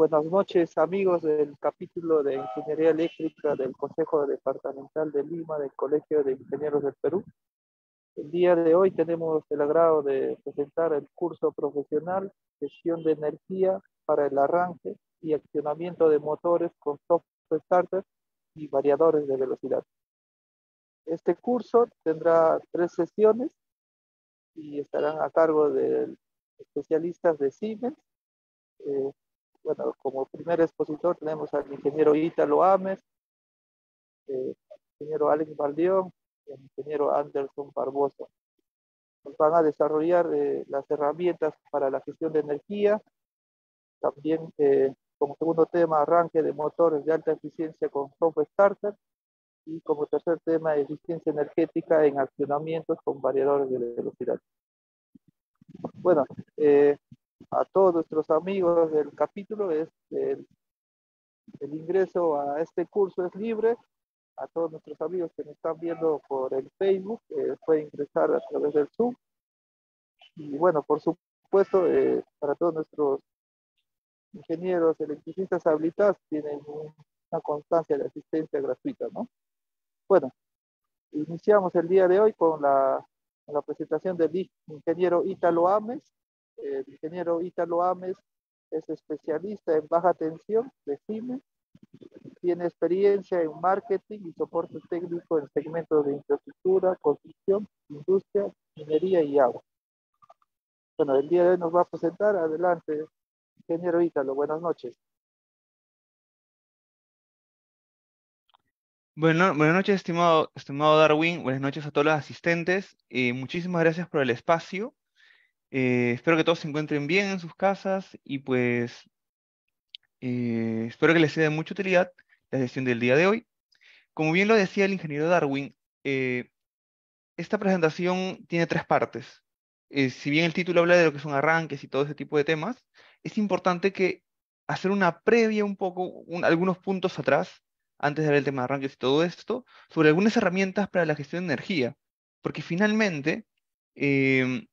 Buenas noches, amigos del capítulo de Ingeniería Eléctrica del Consejo Departamental de Lima del Colegio de Ingenieros del Perú. El día de hoy tenemos el agrado de presentar el curso profesional Gestión de Energía para el Arranque y Accionamiento de Motores con Software Starter y Variadores de Velocidad. Este curso tendrá tres sesiones y estarán a cargo de especialistas de Siemens, eh, bueno, como primer expositor tenemos al ingeniero Ítalo Ames, al eh, ingeniero Alex Baldión y al ingeniero Anderson Barbosa. Nos van a desarrollar eh, las herramientas para la gestión de energía, también eh, como segundo tema arranque de motores de alta eficiencia con software starter y como tercer tema eficiencia energética en accionamientos con variadores de velocidad. Bueno, a todos nuestros amigos del capítulo. Es el, ingreso a este curso es libre. A todos nuestros amigos que nos están viendo por el Facebook, eh, pueden ingresar a través del Zoom. Y bueno, por supuesto, eh, para todos nuestros ingenieros electricistas habilitados tienen una constancia de asistencia gratuita, ¿no? Bueno, iniciamos el día de hoy con la, presentación del ingeniero Italo Ames, el eh, ingeniero Ítalo Ames es especialista en baja tensión de CIME, tiene experiencia en marketing y soporte técnico en segmentos de infraestructura, construcción, industria, minería y agua. Bueno, el día de hoy nos va a presentar. Adelante, ingeniero Ítalo, buenas noches. Bueno, buenas noches, estimado, estimado Darwin. Buenas noches a todos los asistentes. y muchísimas gracias por el espacio. Eh, espero que todos se encuentren bien en sus casas y pues eh, espero que les sea de mucha utilidad la sesión del día de hoy. Como bien lo decía el ingeniero Darwin, eh, esta presentación tiene tres partes. si bien el título habla de lo que son arranques y todo ese tipo de temas, es importante que hacer una previa un poco, algunos puntos atrás, antes de ver el tema de arranques y todo esto, sobre algunas herramientas para la gestión de energía. Porque finalmente, em,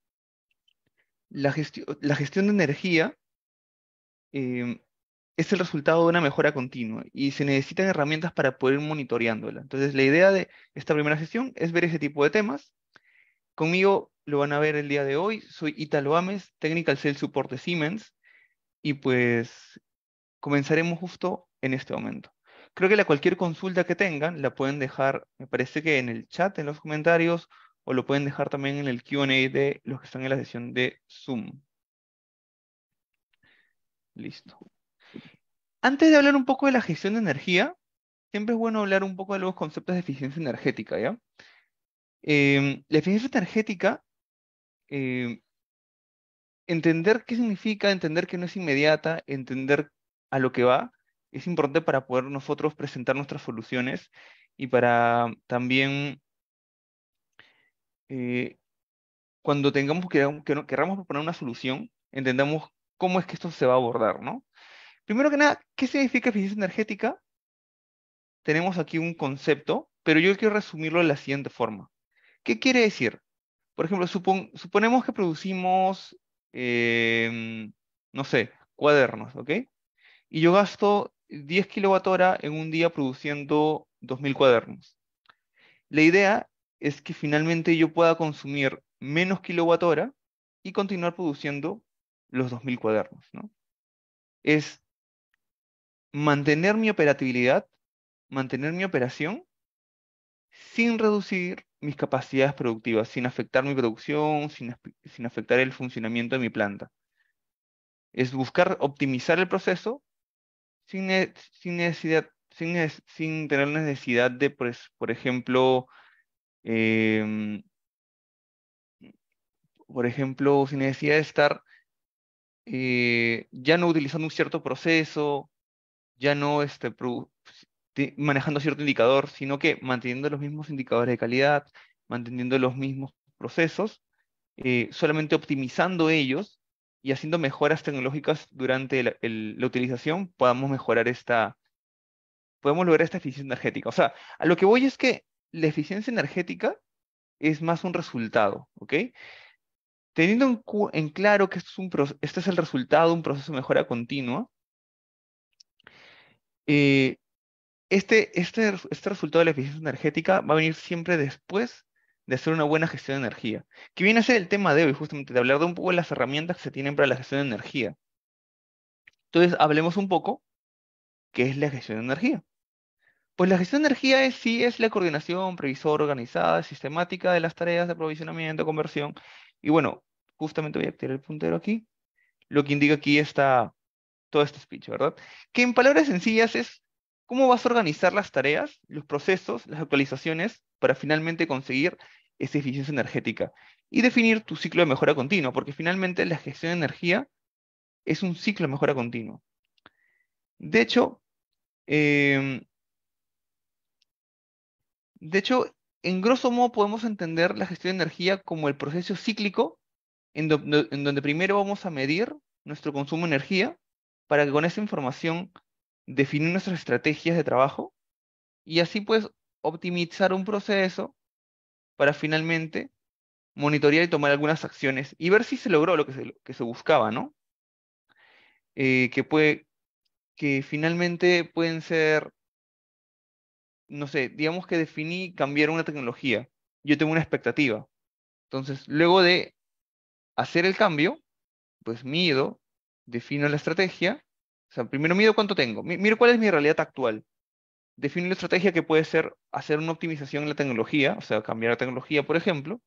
la, gestión de energía em, es el resultado de una mejora continua y se necesitan herramientas para poder ir monitoreándola. Entonces, la idea de esta primera sesión es ver ese tipo de temas. Conmigo lo van a ver el día de hoy. Soy Italo Ames, Technical Sales Support de Siemens. Y pues comenzaremos justo en este momento. Creo que la cualquier consulta que tengan la pueden dejar, me parece que en el chat, en los comentarios o lo pueden dejar también en el QA de los que están en la sesión de Zoom. Listo. Antes de hablar un poco de la gestión de energía, siempre es bueno hablar un poco de los conceptos de eficiencia energética, ¿ya? Em, la eficiencia energética, em, entender qué significa, entender que no es inmediata, entender a lo que va, es importante para poder nosotros presentar nuestras soluciones y para también eh, cuando tengamos que, que queramos proponer una solución, entendamos cómo es que esto se va a abordar, ¿no? Primero que nada, ¿qué significa eficiencia energética? Tenemos aquí un concepto, pero yo quiero resumirlo de la siguiente forma. ¿Qué quiere decir? Por ejemplo, suponemos que producimos, em, no sé, cuadernos, ¿ok? Y yo gasto 10 kWh en un día produciendo 2.000 cuadernos. La idea es que finalmente yo pueda consumir menos kilowatt hora y continuar produciendo los 2.000 cuadernos. ¿no? Es mantener mi operatividad, mantener mi operación, sin reducir mis capacidades productivas, sin afectar mi producción, sin, sin afectar el funcionamiento de mi planta. Es buscar optimizar el proceso sin, sin necesidad, sin, sin tener necesidad de, pues, por ejemplo, eh, por ejemplo, sin necesidad de estar eh, ya no utilizando un cierto proceso, ya no este, pues, manejando cierto indicador, sino que manteniendo los mismos indicadores de calidad, manteniendo los mismos procesos, eh, solamente optimizando ellos y haciendo mejoras tecnológicas durante la utilización, podamos mejorar esta, podemos lograr esta eficiencia energética. O sea, a lo que voy es que la eficiencia energética es más un resultado, ¿ok? Teniendo en, claro que es este es el resultado de un proceso de mejora continua, eh, este, este, este resultado de la eficiencia energética va a venir siempre después de hacer una buena gestión de energía, que viene a ser el tema de hoy, justamente, de hablar de un poco de las herramientas que se tienen para la gestión de energía. Entonces, hablemos un poco qué es la gestión de energía. Pues la gestión de energía es, sí es la coordinación previsora, organizada, sistemática de las tareas de aprovisionamiento, conversión. Y bueno, justamente voy a tirar el puntero aquí, lo que indica aquí está todo este speech, ¿verdad? Que en palabras sencillas es cómo vas a organizar las tareas, los procesos, las actualizaciones para finalmente conseguir esa eficiencia energética y definir tu ciclo de mejora continua, porque finalmente la gestión de energía es un ciclo de mejora continua. De hecho, em, de hecho, en grosso modo podemos entender la gestión de energía como el proceso cíclico en, donde primero vamos a medir nuestro consumo de energía para que con esa información definir nuestras estrategias de trabajo y así pues optimizar un proceso para finalmente monitorear y tomar algunas acciones y ver si se logró lo que se, buscaba, ¿no? Eh, que, puede, que finalmente pueden ser no sé, digamos que definí cambiar una tecnología, yo tengo una expectativa. Entonces, luego de hacer el cambio, pues mido, defino la estrategia, o sea, primero mido cuánto tengo, miro cuál es mi realidad actual, defino la estrategia que puede ser hacer una optimización en la tecnología, o sea, cambiar la tecnología, por ejemplo,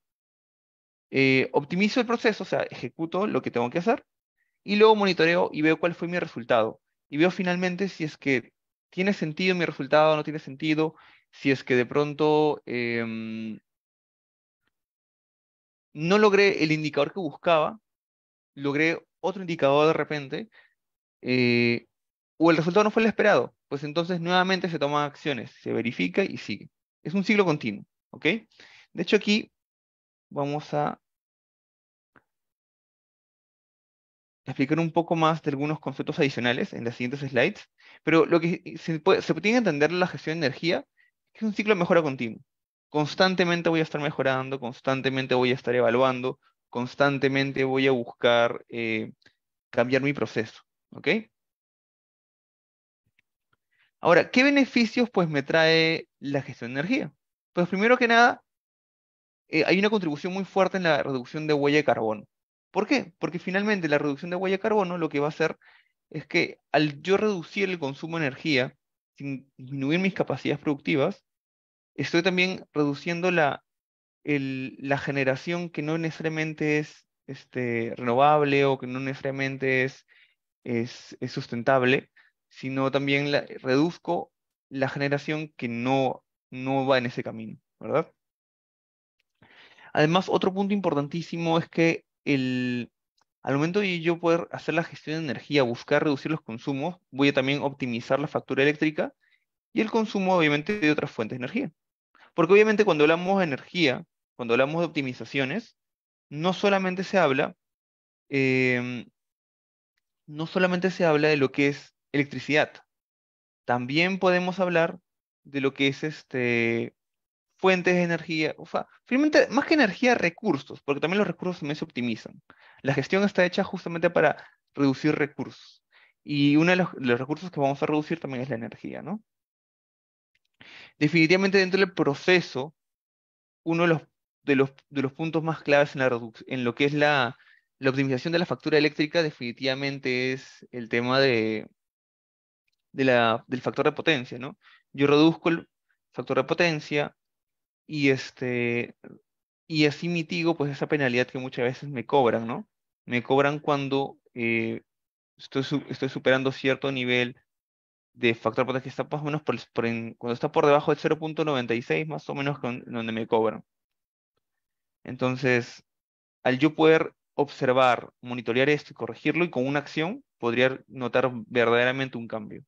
eh, optimizo el proceso, o sea, ejecuto lo que tengo que hacer, y luego monitoreo y veo cuál fue mi resultado, y veo finalmente si es que ¿Tiene sentido mi resultado? ¿No tiene sentido? Si es que de pronto em, no logré el indicador que buscaba, logré otro indicador de repente, eh, o el resultado no fue el esperado, pues entonces nuevamente se toman acciones, se verifica y sigue. Es un ciclo continuo, ¿ok? De hecho aquí vamos a explicar un poco más de algunos conceptos adicionales en las siguientes slides, pero lo que se, tiene que entender la gestión de energía es un ciclo de mejora continua. Constantemente voy a estar mejorando, constantemente voy a estar evaluando, constantemente voy a buscar eh, cambiar mi proceso. ¿Ok? Ahora, ¿qué beneficios pues me trae la gestión de energía? Pues primero que nada, eh, hay una contribución muy fuerte en la reducción de huella de carbono. ¿Por qué? Porque finalmente la reducción de huella de carbono lo que va a hacer es que al yo reducir el consumo de energía, sin disminuir mis capacidades productivas, estoy también reduciendo la, la generación que no necesariamente es este, renovable o que no necesariamente es, es, sustentable, sino también reduzco la generación que no, no va en ese camino, ¿verdad? Además, otro punto importantísimo es que el, al momento de yo poder hacer la gestión de energía, buscar reducir los consumos, voy a también optimizar la factura eléctrica y el consumo, obviamente, de otras fuentes de energía. Porque obviamente cuando hablamos de energía, cuando hablamos de optimizaciones, no solamente se habla, em, no solamente se habla de lo que es electricidad, también podemos hablar de lo que es este, fuentes de energía, o finalmente, más que energía, recursos, porque también los recursos se optimizan. La gestión está hecha justamente para reducir recursos. Y uno de los, recursos que vamos a reducir también es la energía, ¿no? Definitivamente dentro del proceso, uno de los, puntos más claves en, lo que es la, optimización de la factura eléctrica definitivamente es el tema del factor de potencia, ¿no? Yo reduzco el factor de potencia, y este y así mitigo pues esa penalidad que muchas veces me cobran, ¿no? Me cobran cuando eh, estoy, estoy superando cierto nivel de factor potencia, que está más o menos por, cuando está por debajo del 0.96 más o menos donde me cobran. Entonces, al yo poder observar, monitorear esto y corregirlo y con una acción podría notar verdaderamente un cambio.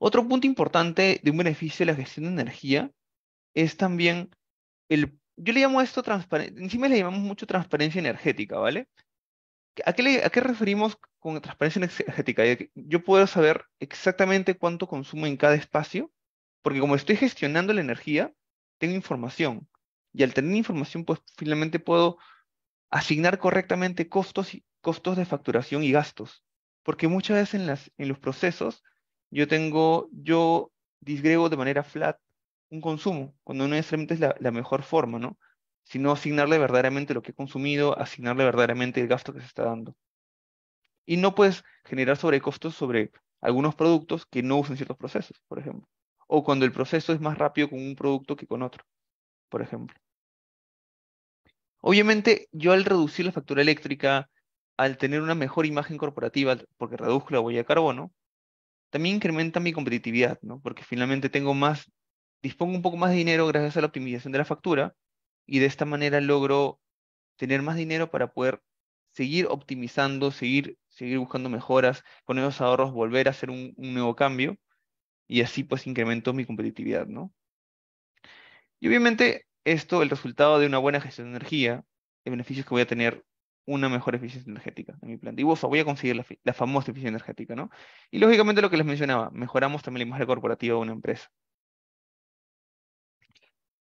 Otro punto importante de un beneficio de la gestión de energía es también el... Yo le llamo esto transparencia, encima le llamamos mucho transparencia energética, ¿vale? ¿A qué, ¿A qué referimos con transparencia energética? Yo puedo saber exactamente cuánto consumo en cada espacio, porque como estoy gestionando la energía, tengo información. Y al tener información, pues finalmente puedo asignar correctamente costos, costos de facturación y gastos. Porque muchas veces en, las, en los procesos yo tengo, yo disgrego de manera flat un consumo, cuando no necesariamente es la, la mejor forma, ¿no? Sino asignarle verdaderamente lo que he consumido, asignarle verdaderamente el gasto que se está dando. Y no puedes generar sobrecostos sobre algunos productos que no usan ciertos procesos, por ejemplo. O cuando el proceso es más rápido con un producto que con otro, por ejemplo. Obviamente, yo al reducir la factura eléctrica, al tener una mejor imagen corporativa, porque reduzco la huella de carbono, también incrementa mi competitividad, ¿no? Porque finalmente tengo más, dispongo un poco más de dinero gracias a la optimización de la factura y de esta manera logro tener más dinero para poder seguir optimizando, seguir, seguir buscando mejoras, poner esos ahorros volver a hacer un, un nuevo cambio y así pues incremento mi competitividad, ¿no? Y obviamente esto, el resultado de una buena gestión de energía, de beneficios que voy a tener una mejor eficiencia energética en mi planta. Y voy a conseguir la, famosa eficiencia energética, ¿no? Y lógicamente lo que les mencionaba, mejoramos también la imagen corporativa de una empresa.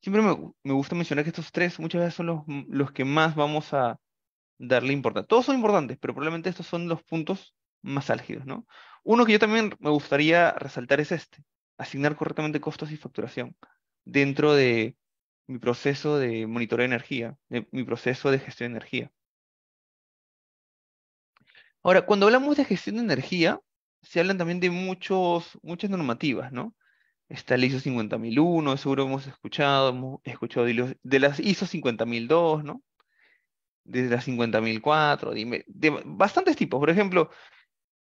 Siempre me, gusta mencionar que estos tres muchas veces son los, los que más vamos a darle importancia. Todos son importantes, pero probablemente estos son los puntos más álgidos, ¿no? Uno que yo también me gustaría resaltar es este, asignar correctamente costos y facturación dentro de mi proceso de monitoreo de energía, de mi proceso de gestión de energía. Ahora, cuando hablamos de gestión de energía, se hablan también de muchos, muchas normativas, ¿no? Está el ISO 50001, seguro hemos escuchado, hemos escuchado de, las ISO 50002, ¿no? De las 50004, de, bastantes tipos. Por ejemplo,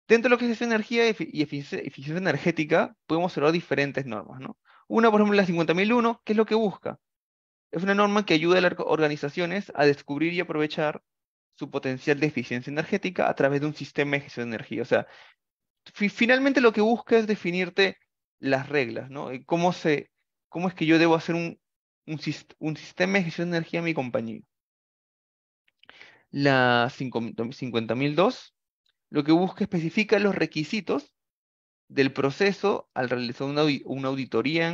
dentro de lo que es gestión de energía y eficiencia, energética, podemos observar diferentes normas, ¿no? Una, por ejemplo, la 50001, ¿qué es lo que busca? Es una norma que ayuda a las organizaciones a descubrir y aprovechar su potencial de eficiencia energética a través de un sistema de gestión de energía. O sea, finalmente lo que busca es definirte las reglas, ¿no? ¿Cómo, se, cómo es que yo debo hacer un, un, sistema de gestión de energía a mi compañía? La 50.002 lo que busca especifica los requisitos del proceso al realizar una, auditoría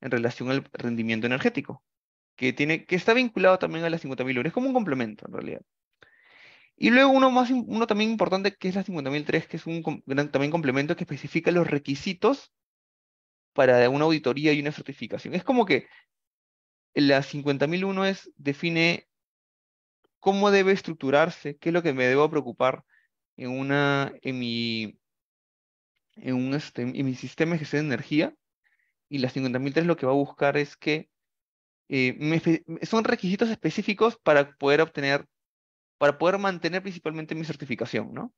en, relación al rendimiento energético, que, tiene, que está vinculado también a la 50000, Es como un complemento, en realidad. Y luego uno, más, uno también importante que es la 50.003, que es un también complemento que especifica los requisitos para una auditoría y una certificación. Es como que la 50.001 es, define cómo debe estructurarse, qué es lo que me debo preocupar en, una, en, mi, en, un, este, en mi sistema de gestión de energía. Y la 50.003 lo que va a buscar es que eh, son requisitos específicos para poder obtener para poder mantener principalmente mi certificación, ¿no?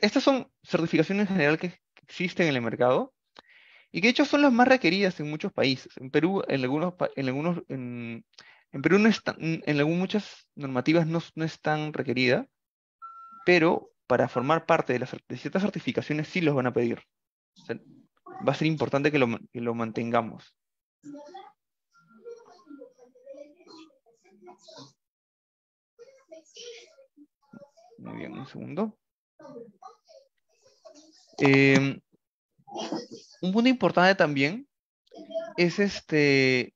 Estas son certificaciones en general que existen en el mercado y que de hecho son las más requeridas en muchos países. En Perú, en algunos, en algunos, en, Perú no están, en algún, muchas normativas no, no están requeridas, pero para formar parte de, las, ciertas certificaciones sí los van a pedir. va a ser importante que lo, que lo mantengamos. Muy bien, un segundo. Em, un punto importante también es este,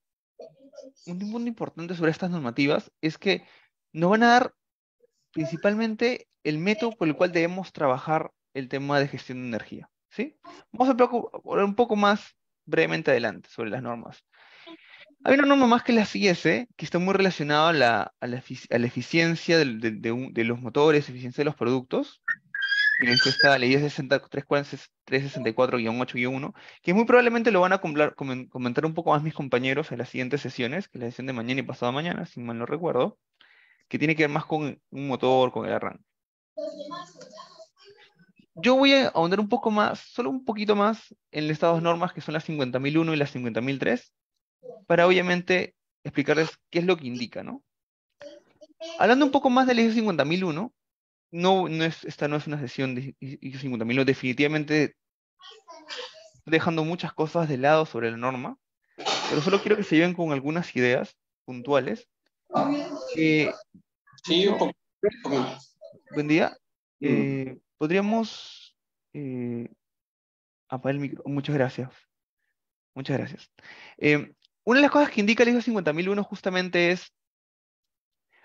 un punto importante sobre estas normativas es que nos van a dar principalmente el método por el cual debemos trabajar el tema de gestión de energía. ¿sí? Vamos a hablar un poco más brevemente adelante sobre las normas. Hay una norma más que la CIS, ¿eh? que está muy relacionada a la, a la, a la eficiencia de, los motores, eficiencia de los productos, que es esta ley 364-8-1, que muy probablemente lo van a comentar un poco más mis compañeros en las siguientes sesiones, que es la sesión de mañana y pasado mañana, si mal no recuerdo, que tiene que ver más con un motor, con el arranque. Yo voy a ahondar un poco más, solo un poquito más, en estas dos normas que son la 50.001 y la 50.003, para obviamente explicarles qué es lo que indica, ¿no? Hablando un poco más de del ISO 50001, no, no es, esta no es una sesión de ISO 50001, definitivamente dejando muchas cosas de lado sobre la norma, pero solo quiero que se lleven con algunas ideas puntuales. sí, un poco. Buen día. Mm. Eh, podríamos eh, apagar el micro. Muchas gracias. Muchas gracias. Eh, una de las cosas que indica el ISO 50001 justamente es,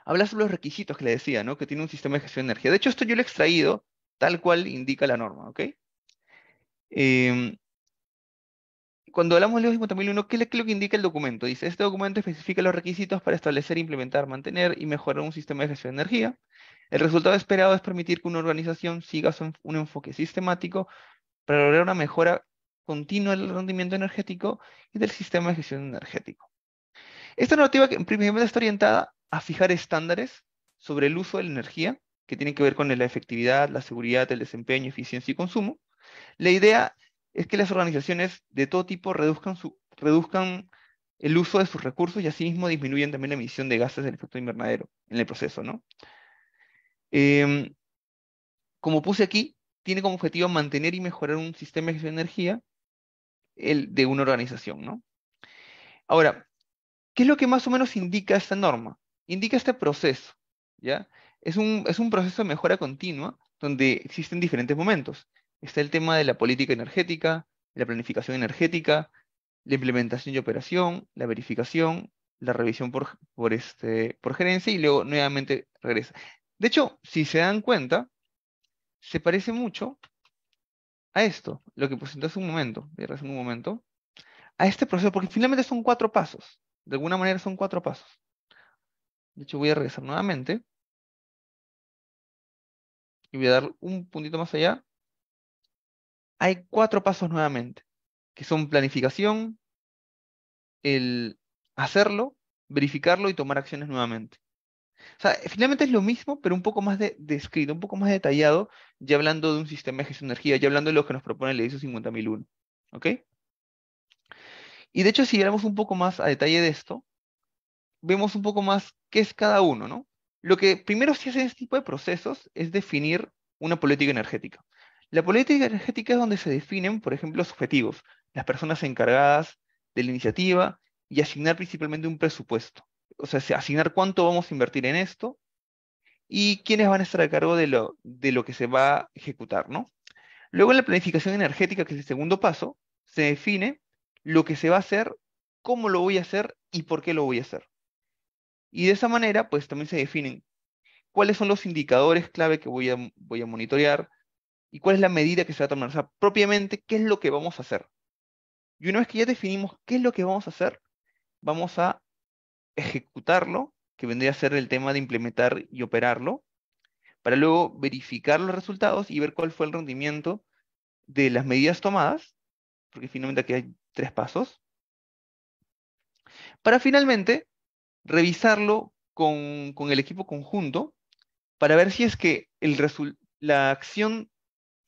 habla sobre los requisitos que le decía, ¿no? Que tiene un sistema de gestión de energía. De hecho, esto yo lo he extraído tal cual indica la norma, ¿ok? Em, cuando hablamos del ISO 50001, ¿qué es lo que indica el documento? Dice, este documento especifica los requisitos para establecer, implementar, mantener y mejorar un sistema de gestión de energía. El resultado esperado es permitir que una organización siga un enfoque sistemático para lograr una mejora continua del rendimiento energético y del sistema de gestión energético. Esta normativa primer lugar, está orientada a fijar estándares sobre el uso de la energía, que tienen que ver con la efectividad, la seguridad, el desempeño, eficiencia y consumo. La idea es que las organizaciones de todo tipo reduzcan, su, reduzcan el uso de sus recursos y asimismo disminuyen también la emisión de gases del efecto invernadero en el proceso. ¿no? Em, como puse aquí, tiene como objetivo mantener y mejorar un sistema de gestión de energía el, de una organización. ¿no? Ahora, ¿qué es lo que más o menos indica esta norma? Indica este proceso. ¿ya? Es, un, es un proceso de mejora continua donde existen diferentes momentos. Está el tema de la política energética, la planificación energética, la implementación y operación, la verificación, la revisión por, por, este, por gerencia y luego nuevamente regresa. De hecho, si se dan cuenta, se parece mucho a esto, lo que presenté hace un momento, hace un momento, a este proceso, porque finalmente son cuatro pasos. De alguna manera son cuatro pasos. De hecho, voy a regresar nuevamente. Y voy a dar un puntito más allá. Hay cuatro pasos nuevamente, que son planificación, el hacerlo, verificarlo y tomar acciones nuevamente. O sea, finalmente es lo mismo, pero un poco más descrito, un poco más detallado, ya hablando de un sistema de gestión de energía, ya hablando de lo que nos propone el ISO 50001. ¿Ok? Y de hecho, si llegamos un poco más a detalle de esto, vemos un poco más qué es cada uno, ¿no? Lo que primero se hace en este tipo de procesos es definir una política energética. La política energética es donde se definen, por ejemplo, los objetivos, las personas encargadas de la iniciativa y asignar principalmente un presupuesto o sea, asignar cuánto vamos a invertir en esto y quiénes van a estar a cargo de lo, de lo que se va a ejecutar, ¿no? Luego en la planificación energética, que es el segundo paso, se define lo que se va a hacer, cómo lo voy a hacer y por qué lo voy a hacer. Y de esa manera, pues también se definen cuáles son los indicadores clave que voy voy a monitorear y cuál es la medida que se va a tomar. O sea, propiamente, qué es lo que vamos a hacer. Y una vez que ya definimos qué es lo que vamos a hacer, vamos a ejecutarlo, que vendría a ser el tema de implementar y operarlo, para luego verificar los resultados y ver cuál fue el rendimiento de las medidas tomadas, porque finalmente aquí hay tres pasos, para finalmente revisarlo con, el equipo conjunto para ver si es que la acción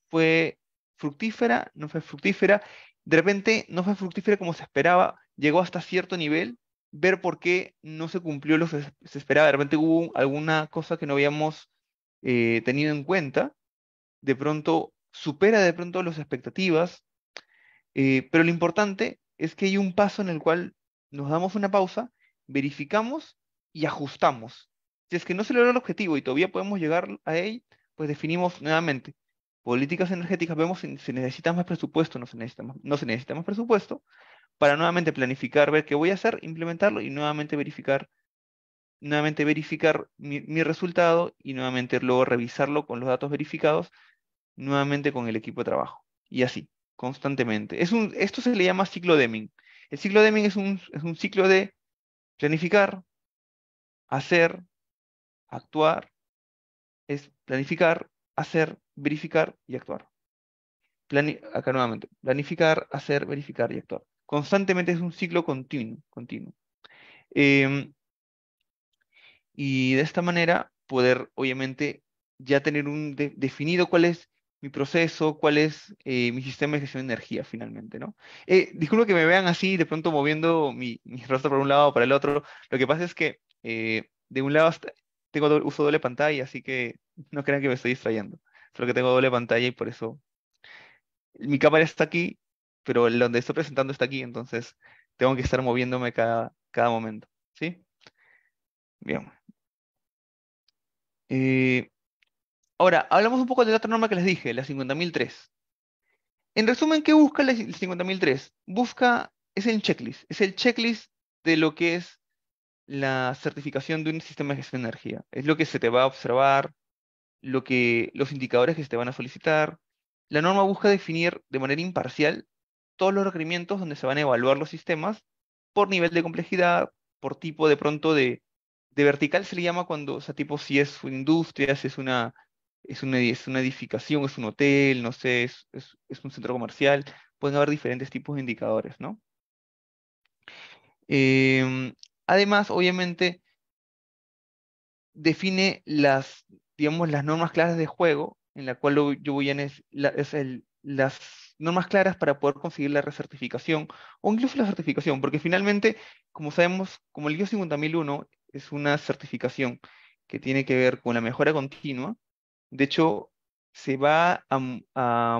fue fructífera, no fue fructífera, de repente no fue fructífera como se esperaba, llegó hasta cierto nivel ver por qué no se cumplió lo que se esperaba. De repente hubo alguna cosa que no habíamos eh, tenido en cuenta. De pronto supera de pronto las expectativas. Eh, pero lo importante es que hay un paso en el cual nos damos una pausa, verificamos y ajustamos. Si es que no se logra el objetivo y todavía podemos llegar a él, pues definimos nuevamente políticas energéticas, vemos si, se necesita más presupuesto, no se, necesita más, no presupuesto, para nuevamente planificar, ver qué voy a hacer, implementarlo y nuevamente verificar, nuevamente verificar mi, mi resultado y nuevamente luego revisarlo con los datos verificados, nuevamente con el equipo de trabajo. Y así, constantemente. Es un, esto se le llama ciclo Deming. El ciclo Deming es un, es un ciclo de planificar, hacer, actuar, es planificar, hacer, verificar y actuar. acá nuevamente, planificar, hacer, verificar y actuar. Constantemente es un ciclo continuo. continuo. Em, y de esta manera poder, obviamente, ya tener un definido cuál es mi proceso, cuál es eh, mi sistema de gestión de energía finalmente, ¿no? Eh, que me vean así, de pronto moviendo mi, mi rostro para un lado o para el otro. Lo que pasa es que eh, de un lado tengo uso doble pantalla, así que no crean que me estoy distrayendo solo que tengo doble pantalla y por eso mi cámara está aquí, pero donde estoy presentando está aquí, entonces tengo que estar moviéndome cada, momento. ¿Sí? Bien. Eh, ahora, hablamos un poco de la otra norma que les dije, la 50.003. En resumen, ¿qué busca la 50.003? Busca, es el checklist, es el checklist de lo que es la certificación de un sistema de gestión de energía. Es lo que se te va a observar, lo que, los indicadores que se te van a solicitar. La norma busca definir de manera imparcial todos los requerimientos donde se van a evaluar los sistemas por nivel de complejidad, por tipo de pronto de, de vertical se le llama cuando, o sea, tipo si es una industria, si es una, es es una edificación, es un hotel, no sé, es, es, un centro comercial, pueden haber diferentes tipos de indicadores, ¿no? Em, además, obviamente, define las digamos, las normas claras de juego, en la cual yo voy a... es las normas claras para poder conseguir la recertificación o incluso la certificación, porque finalmente, como sabemos, como el ISO 50001 es una certificación que tiene que ver con la mejora continua, de hecho, se va a,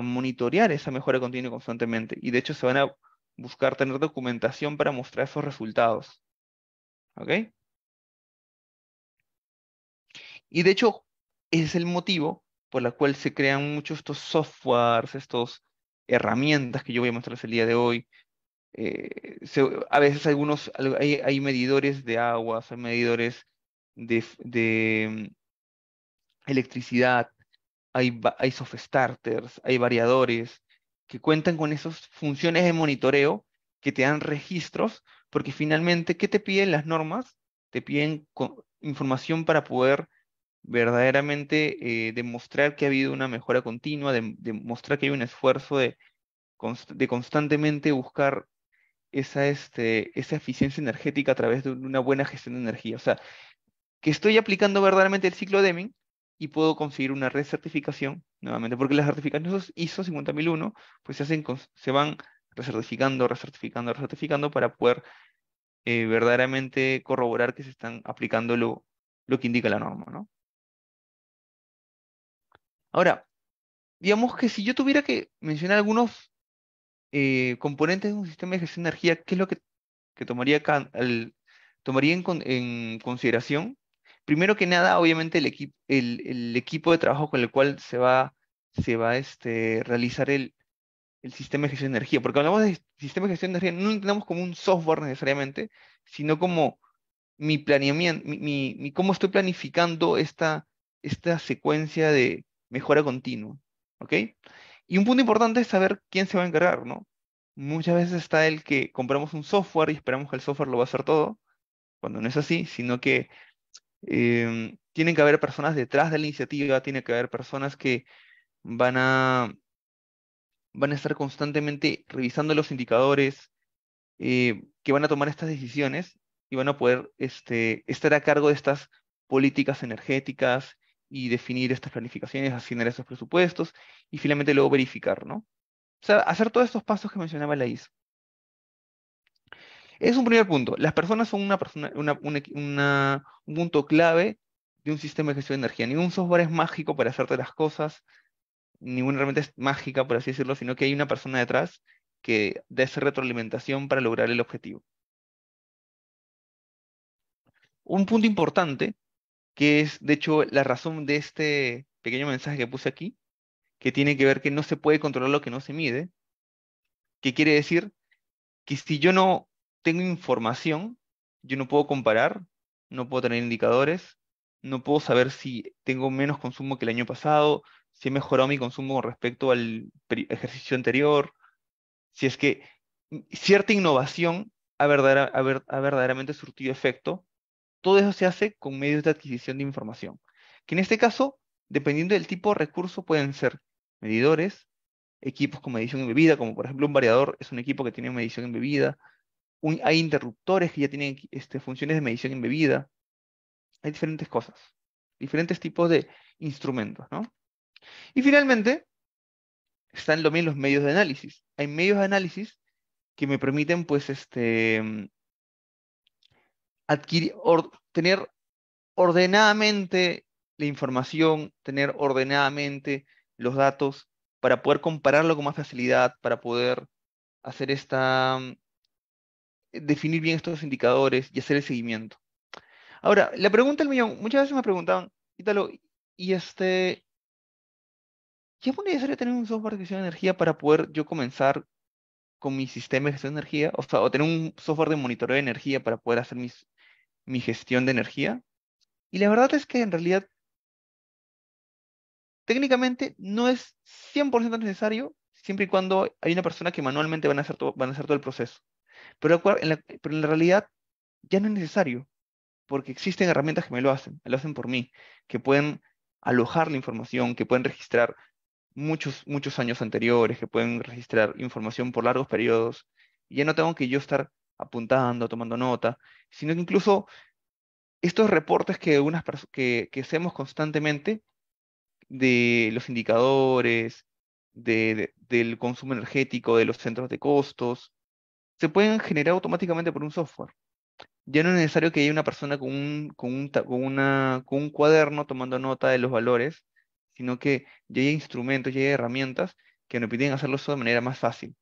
a monitorear esa mejora continua constantemente y de hecho se van a buscar tener documentación para mostrar esos resultados. ¿Ok? Y de hecho, es el motivo por la cual se crean muchos estos softwares, estas herramientas que yo voy a mostrarles el día de hoy. Eh, a veces algunos, hay, medidores de aguas, hay medidores de, mm, electricidad, hay, hay soft starters, hay variadores que cuentan con esas funciones de monitoreo que te dan registros, porque finalmente, ¿qué te piden las normas? Te piden información para poder verdaderamente eh, demostrar que ha habido una mejora continua, demostrar que hay un esfuerzo de, constantemente buscar este, esa, eficiencia energética a través de una buena gestión de energía. O sea, que estoy aplicando verdaderamente el ciclo de Deming y puedo conseguir una recertificación nuevamente, porque las certificaciones ISO 50001 pues se, hacen, se van recertificando, recertificando, recertificando para poder eh, verdaderamente corroborar que se están aplicando lo, lo que indica la norma, ¿no? Ahora, digamos que si yo tuviera que mencionar algunos eh, componentes de un sistema de gestión de energía, ¿qué es lo que, tomaría, tomaría en, consideración? Primero que nada, obviamente, el, el, equipo de trabajo con el cual se va, se va a este, realizar el, sistema de gestión de energía. Porque hablamos de sistema de gestión de energía, no lo entendemos como un software necesariamente, sino como mi planeamiento, mi, cómo estoy planificando esta, esta secuencia de, mejora continua, ¿ok? Y un punto importante es saber quién se va a encargar, ¿no? Muchas veces está el que compramos un software y esperamos que el software lo va a hacer todo, cuando no es así, sino que em, tienen que haber personas detrás de la iniciativa, tiene que haber personas que van a, van a estar constantemente revisando los indicadores, eh, que van a tomar estas decisiones y van a poder este, estar a cargo de estas políticas energéticas y definir estas planificaciones, asignar esos presupuestos y finalmente luego verificar, ¿no? O sea, hacer todos estos pasos que mencionaba la Es un primer punto. Las personas son una un punto clave de un sistema de gestión de energía. Ningún software es mágico para hacerte las cosas, ninguna herramienta es mágica, por así decirlo, sino que hay una persona detrás que da esa retroalimentación para lograr el objetivo. Un punto importante que es de hecho la razón de este pequeño mensaje que puse aquí, que tiene que ver que no se puede controlar lo que no se mide, que quiere decir que si yo no tengo información, yo no puedo comparar, no puedo tener indicadores, no puedo saber si tengo menos consumo que el año pasado, si he mejorado mi consumo respecto al ejercicio anterior, si es que cierta innovación ha verdaderamente surtido efecto todo eso se hace con medios de adquisición de información, que en este caso, dependiendo del tipo de recurso, pueden ser medidores, equipos con medición en bebida, como por ejemplo un variador es un equipo que tiene medición embebida, bebida. hay interruptores que ya tienen este, funciones de medición en bebida, hay diferentes cosas, diferentes tipos de instrumentos, ¿no? Y finalmente, están los medios de análisis. Hay medios de análisis que me permiten, pues, este, adquirir, tener ordenadamente la información, tener ordenadamente los datos para poder compararlo con más facilidad, para poder hacer esta, mm, eh, definir bien estos indicadores y hacer el seguimiento. Ahora, la pregunta del millón, muchas veces me preguntaban, Ítalo, y este, ¿qué es necesario tener un software de gestión de energía para poder yo comenzar con mi sistema de gestión de energía? O sea, o tener un software de monitoreo de energía para poder hacer mis mi gestión de energía. Y la verdad es que en realidad técnicamente no es 100% necesario siempre y cuando hay una persona que manualmente van a hacer todo, van a hacer todo el proceso. Pero en, la, realidad ya no es necesario, porque existen herramientas que me lo hacen, me lo hacen por mí, que pueden alojar la información, que pueden registrar muchos, muchos años anteriores, que pueden registrar información por largos periodos. Y ya no tengo que yo estar apuntando, tomando nota, sino que incluso estos reportes que, unas que, que hacemos constantemente de los indicadores, de, del consumo energético, de los centros de costos, se pueden generar automáticamente por un software. Ya no es necesario que haya una persona con un, con un, con una, con un cuaderno tomando nota de los valores, sino que ya hay instrumentos, ya hay herramientas que nos piden hacerlo de manera más fácil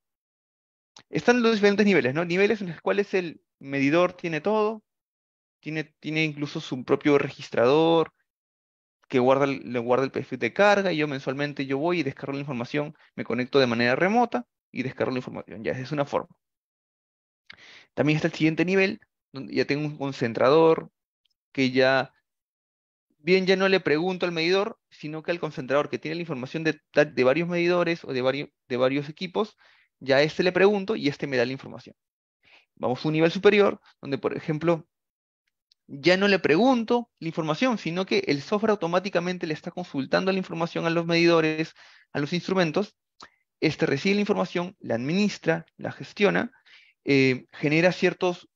están los diferentes niveles, ¿no? Niveles en los cuales el medidor tiene todo, tiene, tiene incluso su propio registrador que guarda le guarda el perfil de carga y yo mensualmente yo voy y descargo la información, me conecto de manera remota y descargo la información, ya es una forma. También está el siguiente nivel, donde ya tengo un concentrador que ya, bien ya no le pregunto al medidor, sino que al concentrador que tiene la información de, de varios medidores o de, de varios equipos, ya este le pregunto y este me da la información. Vamos a un nivel superior donde, por ejemplo, ya no le pregunto la información, sino que el software automáticamente le está consultando la información a los medidores, a los instrumentos. Este recibe la información, la administra, la gestiona, eh, genera ciertas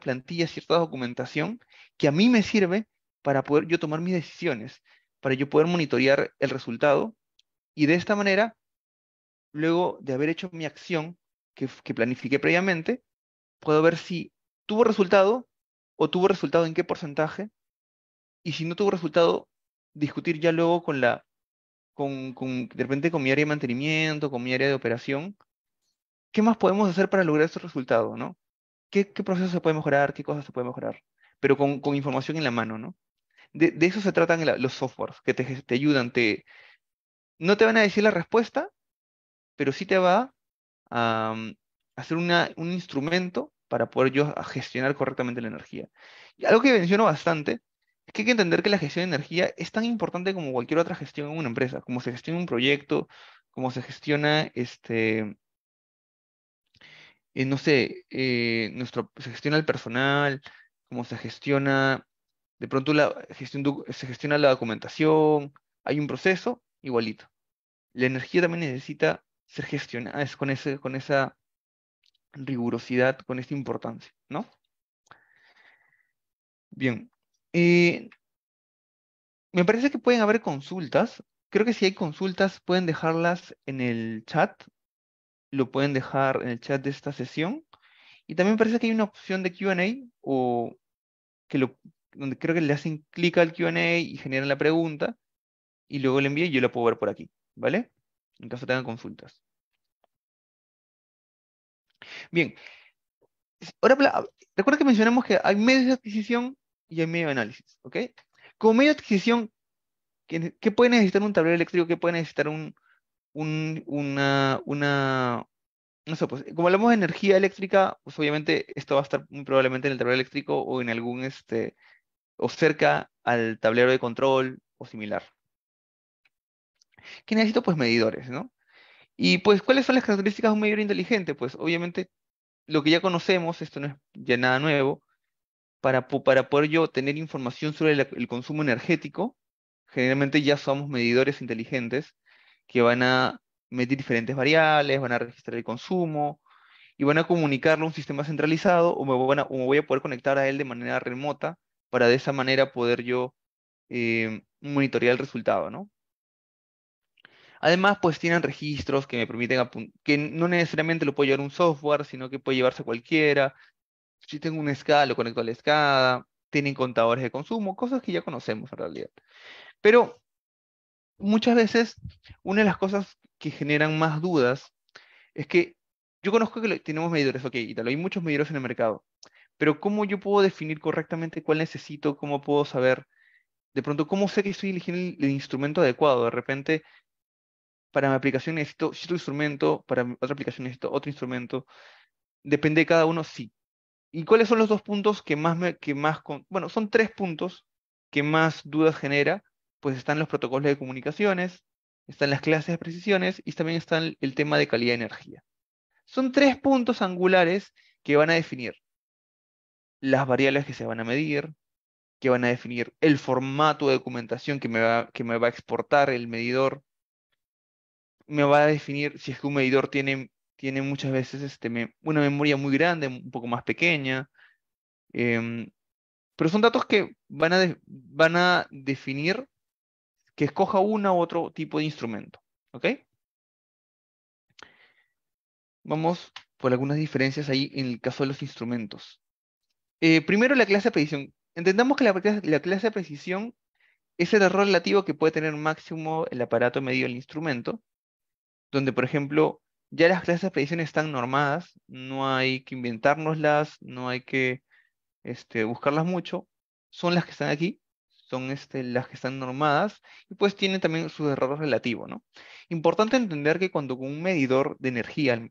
plantillas, cierta documentación que a mí me sirve para poder yo tomar mis decisiones, para yo poder monitorear el resultado y de esta manera luego de haber hecho mi acción que, planifiqué previamente, puedo ver si tuvo resultado o tuvo resultado en qué porcentaje, y si no tuvo resultado, discutir ya luego con la, con, de repente con mi área de mantenimiento, con mi área de operación, qué más podemos hacer para lograr ese resultado, ¿no? ¿Qué, proceso se puede mejorar? ¿Qué cosas se puede mejorar? Pero con, información en la mano, ¿no? De, eso se tratan los softwares, que te, te ayudan, te... No te van a decir la respuesta, pero sí te va a hacer mm, una, un instrumento para poder yo gestionar correctamente la energía. Y algo que menciono bastante es que hay que entender que la gestión de energía es tan importante como cualquier otra gestión en una empresa, como se gestiona un proyecto, como se gestiona este, eh, no sé, eh, nuestro, se gestiona el personal, cómo se gestiona, de pronto la gestión, se gestiona la documentación, hay un proceso igualito. La energía también necesita ser gestionadas con, ese, con esa rigurosidad, con esta importancia, ¿no? Bien. Eh, me parece que pueden haber consultas. Creo que si hay consultas, pueden dejarlas en el chat. Lo pueden dejar en el chat de esta sesión. Y también parece que hay una opción de QA o que lo, donde creo que le hacen clic al QA y generan la pregunta y luego le envíen y yo la puedo ver por aquí. ¿Vale? en caso tengan consultas. Bien, ahora recuerda que mencionamos que hay medios de adquisición y hay medio de análisis, ¿ok? Como medio de adquisición, ¿qué, puede necesitar un tablero eléctrico? ¿Qué puede necesitar un, una, no sé, pues, como hablamos de energía eléctrica, pues obviamente esto va a estar muy probablemente en el tablero eléctrico o en algún, este, o cerca al tablero de control o similar, ¿Qué necesito pues medidores, ¿no? Y pues, ¿cuáles son las características de un medidor inteligente? Pues obviamente lo que ya conocemos, esto no es ya nada nuevo, para, para poder yo tener información sobre el, consumo energético, generalmente ya somos medidores inteligentes que van a medir diferentes variables, van a registrar el consumo y van a comunicarlo a un sistema centralizado o me, voy a poder conectar a él de manera remota para de esa manera poder yo eh, monitorear el resultado, ¿no? Además, pues tienen registros que me permiten, que no necesariamente lo puede llevar un software, sino que puede llevarse cualquiera. Si tengo un escala, lo conecto a la escala. Tienen contadores de consumo, cosas que ya conocemos en realidad. Pero muchas veces, una de las cosas que generan más dudas es que yo conozco que tenemos medidores, ok, y tal, hay muchos medidores en el mercado, pero ¿cómo yo puedo definir correctamente cuál necesito? ¿Cómo puedo saber? De pronto, ¿cómo sé que estoy eligiendo el instrumento adecuado? De repente, para mi aplicación necesito otro instrumento, para otra aplicación necesito otro instrumento. Depende de cada uno, sí. ¿Y cuáles son los dos puntos que más, que más bueno, son tres puntos que más dudas genera? Pues están los protocolos de comunicaciones, están las clases de precisiones y también están el tema de calidad de energía. Son tres puntos angulares que van a definir las variables que se van a medir, que van a definir el formato de documentación que va, que me va a exportar el medidor, me va a definir si es que un medidor tiene, tiene muchas veces este, una memoria muy grande, un poco más pequeña. Em, pero son datos que van a, van a definir que escoja uno u otro tipo de instrumento. ¿Ok? Vamos por algunas diferencias ahí en el caso de los instrumentos. Eh, primero, la clase de precisión. Entendamos que la, la, clase de precisión es el error relativo que puede tener máximo el aparato medido del instrumento donde, por ejemplo, ya las clases de precisión están normadas, no hay que inventárnoslas, no hay que este, buscarlas mucho, son las que están aquí, son este, las que están normadas y pues tienen también su error relativo, ¿no? Importante entender que cuando con un medidor de energía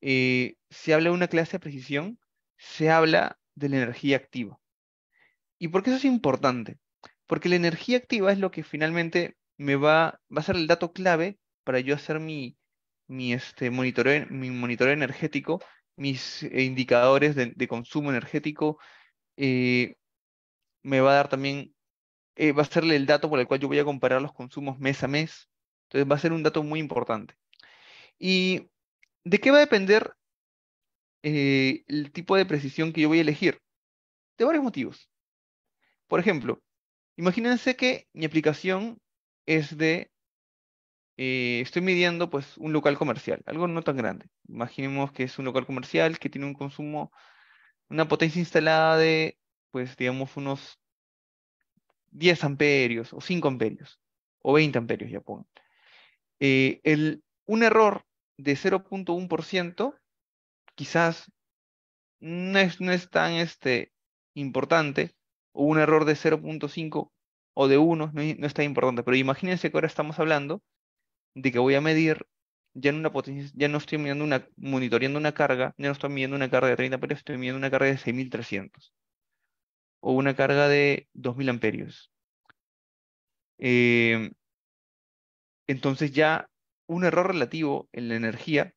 eh, se habla de una clase de precisión, se habla de la energía activa. ¿Y por qué eso es importante? Porque la energía activa es lo que finalmente me va, va a ser el dato clave para yo hacer mi, este, monitoreo, mi energético, mis eh, indicadores de, consumo energético. Eh, me va a dar también, eh, va a serle el dato por el cual yo voy a comparar los consumos mes a mes. Entonces va a ser un dato muy importante. ¿Y de qué va a depender el tipo de precisión que yo voy a elegir? De varios motivos. Por ejemplo, imagínense que mi aplicación es de eh, estoy midiendo pues un local comercial, algo no tan grande. Imaginemos que es un local comercial que tiene un consumo, una potencia instalada de, pues digamos, unos 10 amperios o 5 amperios o 20 amperios, ya pongo. Eh, el, un error de 0.1% quizás no es, no es tan este, importante, o un error de 0.5 o de 1 no es tan importante, pero imagínense que ahora estamos hablando de que voy a medir, ya, en una potencia, ya no estoy una, monitoreando una carga, ya no estoy midiendo una carga de 30 amperios, estoy midiendo una carga de 6300 o una carga de 2000 amperios. Eh, entonces ya un error relativo en la energía,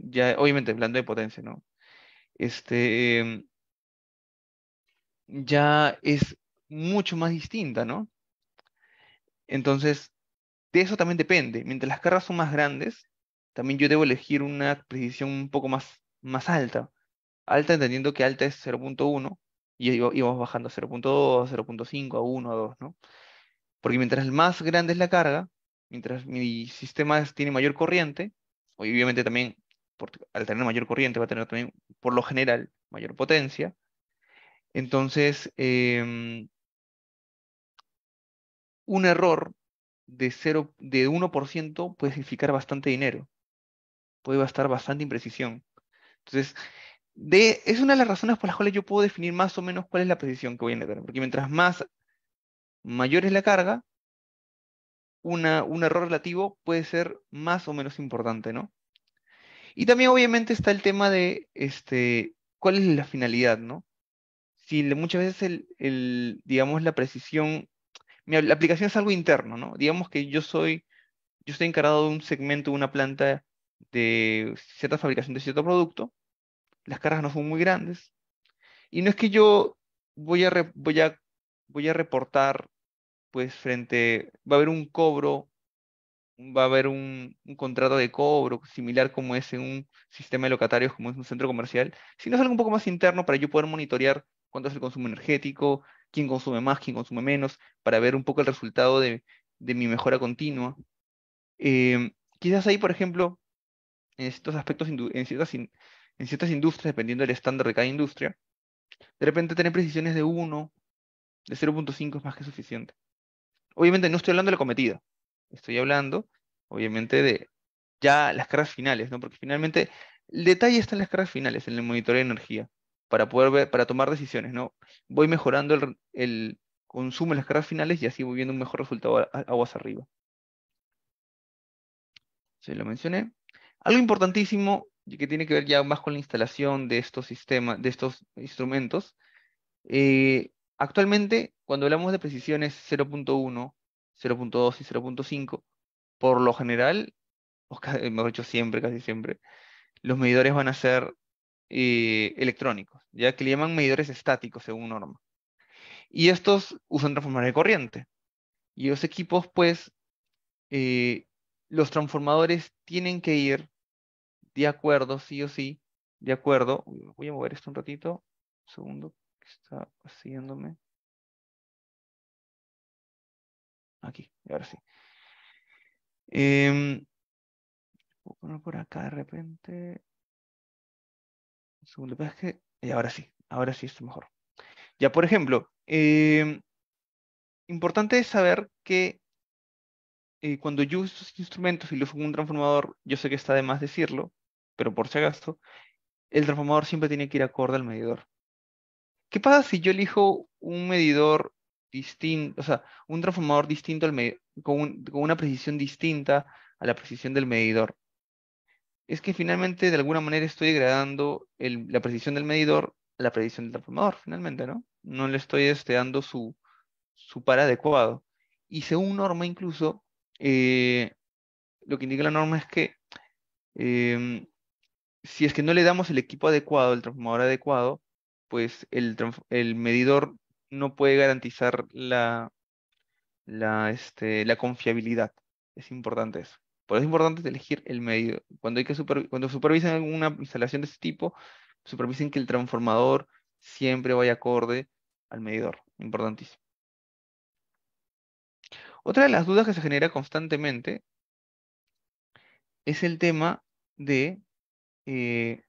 ya, obviamente hablando de potencia, ¿no? Este, ya es mucho más distinta, ¿no? Entonces, de eso también depende. Mientras las cargas son más grandes, también yo debo elegir una precisión un poco más, más alta. Alta entendiendo que alta es 0.1 y íbamos bajando a 0.2, 0.5, a 1, a 2, ¿no? Porque mientras más grande es la carga, mientras mi sistema tiene mayor corriente, obviamente también al tener mayor corriente va a tener también, por lo general, mayor potencia. Entonces, em, un error de, 0, de 1% puede significar bastante dinero. Puede bastar bastante imprecisión. Entonces, es una de las razones por las cuales yo puedo definir más o menos cuál es la precisión que voy a tener Porque mientras más mayor es la carga, un error relativo puede ser más o menos importante, ¿no? Y también obviamente está el tema de este, cuál es la finalidad, ¿no? Si muchas veces el, el digamos, la precisión la aplicación es algo interno, ¿no? Digamos que yo soy, yo estoy encargado de un segmento, de una planta de cierta fabricación de cierto producto, las cargas no son muy grandes, y no es que yo voy a, reportar, pues frente, va a haber un cobro, va a haber un, un, contrato de cobro similar como es en un sistema de locatarios, como es un centro comercial, sino es algo un poco más interno para yo poder monitorear cuánto es el consumo energético, quién consume más, quién consume menos, para ver un poco el resultado de, mi mejora continua. Em, quizás ahí, por ejemplo, en ciertos aspectos, en ciertas, industrias, dependiendo del estándar de cada industria, de repente tener precisiones de 1, de 0.5 es más que suficiente. Obviamente no estoy hablando de la cometida, estoy hablando, obviamente, de ya las cargas finales, ¿no? Porque finalmente el detalle está en las cargas finales, en el monitoreo de energía para poder ver, para tomar decisiones, ¿no? Voy mejorando el, consumo en las cargas finales y así voy viendo un mejor resultado aguas arriba. Se lo mencioné. Algo importantísimo que tiene que ver ya más con la instalación de estos sistemas, de estos instrumentos. Eh, actualmente, cuando hablamos de precisiones 0.1, 0.2 y 0.5, por lo general, o mejor dicho siempre, casi siempre, los medidores van a ser eh, electrónicos, ya que le llaman medidores estáticos según norma. Y estos usan transformadores de corriente. Y los equipos, pues, eh, los transformadores tienen que ir de acuerdo, sí o sí, de acuerdo. Voy a mover esto un ratito. segundo, que está haciéndome. Aquí, ahora sí. Em, voy a poner por acá de repente segundo y ahora sí, ahora sí es mejor. Ya, por ejemplo, em, importante es saber que eh, cuando yo uso estos instrumentos y lo uso con un transformador, yo sé que está de más decirlo, pero por si acaso, el transformador siempre tiene que ir acorde al medidor. ¿Qué pasa si yo elijo un medidor distinto, o sea, un transformador distinto al medidor, con una precisión distinta a la precisión del medidor? es que finalmente de alguna manera estoy degradando la precisión del medidor a la precisión del transformador, finalmente, ¿no? No le estoy este, dando su, su par adecuado. Y según norma incluso, eh, lo que indica la norma es que em, si es que no le damos el equipo adecuado, el transformador adecuado, pues el, medidor no puede garantizar la, la este, confiabilidad. Es importante eso. Por eso es importante elegir el medidor. Cuando, hay que cuando supervisen alguna instalación de este tipo, supervisen que el transformador siempre vaya acorde al medidor. Importantísimo. Otra de las dudas que se genera constantemente es el tema de... Eh,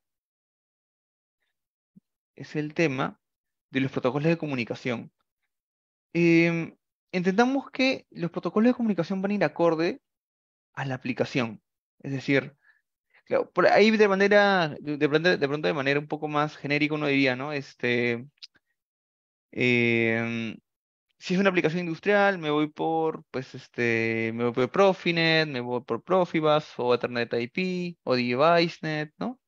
es el tema de los protocolos de comunicación. Em, entendamos que los protocolos de comunicación van a ir acorde a la aplicación. Es decir, por ahí de manera, de pronto, de manera un poco más genérica uno diría, ¿no? Este, em, si es una aplicación industrial, me voy por, pues, este, me voy por Profinet, me voy por Profibus o Ethernet IP o DeviceNet, ¿no?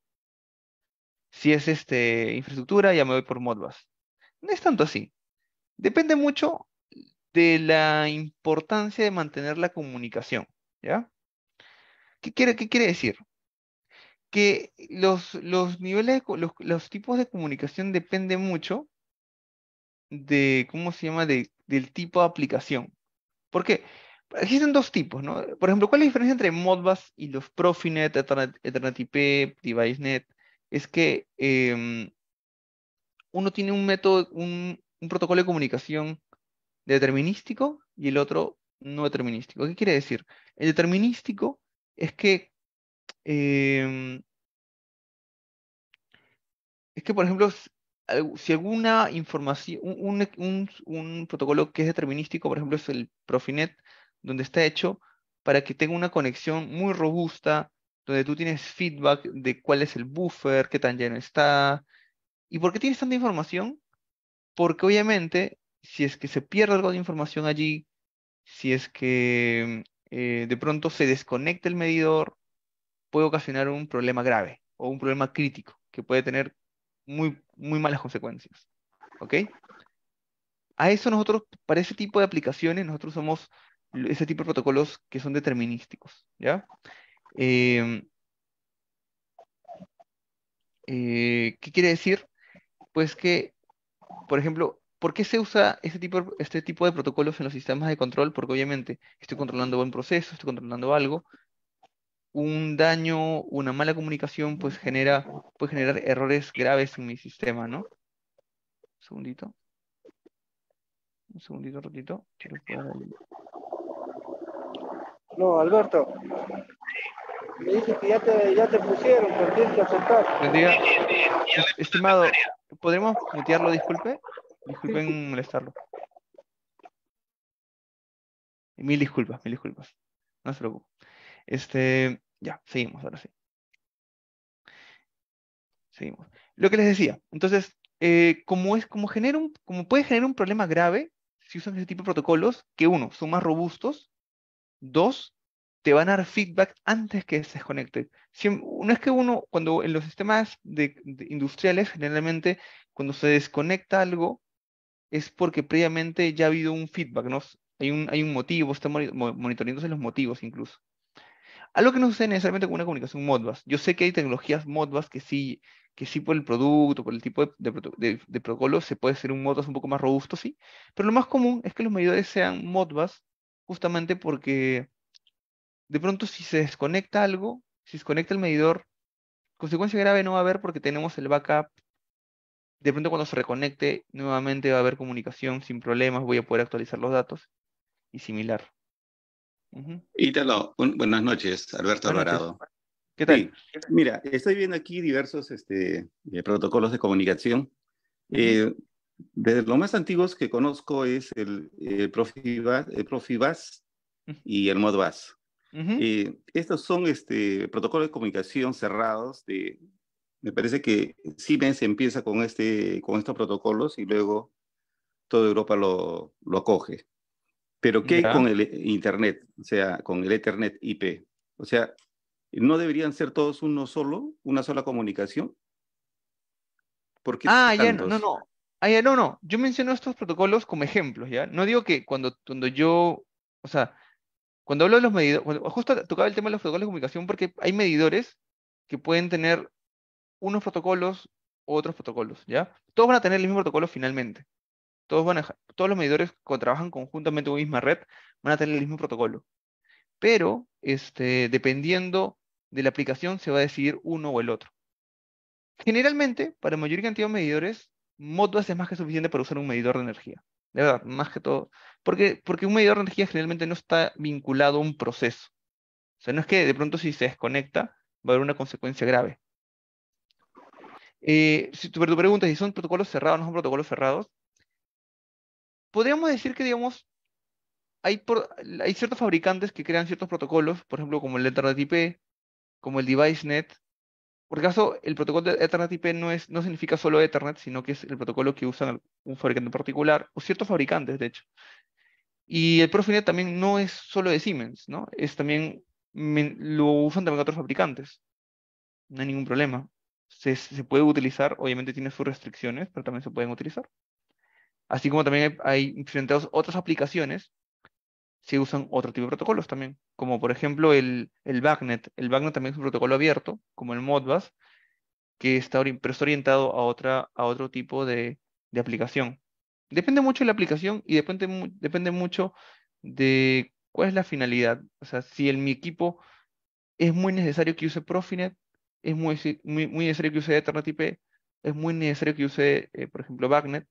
Si es este, infraestructura, ya me voy por Modbus. No es tanto así. Depende mucho de la importancia de mantener la comunicación. ¿Ya? ¿Qué quiere, qué quiere decir? Que los, los niveles, los, tipos de comunicación dependen mucho de, ¿cómo se llama?, del tipo de aplicación. ¿Por qué? Existen dos tipos, ¿no? Por ejemplo, ¿cuál es la diferencia entre Modbus y los Profinet, IP... DeviceNet? Es que em, uno tiene un método, un, un protocolo de comunicación determinístico y el otro no determinístico. ¿Qué quiere decir? El determinístico es que, em, es que por ejemplo, si alguna información, un, un, un, protocolo que es determinístico, por ejemplo, es el Profinet, donde está hecho para que tenga una conexión muy robusta, donde tú tienes feedback de cuál es el buffer, qué tan lleno está. ¿Y por qué tienes tanta información? Porque obviamente, si es que se pierde algo de información allí, si es que em, eh, de pronto se desconecta el medidor, puede ocasionar un problema grave o un problema crítico que puede tener muy, muy malas consecuencias. ¿Ok? A eso nosotros, para ese tipo de aplicaciones, nosotros somos ese tipo de protocolos que son determinísticos. ¿Ya? Em, eh, ¿Qué quiere decir? Pues que, por ejemplo, ¿Por qué se usa este tipo, este tipo de protocolos en los sistemas de control? Porque obviamente estoy controlando un proceso, estoy controlando algo. Un daño, una mala comunicación, pues genera, puede generar errores graves en mi sistema, ¿no? Un segundito. Un segundito, un ratito. No, Alberto. Me dice que ya te, pusieron, pero tienes que Estimado, ¿podremos mutearlo, disculpe? Disculpen molestarlo. Mil disculpas, mil disculpas. No se preocupe. Este, ya, seguimos, ahora sí. Seguimos. Lo que les decía, entonces, eh, como, es, como, genera un, como puede generar un problema grave si usan ese tipo de protocolos, que uno, son más robustos, dos, te van a dar feedback antes que se desconecte. no es que uno, cuando en los sistemas industriales, generalmente, cuando se desconecta algo, es porque previamente ya ha habido un feedback, ¿no? Hay un, hay un motivo, estamos monitoreándose los motivos incluso. Algo que no sucede necesariamente con una comunicación Modbus. Yo sé que hay tecnologías Modbus que sí, que sí por el producto, por el tipo de, protocolo, se puede hacer un Modbus un poco más robusto, sí. Pero lo más común es que los medidores sean Modbus justamente porque de pronto si se desconecta algo, si se desconecta el medidor, consecuencia grave no va a haber porque tenemos el backup de pronto cuando se reconecte nuevamente va a haber comunicación sin problemas, voy a poder actualizar los datos y similar. Y tal buenas noches, Alberto Alvarado. ¿Qué tal? mira, estoy viendo aquí diversos este, eh, protocolos de comunicación. Eh, de los más antiguos que conozco es el, ProfiBus Profibas, el y el Modbas. Eh, estos son este, protocolos de comunicación cerrados de, me parece que Siemens empieza con, este, con estos protocolos y luego toda Europa lo, lo acoge. Pero ¿qué con el Internet? O sea, con el Ethernet IP. O sea, ¿no deberían ser todos uno solo, una sola comunicación? porque ah, ya, no, no, no. Ah, no, no. Yo menciono estos protocolos como ejemplos, ¿ya? No digo que cuando, cuando yo, o sea, cuando hablo de los medidores, justo tocaba el tema de los protocolos de comunicación porque hay medidores que pueden tener unos protocolos otros protocolos, ¿ya? Todos van a tener el mismo protocolo finalmente. Todos, van a, todos los medidores que trabajan conjuntamente con una misma red van a tener el mismo protocolo. Pero, este, dependiendo de la aplicación, se va a decidir uno o el otro. Generalmente, para mayor cantidad de medidores, Modbus es más que suficiente para usar un medidor de energía. De verdad, más que todo. Porque, porque un medidor de energía generalmente no está vinculado a un proceso. O sea, no es que de pronto si se desconecta va a haber una consecuencia grave. Eh, si tu, tu pregunta si son protocolos cerrados no son protocolos cerrados, podríamos decir que, digamos, hay, por, hay ciertos fabricantes que crean ciertos protocolos, por ejemplo, como el Ethernet IP, como el DeviceNet. Por caso, el protocolo de Ethernet IP no, es, no significa solo Ethernet, sino que es el protocolo que usan un fabricante en particular, o ciertos fabricantes, de hecho. Y el Profinet también no es solo de Siemens, ¿no? Es también, lo usan también otros fabricantes. No hay ningún problema se, puede utilizar, obviamente tiene sus restricciones, pero también se pueden utilizar. Así como también hay, hay otras aplicaciones se usan otro tipo de protocolos también, como por ejemplo el, el BACnet. El BACnet también es un protocolo abierto, como el Modbus, que está, pero orientado a, otra, a otro tipo de, aplicación. Depende mucho de la aplicación y depende, depende mucho de cuál es la finalidad. O sea, si en mi equipo es muy necesario que use Profinet, es muy, muy, necesario que use Ethernet IP, es muy necesario que use, eh, por ejemplo, Bagnet,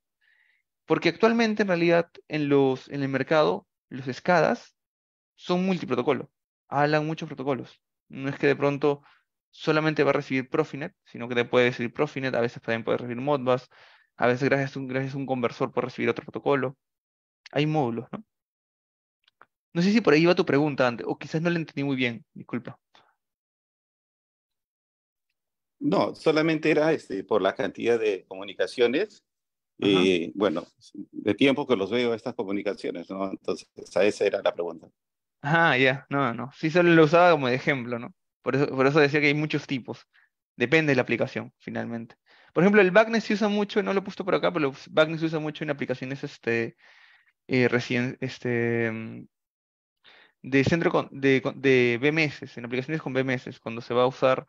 porque actualmente en realidad en, los, en el mercado los escadas son multiprotocolo, hablan muchos protocolos. No es que de pronto solamente va a recibir Profinet, sino que te puede decir Profinet, a veces también puede recibir Modbus, a veces gracias un, gracias a un conversor puede recibir otro protocolo. Hay módulos, ¿no? No sé si por ahí iba tu pregunta antes, o quizás no la entendí muy bien, disculpa. No, solamente era este, por la cantidad de comunicaciones y bueno, de tiempo que los veo estas comunicaciones, ¿no? Entonces, esa era la pregunta. Ah, ya, no, no. Sí, solo lo usaba como de ejemplo, ¿no? Por eso, por eso decía que hay muchos tipos. Depende de la aplicación, finalmente. Por ejemplo, el Wagner se usa mucho, no lo he puesto por acá, pero el se usa mucho en aplicaciones este, eh, recién, este, mm, de centro de, de BMS, en aplicaciones con BMS, cuando se va a usar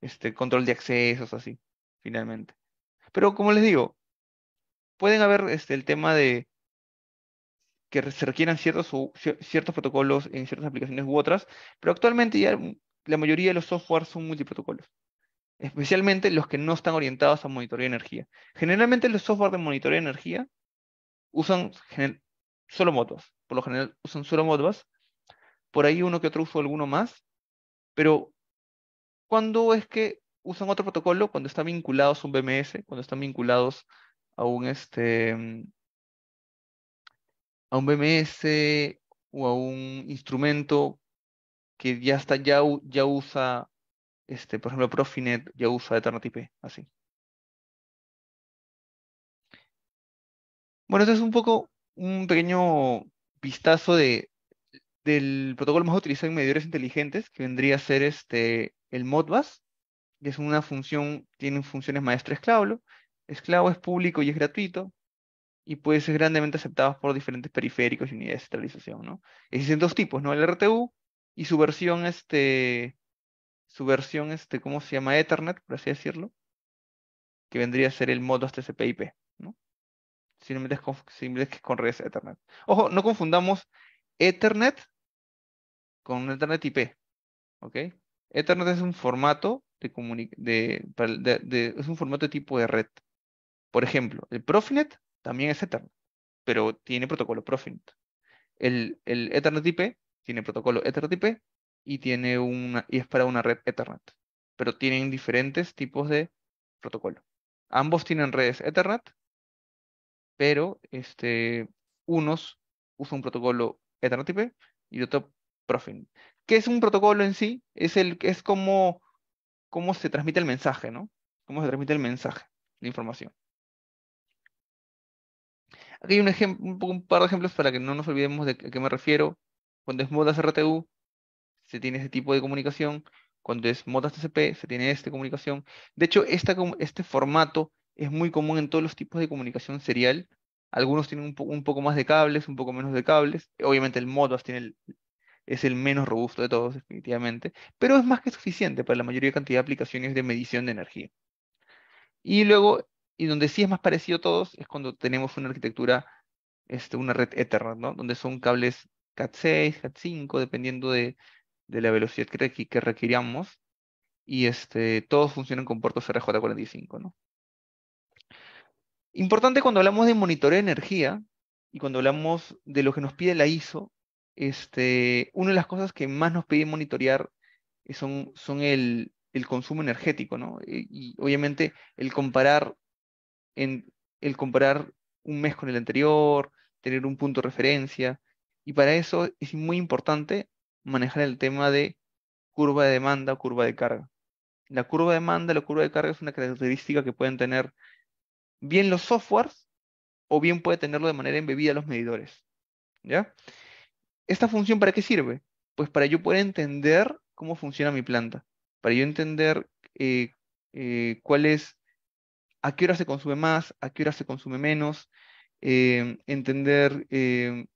este, control de accesos, así, finalmente. Pero como les digo, pueden haber este, el tema de que se requieran ciertos, ciertos protocolos en ciertas aplicaciones u otras, pero actualmente ya la mayoría de los softwares son multiprotocolos, especialmente los que no están orientados a monitoreo de energía. Generalmente los softwares de monitoreo de energía usan solo Modbus, por lo general usan solo Modbus, por ahí uno que otro uso alguno más, pero ¿Cuándo es que usan otro protocolo? Cuando están vinculados a un BMS, cuando están vinculados a un, este, mm, a un BMS o a un instrumento que ya está, ya, ya usa, este, por ejemplo, Profinet ya usa Ethernet así. Bueno, este es un poco un pequeño vistazo de, del protocolo más utilizado en medidores inteligentes, que vendría a ser este el Modbus, que es una función, tiene funciones maestra esclavo. Esclavo es público y es gratuito y puede ser grandemente aceptado por diferentes periféricos y unidades de centralización, ¿no? Existen dos tipos, ¿no? El RTU y su versión, este, su versión, este, ¿cómo se llama? Ethernet, por así decirlo, que vendría a ser el Modbus TCP/IP, ¿no? Simplemente es, con, es con redes Ethernet. Ojo, no confundamos Ethernet con Ethernet IP, ¿ok? Ethernet es un formato de, es un formato de tipo de red. Por ejemplo, el Profinet también es Ethernet, pero tiene protocolo Profinet. El, Ethernet IP tiene protocolo Ethernet IP y, tiene una, y es para una red Ethernet, pero tienen diferentes tipos de protocolo. Ambos tienen redes Ethernet, pero este, unos usan un protocolo Ethernet IP y otro Profinet. ¿Qué es un protocolo en sí? Es, el, es como, cómo se transmite el mensaje, ¿no? Cómo se transmite el mensaje, la información. Aquí hay un, par de ejemplos para que no nos olvidemos de a qué me refiero. Cuando es modas RTU, se tiene este tipo de comunicación. Cuando es modas TCP, se tiene esta comunicación. De hecho, este formato es muy común en todos los tipos de comunicación serial. Algunos tienen un, un poco más de cables, un poco menos de cables. Obviamente el MODAS tiene el, es el menos robusto de todos, definitivamente, pero es más que suficiente para la mayoría cantidad de aplicaciones de medición de energía. Y luego, y donde sí es más parecido a todos, es cuando tenemos una arquitectura, este, una red Ethernet, ¿no? Donde son cables CAT6, CAT5, dependiendo de, la velocidad que, que, requiramos. Y este, todos funcionan con puertos RJ45, ¿no? Importante cuando hablamos de monitoreo de energía y cuando hablamos de lo que nos pide la ISO, este, una de las cosas que más nos piden monitorear eh, son, son el, el consumo energético, ¿no? Eh, y, obviamente el comparar, el comparar un mes con el anterior, tener un punto de referencia, y para eso es muy importante manejar el tema de curva de demanda o curva de carga. La curva de demanda, la curva de carga es una característica que pueden tener bien los softwares o bien puede tenerlo de manera embebida los medidores. ¿Ya? ¿Esta función para qué sirve? Pues para yo poder entender cómo funciona mi planta, para yo entender eh, eh, cuál es, a qué hora se consume más, a qué hora se consume menos, em, entender, em,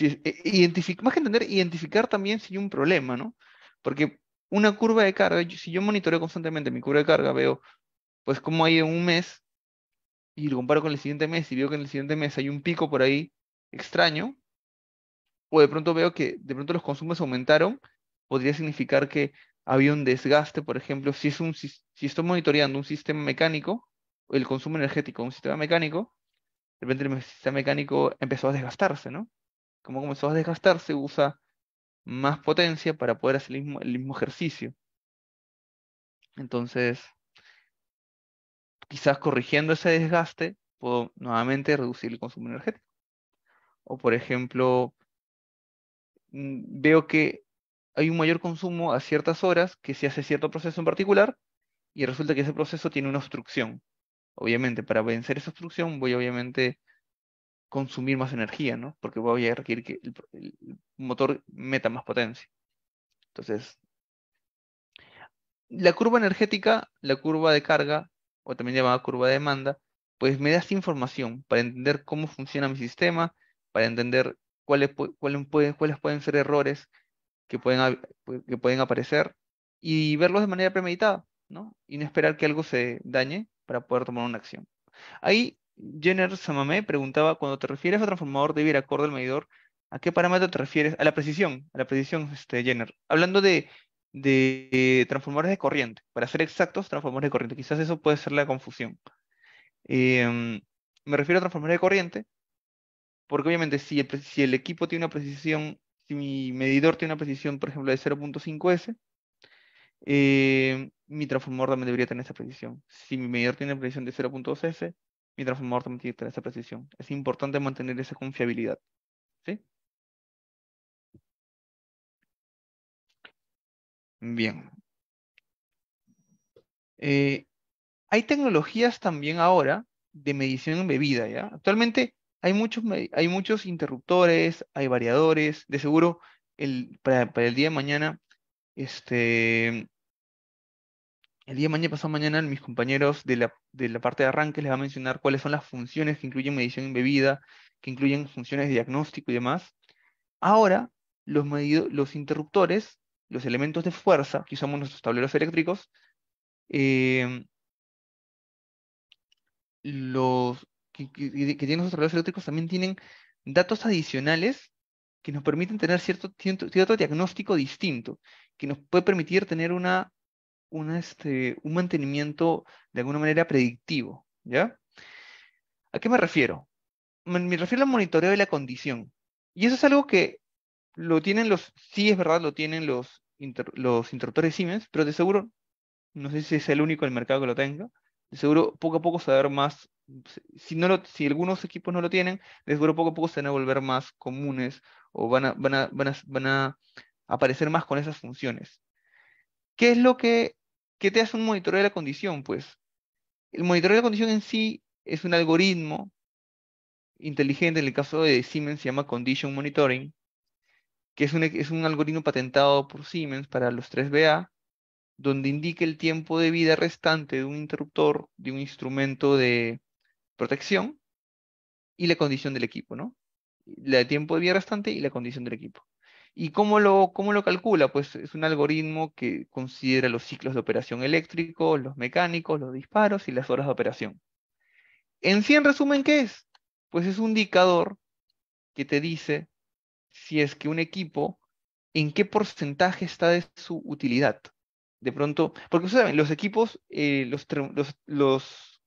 e, e, más que entender, identificar también si hay un problema, ¿no? Porque una curva de carga, si yo monitoreo constantemente mi curva de carga, veo pues cómo hay en un mes y lo comparo con el siguiente mes y veo que en el siguiente mes hay un pico por ahí extraño, o de pronto veo que de pronto los consumos aumentaron, podría significar que había un desgaste, por ejemplo, si, es un, si, estoy monitoreando un sistema mecánico, el consumo energético de un sistema mecánico, de repente el sistema mecánico empezó a desgastarse, ¿no? Como comenzó a desgastarse, usa más potencia para poder hacer el mismo ejercicio. Entonces, quizás corrigiendo ese desgaste, puedo nuevamente reducir el consumo energético. O, por ejemplo, Mm, veo que hay un mayor consumo a ciertas horas que se hace cierto proceso en particular y resulta que ese proceso tiene una obstrucción. Obviamente, para vencer esa obstrucción voy obviamente consumir más energía, ¿no? Porque voy a requerir que el, motor meta más potencia. Entonces, la curva energética, la curva de carga, o también llamada curva de demanda, pues me da esta información para entender cómo funciona mi sistema, para entender cuáles, cuáles, pueden, cuáles pueden ser errores que pueden, que pueden aparecer y verlos de manera premeditada, ¿no? Y no esperar que algo se dañe para poder tomar una acción. Ahí Jenner Samamé preguntaba, cuando te refieres a transformador de acorde al medidor, ¿a qué parámetro te refieres? A la precisión, a la precisión, este, Jenner. Hablando de, transformadores de corriente, para ser exactos, transformadores de corriente. Quizás eso puede ser la confusión. Em, me refiero a transformadores de corriente porque obviamente si el, si el equipo tiene una precisión, si mi medidor tiene una precisión, por ejemplo, de 0.5S, eh, mi transformador también debería tener esa precisión. Si mi medidor tiene una precisión de 0.2S, mi transformador también tiene que tener esa precisión. Es importante mantener esa confiabilidad. ¿Sí? Bien. Eh, hay tecnologías también ahora de medición en bebida, ¿ya? Actualmente hay muchos, interruptores, hay variadores. De seguro, para, el día de mañana, este, el día de mañana, pasado mañana, mis compañeros de la, parte de arranque les va a mencionar cuáles son las funciones que incluyen medición bebida, que incluyen funciones de diagnóstico y demás. Ahora, los, interruptores, los elementos de fuerza que usamos en nuestros tableros eléctricos, eh, los, que, tienen esos reloj eléctricos también tienen datos adicionales que nos permiten tener cierto, cierto, diagnóstico distinto, que nos puede permitir tener una, una este, un mantenimiento de alguna manera predictivo. ¿ya? ¿A qué me refiero? Me, refiero al monitoreo de la condición. Y eso es algo que lo tienen los, sí es verdad, lo tienen los, los interruptores Siemens, pero de seguro, no sé si es el único en el mercado que lo tenga, seguro poco a poco se va a ver más, si, algunos equipos no lo tienen, de seguro poco a poco se van a volver más comunes o van a, van a, aparecer más con esas funciones. ¿Qué es lo que, que te hace un monitoreo de la condición? Pues el monitoreo de la condición en sí es un algoritmo inteligente, en el caso de Siemens se llama Condition Monitoring, que es un, es un algoritmo patentado por Siemens para los 3BA, donde indique el tiempo de vida restante de un interruptor, de un instrumento de protección y la condición del equipo, ¿no? de tiempo de vida restante y la condición del equipo. ¿Y cómo lo, cómo lo calcula? Pues es un algoritmo que considera los ciclos de operación eléctrico, los mecánicos, los disparos y las horas de operación. En sí, en resumen, ¿qué es? Pues es un indicador que te dice si es que un equipo, en qué porcentaje está de su utilidad de pronto, porque ustedes saben, los equipos, eh, los, los,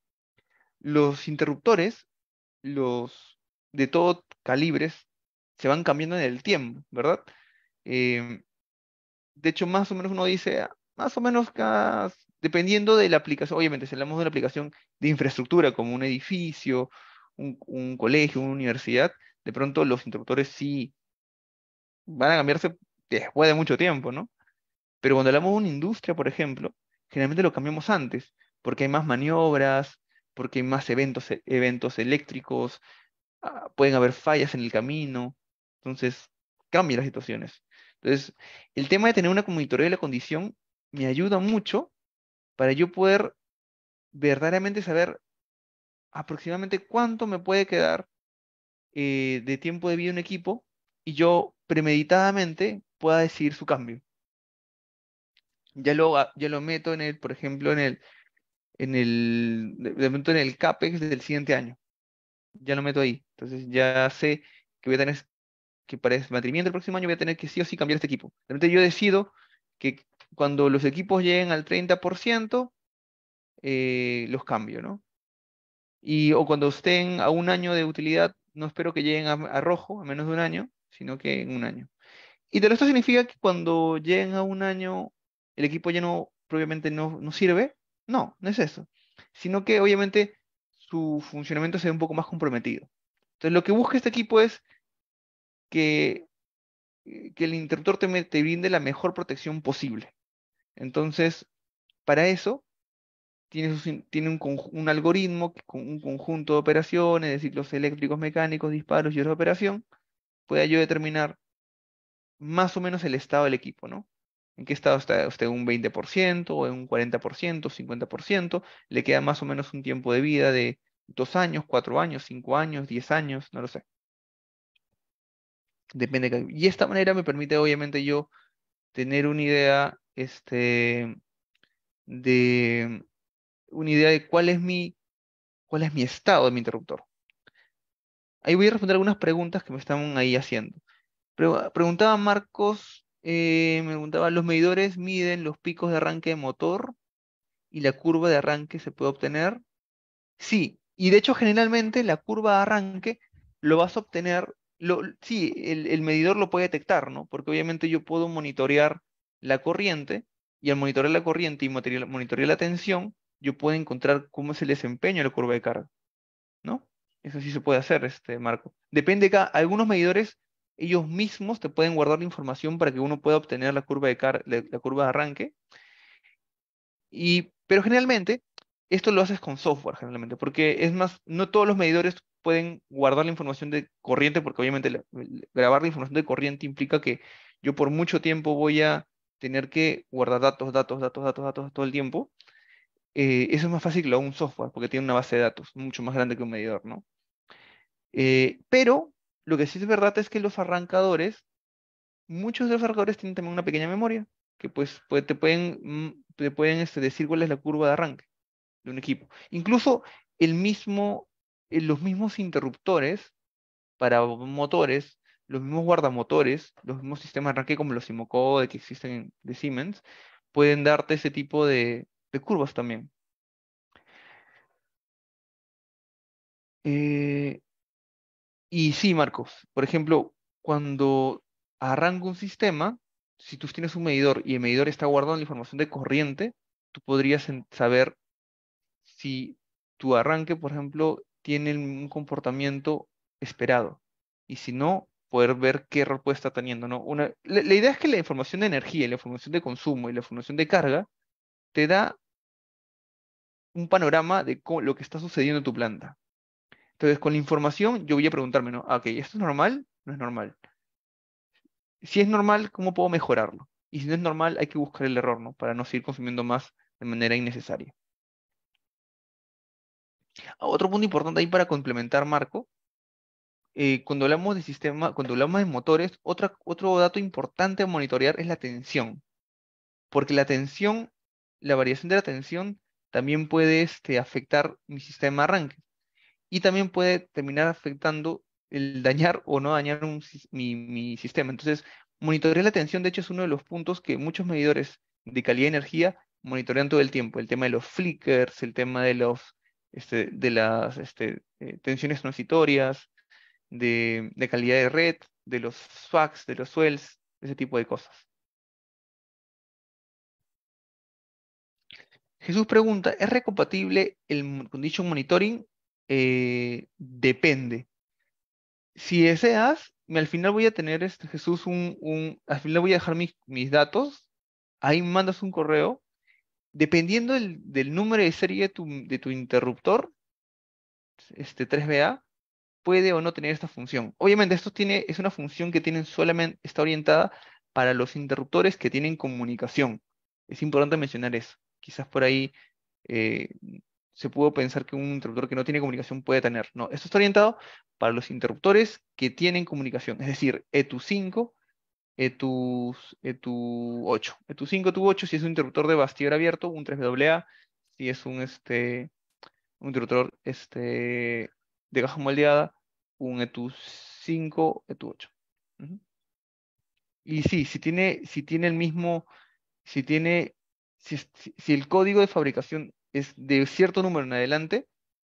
los, interruptores, los de todo calibres, se van cambiando en el tiempo, ¿verdad? Em, de hecho, más o menos uno dice, más o menos cada, dependiendo de la aplicación, obviamente, si hablamos de una aplicación de infraestructura como un edificio, un, un colegio, una universidad, de pronto los interruptores sí van a cambiarse después de mucho tiempo, ¿no? Pero cuando hablamos de una industria, por ejemplo, generalmente lo cambiamos antes, porque hay más maniobras, porque hay más eventos, eventos eléctricos, ah, pueden haber fallas en el camino, entonces cambia las situaciones. Entonces, el tema de tener una monitoría de la condición me ayuda mucho para yo poder verdaderamente saber aproximadamente cuánto me puede quedar eh, de tiempo de vida un equipo y yo premeditadamente pueda decidir su cambio ya lo, ah, ya lo meto en el, por ejemplo, en el, en el, de momento en el CAPEX del siguiente año. Ya lo meto ahí. Entonces ya sé que voy a tener que para el mantenimiento del próximo año voy a tener que sí o sí cambiar este equipo. Realmente yo decido que cuando los equipos lleguen al 30%, eh, los cambio, ¿no? Y o cuando estén a un año de utilidad, no espero que lleguen a, a rojo, a menos de un año, sino que en un año. Y de esto significa que cuando lleguen a un año el equipo ya no, propiamente no, sirve. No, no es eso. Sino que obviamente su funcionamiento se ve un poco más comprometido. Entonces lo que busca este equipo es que, eh, que el interruptor te, brinde la mejor protección posible. Entonces, para eso tiene, tiene un, algoritmo con un conjunto de operaciones, de ciclos eléctricos, mecánicos, disparos y otra operación, puede yo determinar más o menos el estado del equipo, ¿no? en qué estado está usted, un 20% o en un 40%, 50%, le queda más o menos un tiempo de vida de dos años, cuatro años, cinco años, diez años, no lo sé. Depende. De... Y esta manera me permite, obviamente, yo tener una idea, este, de, una idea de cuál es mi, cuál es mi estado de mi interruptor. Ahí voy a responder algunas preguntas que me están ahí haciendo. Preguntaba Marcos eh, me preguntaba, los medidores miden los picos de arranque de motor y la curva de arranque se puede obtener. Sí, y de hecho generalmente la curva de arranque lo vas a obtener, sí, el, medidor lo puede detectar, ¿no? Porque obviamente yo puedo monitorear la corriente y al monitorear la corriente y monitorear la tensión, yo puedo encontrar cómo es el desempeño de la curva de carga, ¿no? Eso sí se puede hacer, este Marco. Depende acá, algunos medidores ellos mismos te pueden guardar la información para que uno pueda obtener la curva de, la, curva de arranque. Y, pero generalmente, esto lo haces con software, generalmente, porque es más, no todos los medidores pueden guardar la información de corriente, porque obviamente grabar la información de corriente implica que yo por mucho tiempo voy a tener que guardar datos, datos, datos, datos, datos todo el tiempo. Eh, eso es más fácil que lo haga un software, porque tiene una base de datos mucho más grande que un medidor, ¿no? Eh, pero lo que sí es verdad es que los arrancadores, muchos de los arrancadores tienen también una pequeña memoria, que pues, pues te pueden, mm, este, decir cuál es la curva de arranque de un equipo. Incluso eh, los mismos interruptores para motores, los mismos guardamotores, los mismos sistemas de arranque como los Simocode que existen de Siemens, pueden darte ese tipo de, de curvas también. Eh, y sí, Marcos, por ejemplo, cuando arranco un sistema, si tú tienes un medidor y el medidor está guardando la información de corriente, tú podrías saber si tu arranque, por ejemplo, tiene un comportamiento esperado. Y si no, poder ver qué error puede estar teniendo. ¿no? Una, la, idea es que la información de energía, la información de consumo y la información de carga te da un panorama de lo que está sucediendo en tu planta. Entonces, con la información, yo voy a preguntarme, ¿no? Ah, ok, ¿esto es normal? No es normal. Si es normal, ¿cómo puedo mejorarlo? Y si no es normal, hay que buscar el error, ¿no? Para no seguir consumiendo más de manera innecesaria. Ah, otro punto importante ahí para complementar, Marco, eh, cuando hablamos de sistema, cuando hablamos de motores, otro dato importante a monitorear es la tensión. Porque la tensión, la variación de la tensión también puede este, afectar mi sistema de arranque y también puede terminar afectando el dañar o no dañar mi, sistema. Entonces, monitorear la tensión, de hecho, es uno de los puntos que muchos medidores de calidad de energía monitorean todo el tiempo. El tema de los flickers, el tema de, los, este, de las este, eh, tensiones transitorias, de, de, calidad de red, de los swags, de los swells, ese tipo de cosas. Jesús pregunta, ¿es recompatible el condition monitoring eh, depende. Si deseas, al final voy a tener, este, Jesús, un, al final voy a dejar mis, datos, ahí mandas un correo, dependiendo del, número de serie de tu, interruptor, este 3BA, puede o no tener esta función. Obviamente, esto tiene, es una función que tienen solamente, está orientada para los interruptores que tienen comunicación. Es importante mencionar eso. Quizás por ahí eh, se pudo pensar que un interruptor que no tiene comunicación puede tener. No, esto está orientado para los interruptores que tienen comunicación, es decir, ETU5, ETU, ETU8. ETU5, ETU8, si es un interruptor de bastidor abierto, un 3WA, si es un, este, un interruptor este, de caja moldeada, un ETU5, ETU8. Y sí, si tiene, si tiene el mismo, si tiene, si el código de fabricación es de cierto número en adelante,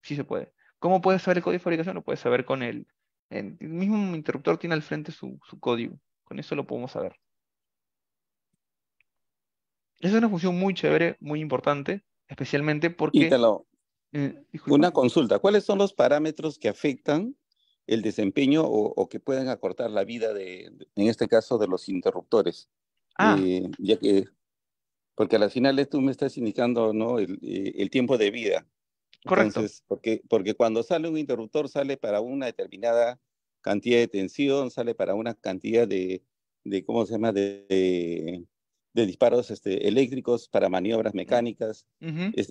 sí se puede. ¿Cómo puedes saber el código de fabricación? Lo puedes saber con el, el mismo interruptor tiene al frente su, código. Con eso lo podemos saber. Esa es una función muy chévere, muy importante, especialmente porque... Eh, una consulta. ¿Cuáles son los parámetros que afectan el desempeño o, que pueden acortar la vida, de, en este caso, de los interruptores? Ah. Eh, ya que porque al final finales tú me estás indicando ¿no? el, eh, tiempo de vida. Correcto. Entonces, porque, cuando sale un interruptor sale para una determinada cantidad de tensión, sale para una cantidad de, de ¿cómo se llama?, de, disparos este, eléctricos, para maniobras mecánicas.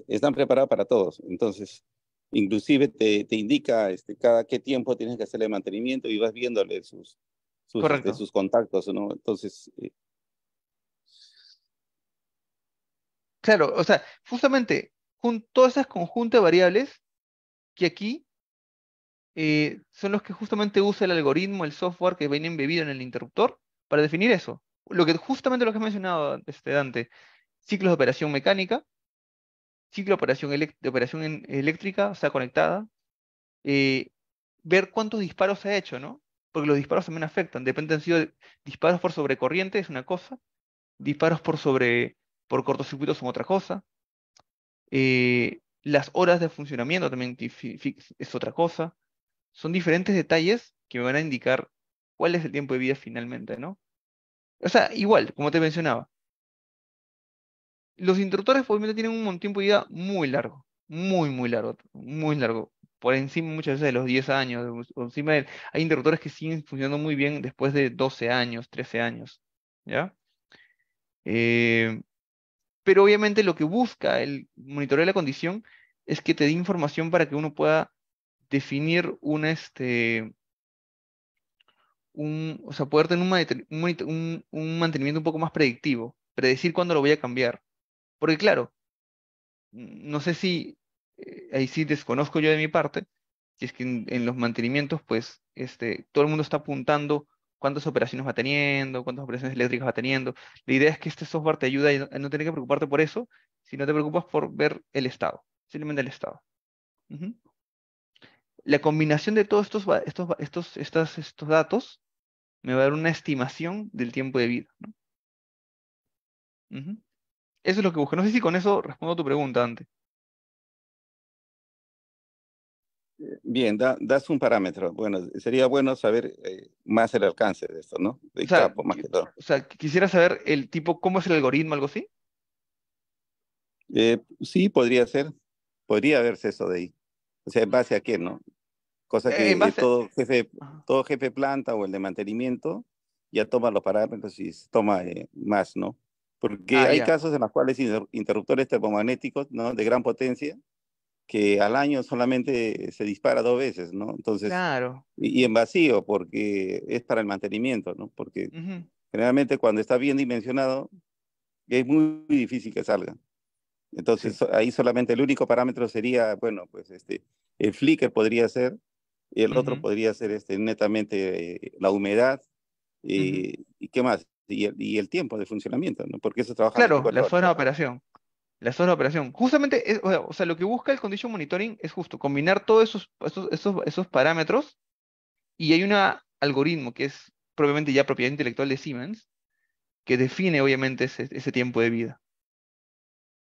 están preparados para todos. Entonces, inclusive te, indica este, cada qué tiempo tienes que hacerle mantenimiento y vas viéndole sus, este, contactos, ¿no? Entonces, eh, Claro, o sea, justamente todas esas conjuntas de variables que aquí eh, son los que justamente usa el algoritmo, el software que viene embebido en el interruptor para definir eso. Lo que justamente lo que has mencionado, este, Dante, ciclos de operación mecánica, ciclo de operación, de operación eléctrica, o sea, conectada, eh, ver cuántos disparos se ha hecho, ¿no? Porque los disparos también afectan. Depende han sido disparos por sobrecorriente, es una cosa, disparos por sobre por cortocircuitos son otra cosa. Eh, las horas de funcionamiento también es otra cosa. Son diferentes detalles que me van a indicar cuál es el tiempo de vida finalmente, ¿no? O sea, igual, como te mencionaba, los interruptores obviamente tienen un tiempo de vida muy largo, muy, muy largo, muy largo, por encima muchas veces de los 10 años, por encima hay interruptores que siguen funcionando muy bien después de 12 años, 13 años, ¿ya? Eh, pero obviamente lo que busca el monitoreo de la condición es que te dé información para que uno pueda definir un, este, un, o sea, poder tener un, un mantenimiento un poco más predictivo, predecir cuándo lo voy a cambiar. Porque claro, no sé si, eh, ahí sí desconozco yo de mi parte, si es que en, en, los mantenimientos, pues, este, todo el mundo está apuntando cuántas operaciones va teniendo, cuántas operaciones eléctricas va teniendo. La idea es que este software te ayuda y no, tienes que preocuparte por eso, si no te preocupas por ver el estado, simplemente el estado. La combinación de todos estos, estos, datos me va a dar una estimación del tiempo de vida. Eso es lo que busco. No sé si con eso respondo a tu pregunta, antes. Bien, das un parámetro. Bueno, sería bueno saber eh, más el alcance de esto, ¿no? De o sea, más que todo. O sea, quisiera saber el tipo, ¿cómo es el algoritmo, algo así? Eh, sí, podría ser. Podría verse eso de ahí. O sea, ¿en mm. base a qué, no? Cosa que eh, todo, jefe, todo jefe planta o el de mantenimiento ya toma los parámetros y toma más, ¿no? Porque ah, hay casos en los cuales interruptores termomagnéticos, ¿no? De gran potencia, que al año solamente se dispara dos veces, ¿no? Entonces, claro. y, en vacío, porque es para el mantenimiento, ¿no? Porque generalmente cuando está bien dimensionado, es muy, difícil que salga. Entonces, ahí solamente el único parámetro sería, bueno, pues este, el flicker podría ser, y el otro podría ser este, netamente eh, la humedad, eh, y qué más, y el, y el, tiempo de funcionamiento, ¿no? Porque eso trabaja. Claro, la zona de operación. La sola operación. Justamente, o sea, lo que busca el condition monitoring es justo combinar todos esos, esos, parámetros y hay un algoritmo que es probablemente ya propiedad intelectual de Siemens que define obviamente ese, tiempo de vida.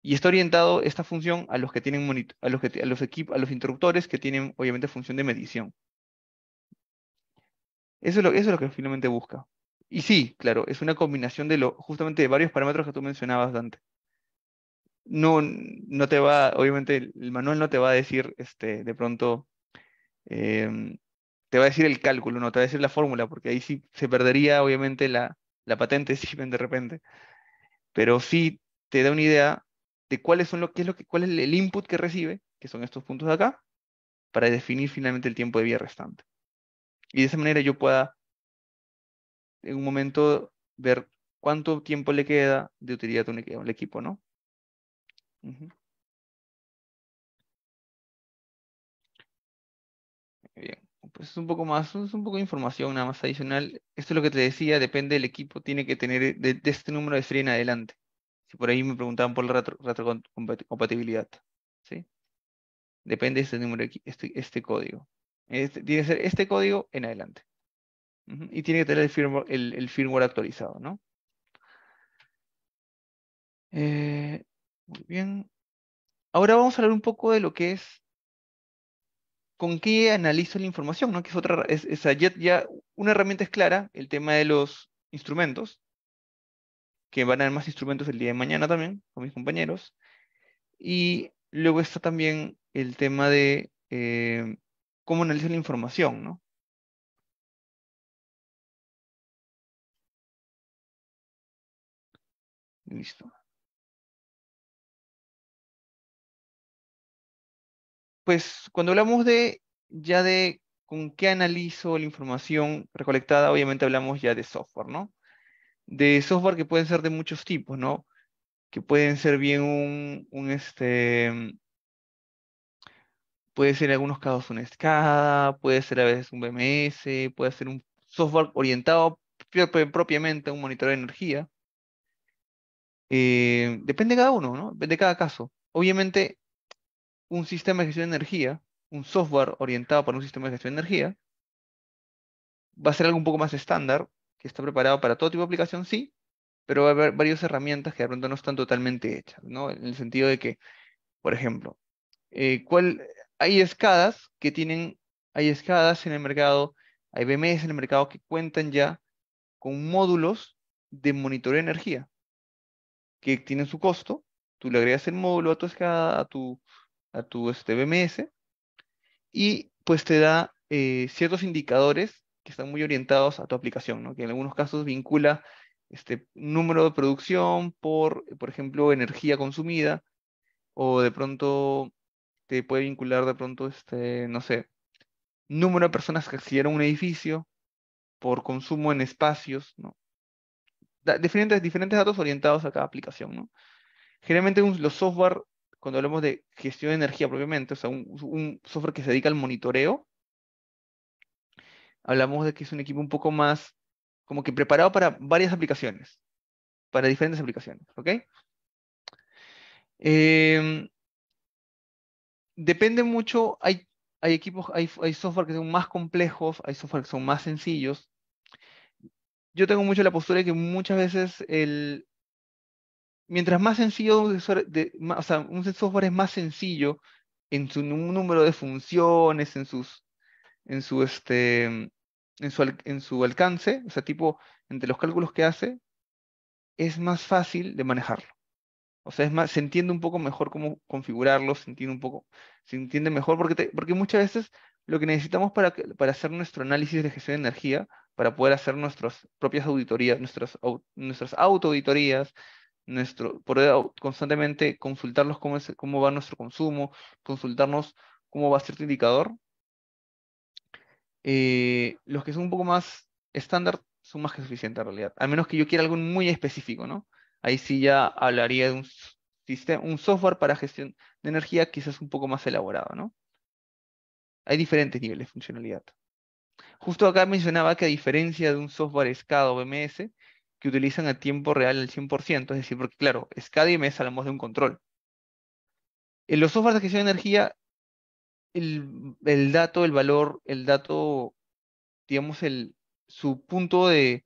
Y está orientado esta función a los que tienen a los, que, a los a los interruptores que tienen obviamente función de medición. Eso es, lo, que finalmente busca. Y sí, claro, es una combinación de lo, justamente de varios parámetros que tú mencionabas, Dante no, no te va, obviamente el manual no te va a decir, este, de pronto, em, te va a decir el cálculo, no te va a decir la fórmula, porque ahí sí se perdería, obviamente, la, la patente ven de repente. Pero sí te da una idea de cuáles son lo, qué es lo que, cuál es el input que recibe, que son estos puntos de acá, para definir finalmente el tiempo de vía restante. Y de esa manera yo pueda, en un momento, ver cuánto tiempo le queda de utilidad equipo, ¿no? Bien, pues es un poco más, es un poco de información nada más adicional. Esto es lo que te decía, depende del equipo, tiene que tener de, este número de serie en adelante. Si por ahí me preguntaban por la retrocompatibilidad, ¿sí? Depende de este número, este, este código. Este, tiene que ser este código en adelante. Y tiene que tener el firmware, firmware actualizado, ¿no? Eh, muy bien. Ahora vamos a hablar un poco de lo que es con qué analizo la información, ¿no? Que es otra, esa ya, una herramienta es clara, el tema de los instrumentos, que van a haber más instrumentos el día de mañana también, con mis compañeros. Y luego está también el tema de eh, cómo analizo la información, ¿no? Listo. pues cuando hablamos de ya de con qué analizo la información recolectada, obviamente hablamos ya de software, ¿no? De software que pueden ser de muchos tipos, ¿no? Que pueden ser bien un, un este, puede ser en algunos casos una SCADA, puede ser a veces un BMS, puede ser un software orientado propiamente a un monitor de energía. Eh, depende de cada uno, ¿no? Depende de cada caso. Obviamente, un sistema de gestión de energía, un software orientado para un sistema de gestión de energía, va a ser algo un poco más estándar, que está preparado para todo tipo de aplicación, sí, pero va a haber varias herramientas que de pronto no están totalmente hechas, ¿no? En el sentido de que, por ejemplo, eh, ¿cuál, hay escadas que tienen, hay escadas en el mercado, hay BMS en el mercado que cuentan ya con módulos de monitoreo de energía, que tienen su costo, tú le agregas el módulo a tu escada, a tu, a tu este, BMS y pues te da eh, ciertos indicadores que están muy orientados a tu aplicación, ¿no? que en algunos casos vincula este número de producción por, por ejemplo, energía consumida o de pronto te puede vincular de pronto, este, no sé, número de personas que accedieron a un edificio por consumo en espacios, ¿no? diferentes, diferentes datos orientados a cada aplicación, ¿no? Generalmente los software cuando hablamos de gestión de energía propiamente, o sea, un, software que se dedica al monitoreo, hablamos de que es un equipo un poco más como que preparado para varias aplicaciones, para diferentes aplicaciones, ¿ok? Em, depende mucho, hay, equipos, hay, hay software que son más complejos, hay software que son más sencillos. Yo tengo mucho la postura de que muchas veces el, mientras más sencillo un o sea, un software es más sencillo en su número de funciones, en sus, en su este, en su, en su alcance, o sea, tipo entre los cálculos que hace, es más fácil de manejarlo. O sea, se entiende un poco mejor cómo configurarlo, se entiende un poco, se entiende mejor, porque, porque muchas veces lo que necesitamos para, para hacer nuestro análisis de gestión de energía, para poder hacer nuestras propias auditorías, nuestras, nuestras auditorías nuestro, e, constantemente consultarlos cómo, cómo va nuestro consumo, consultarnos cómo va a ser cierto indicador. Eh, los que son un poco más estándar son más que suficientes en realidad, a menos que yo quiera algo muy específico, ¿no? Ahí sí ya hablaría de un, sistema, un software para gestión de energía quizás un poco más elaborado, ¿no? Hay diferentes niveles de funcionalidad. Justo acá mencionaba que a diferencia de un software SCADA BMS, que utilizan a tiempo real al 100%, es decir, porque claro, SCADA y MES hablamos de un control. En los softwares de gestión de energía, el, dato, el valor, el dato, digamos, el, su punto de,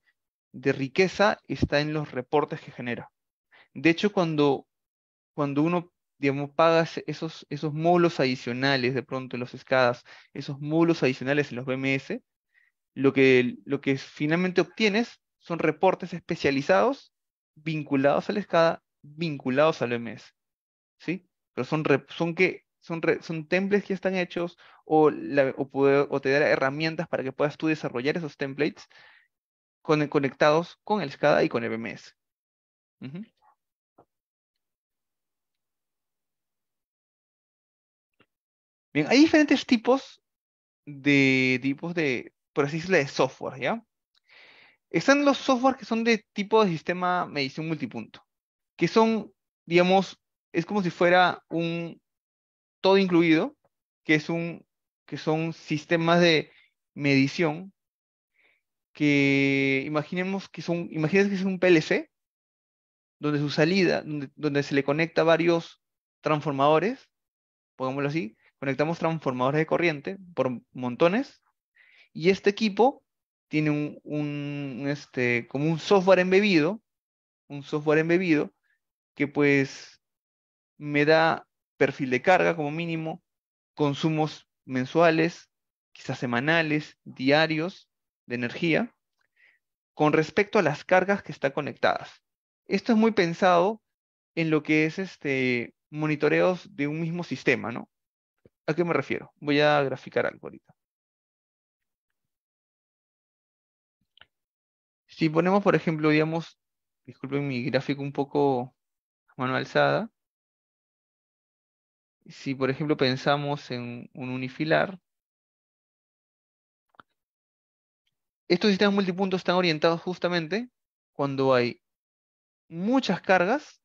riqueza está en los reportes que genera. De hecho, cuando, cuando uno digamos, pagas esos, esos módulos adicionales de pronto en los escadas, esos módulos adicionales en los BMS, lo que, lo que finalmente obtienes son reportes especializados vinculados a la vinculados al OMS. ¿Sí? Pero son, son que son, son templates que están hechos o, o, o, te dará herramientas para que puedas tú desarrollar esos templates con, conectados con el SCADA y con el OMS. Bien, hay diferentes tipos de tipos de, por así decirlo, de software, ¿ya? Están los softwares que son de tipo de sistema medición multipunto, que son, digamos, es como si fuera un todo incluido, que, es un, que son sistemas de medición que imaginemos que son, imagínense que es un PLC, donde su salida, donde, donde se le conecta varios transformadores, pongámoslo así, conectamos transformadores de corriente por montones, y este equipo tiene un, este, como un software embebido, un software embebido que pues me da perfil de carga como mínimo, consumos mensuales, quizás semanales, diarios de energía, con respecto a las cargas que están conectadas. Esto es muy pensado en lo que es este monitoreos de un mismo sistema, ¿no? ¿A qué me refiero? Voy a graficar algo ahorita. Si ponemos, por ejemplo, digamos, disculpen mi gráfico un poco mano alzada, si por ejemplo pensamos en un unifilar, estos sistemas multipuntos están orientados justamente cuando hay muchas cargas,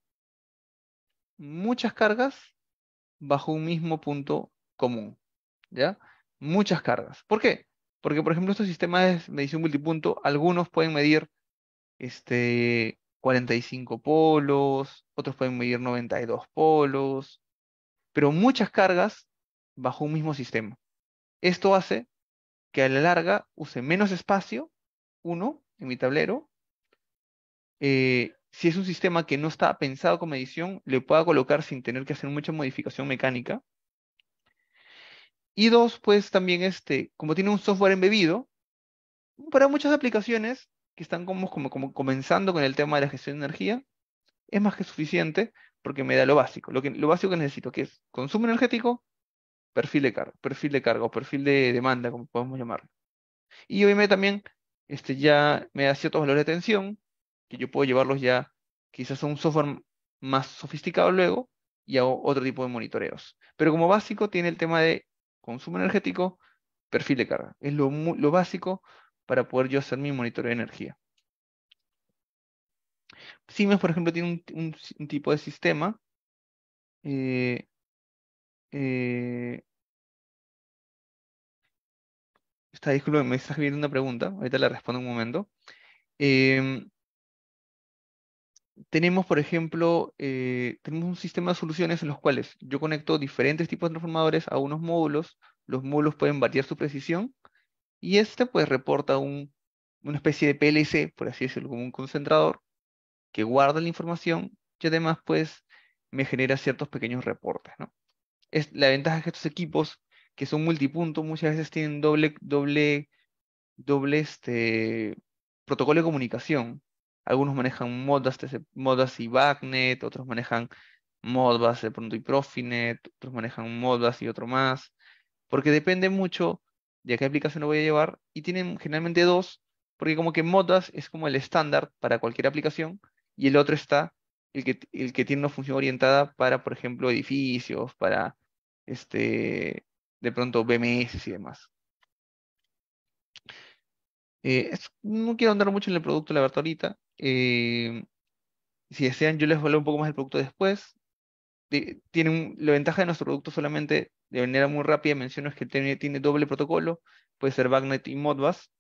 muchas cargas bajo un mismo punto común, ¿ya? Muchas cargas. ¿Por qué? Porque, por ejemplo, estos sistemas de medición multipunto, algunos pueden medir este, 45 polos, otros pueden medir 92 polos, pero muchas cargas bajo un mismo sistema. Esto hace que a la larga use menos espacio, uno, en mi tablero. Eh, si es un sistema que no está pensado con medición, le pueda colocar sin tener que hacer mucha modificación mecánica. Y dos, pues también este, como tiene un software embebido, para muchas aplicaciones que están como, como, comenzando con el tema de la gestión de energía, es más que suficiente porque me da lo básico, lo, básico que necesito, que es consumo energético, perfil de carga, perfil de carga o perfil de demanda, como podemos llamarlo. Y obviamente también este, ya me da ciertos valores de tensión, que yo puedo llevarlos ya quizás a un software más sofisticado luego y hago otro tipo de monitoreos. Pero como básico tiene el tema de consumo energético, perfil de carga. Es lo, básico para poder yo hacer mi monitoreo de energía. Siemens, por ejemplo, tiene un, tipo de sistema eh, eh está, me está escribiendo una pregunta, ahorita la respondo un momento. Eh, tenemos, por ejemplo, eh, tenemos un sistema de soluciones en los cuales yo conecto diferentes tipos de transformadores a unos módulos, los módulos pueden variar su precisión, y este pues reporta una especie de PLC, por así decirlo, como un concentrador, que guarda la información y además pues me genera ciertos pequeños reportes. la ventaja es que estos equipos, que son multipunto, muchas veces tienen doble, doble, doble este, protocolo de comunicación algunos manejan Modbus, Modbus y Backnet, otros manejan Modbus de pronto y Profinet, otros manejan Modbus y otro más, porque depende mucho de a qué aplicación lo voy a llevar y tienen generalmente dos, porque como que Modbus es como el estándar para cualquier aplicación y el otro está el que, tiene una función orientada para, por ejemplo, edificios, para este, de pronto BMS y demás. Eh, no quiero andar mucho en el producto, la verdad, ahorita. Eh, si desean, yo les vuelvo un poco más el producto después. tiene la ventaja de nuestro producto solamente de manera muy rápida menciono es que tiene, tiene doble protocolo, puede ser Bagnet y Modbus.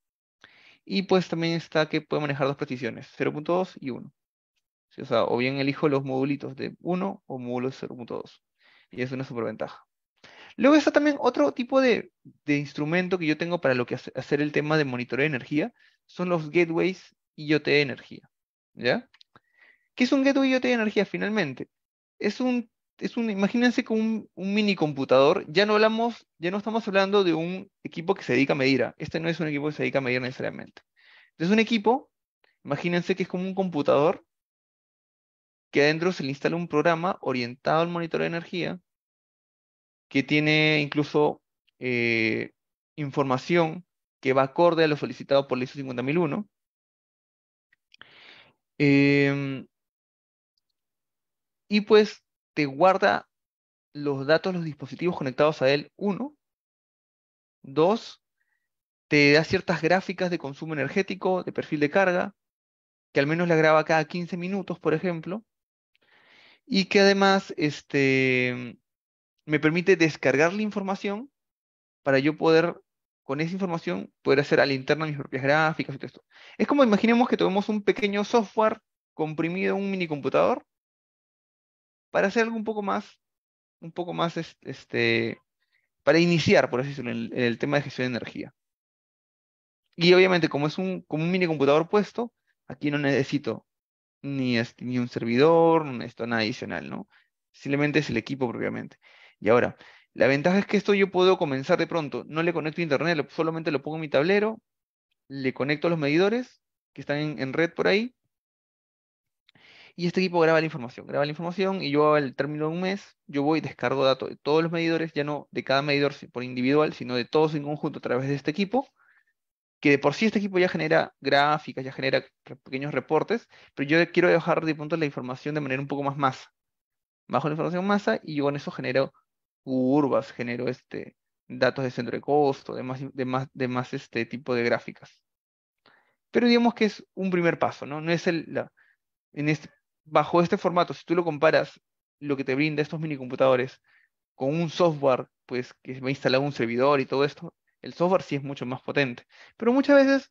Y pues también está que puede manejar dos precisiones, 0.2 y 1. O o bien elijo los modulitos de 1 o módulos de 0.2. Y es una ventaja Luego está también otro tipo de, instrumento que yo tengo para lo que hacer el tema de monitoreo de energía, son los gateways IoT de energía. ¿Ya? ¿Qué es un gateway IoT de energía finalmente? Es un, es un imagínense como un, mini computador, ya no hablamos, ya no estamos hablando de un equipo que se dedica a medir. Ah, este no es un equipo que se dedica a medir necesariamente. Es un equipo, imagínense que es como un computador que adentro se le instala un programa orientado al monitor de energía que tiene incluso eh, información que va acorde a lo solicitado por la ISO 50001 Em, y pues te guarda los datos los dispositivos conectados a él, uno. Dos, te da ciertas gráficas de consumo energético, de perfil de carga, que al menos la graba cada 15 minutos, por ejemplo, y que además este, me permite descargar la información para yo poder con esa información poder hacer a la interna mis propias gráficas y todo esto. Es como imaginemos que tomemos un pequeño software comprimido en un mini computador para hacer algo un poco más, un poco más, este, para iniciar, por así decirlo, en el, tema de gestión de energía. Y obviamente, como es un, como un mini computador puesto, aquí no necesito ni, este, ni un servidor, no necesito nada adicional, ¿no? Simplemente es el equipo propiamente. Y ahora, la ventaja es que esto yo puedo comenzar de pronto. No le conecto a internet, solamente lo pongo en mi tablero, le conecto a los medidores que están en, red por ahí. Y este equipo graba la información, graba la información y yo al término de un mes, yo voy y descargo datos de todos los medidores, ya no de cada medidor por individual, sino de todos en conjunto a través de este equipo, que de por sí este equipo ya genera gráficas, ya genera pequeños reportes, pero yo quiero dejar de pronto la información de manera un poco más masa. Bajo la información masa y yo con eso genero curvas, genero este, datos de centro de costo, demás, de más este tipo de gráficas. Pero digamos que es un primer paso, ¿no? No es el, en este, bajo este formato, si tú lo comparas, lo que te brinda estos minicomputadores con un software, pues que me ha instalado un servidor y todo esto, el software sí es mucho más potente. Pero muchas veces,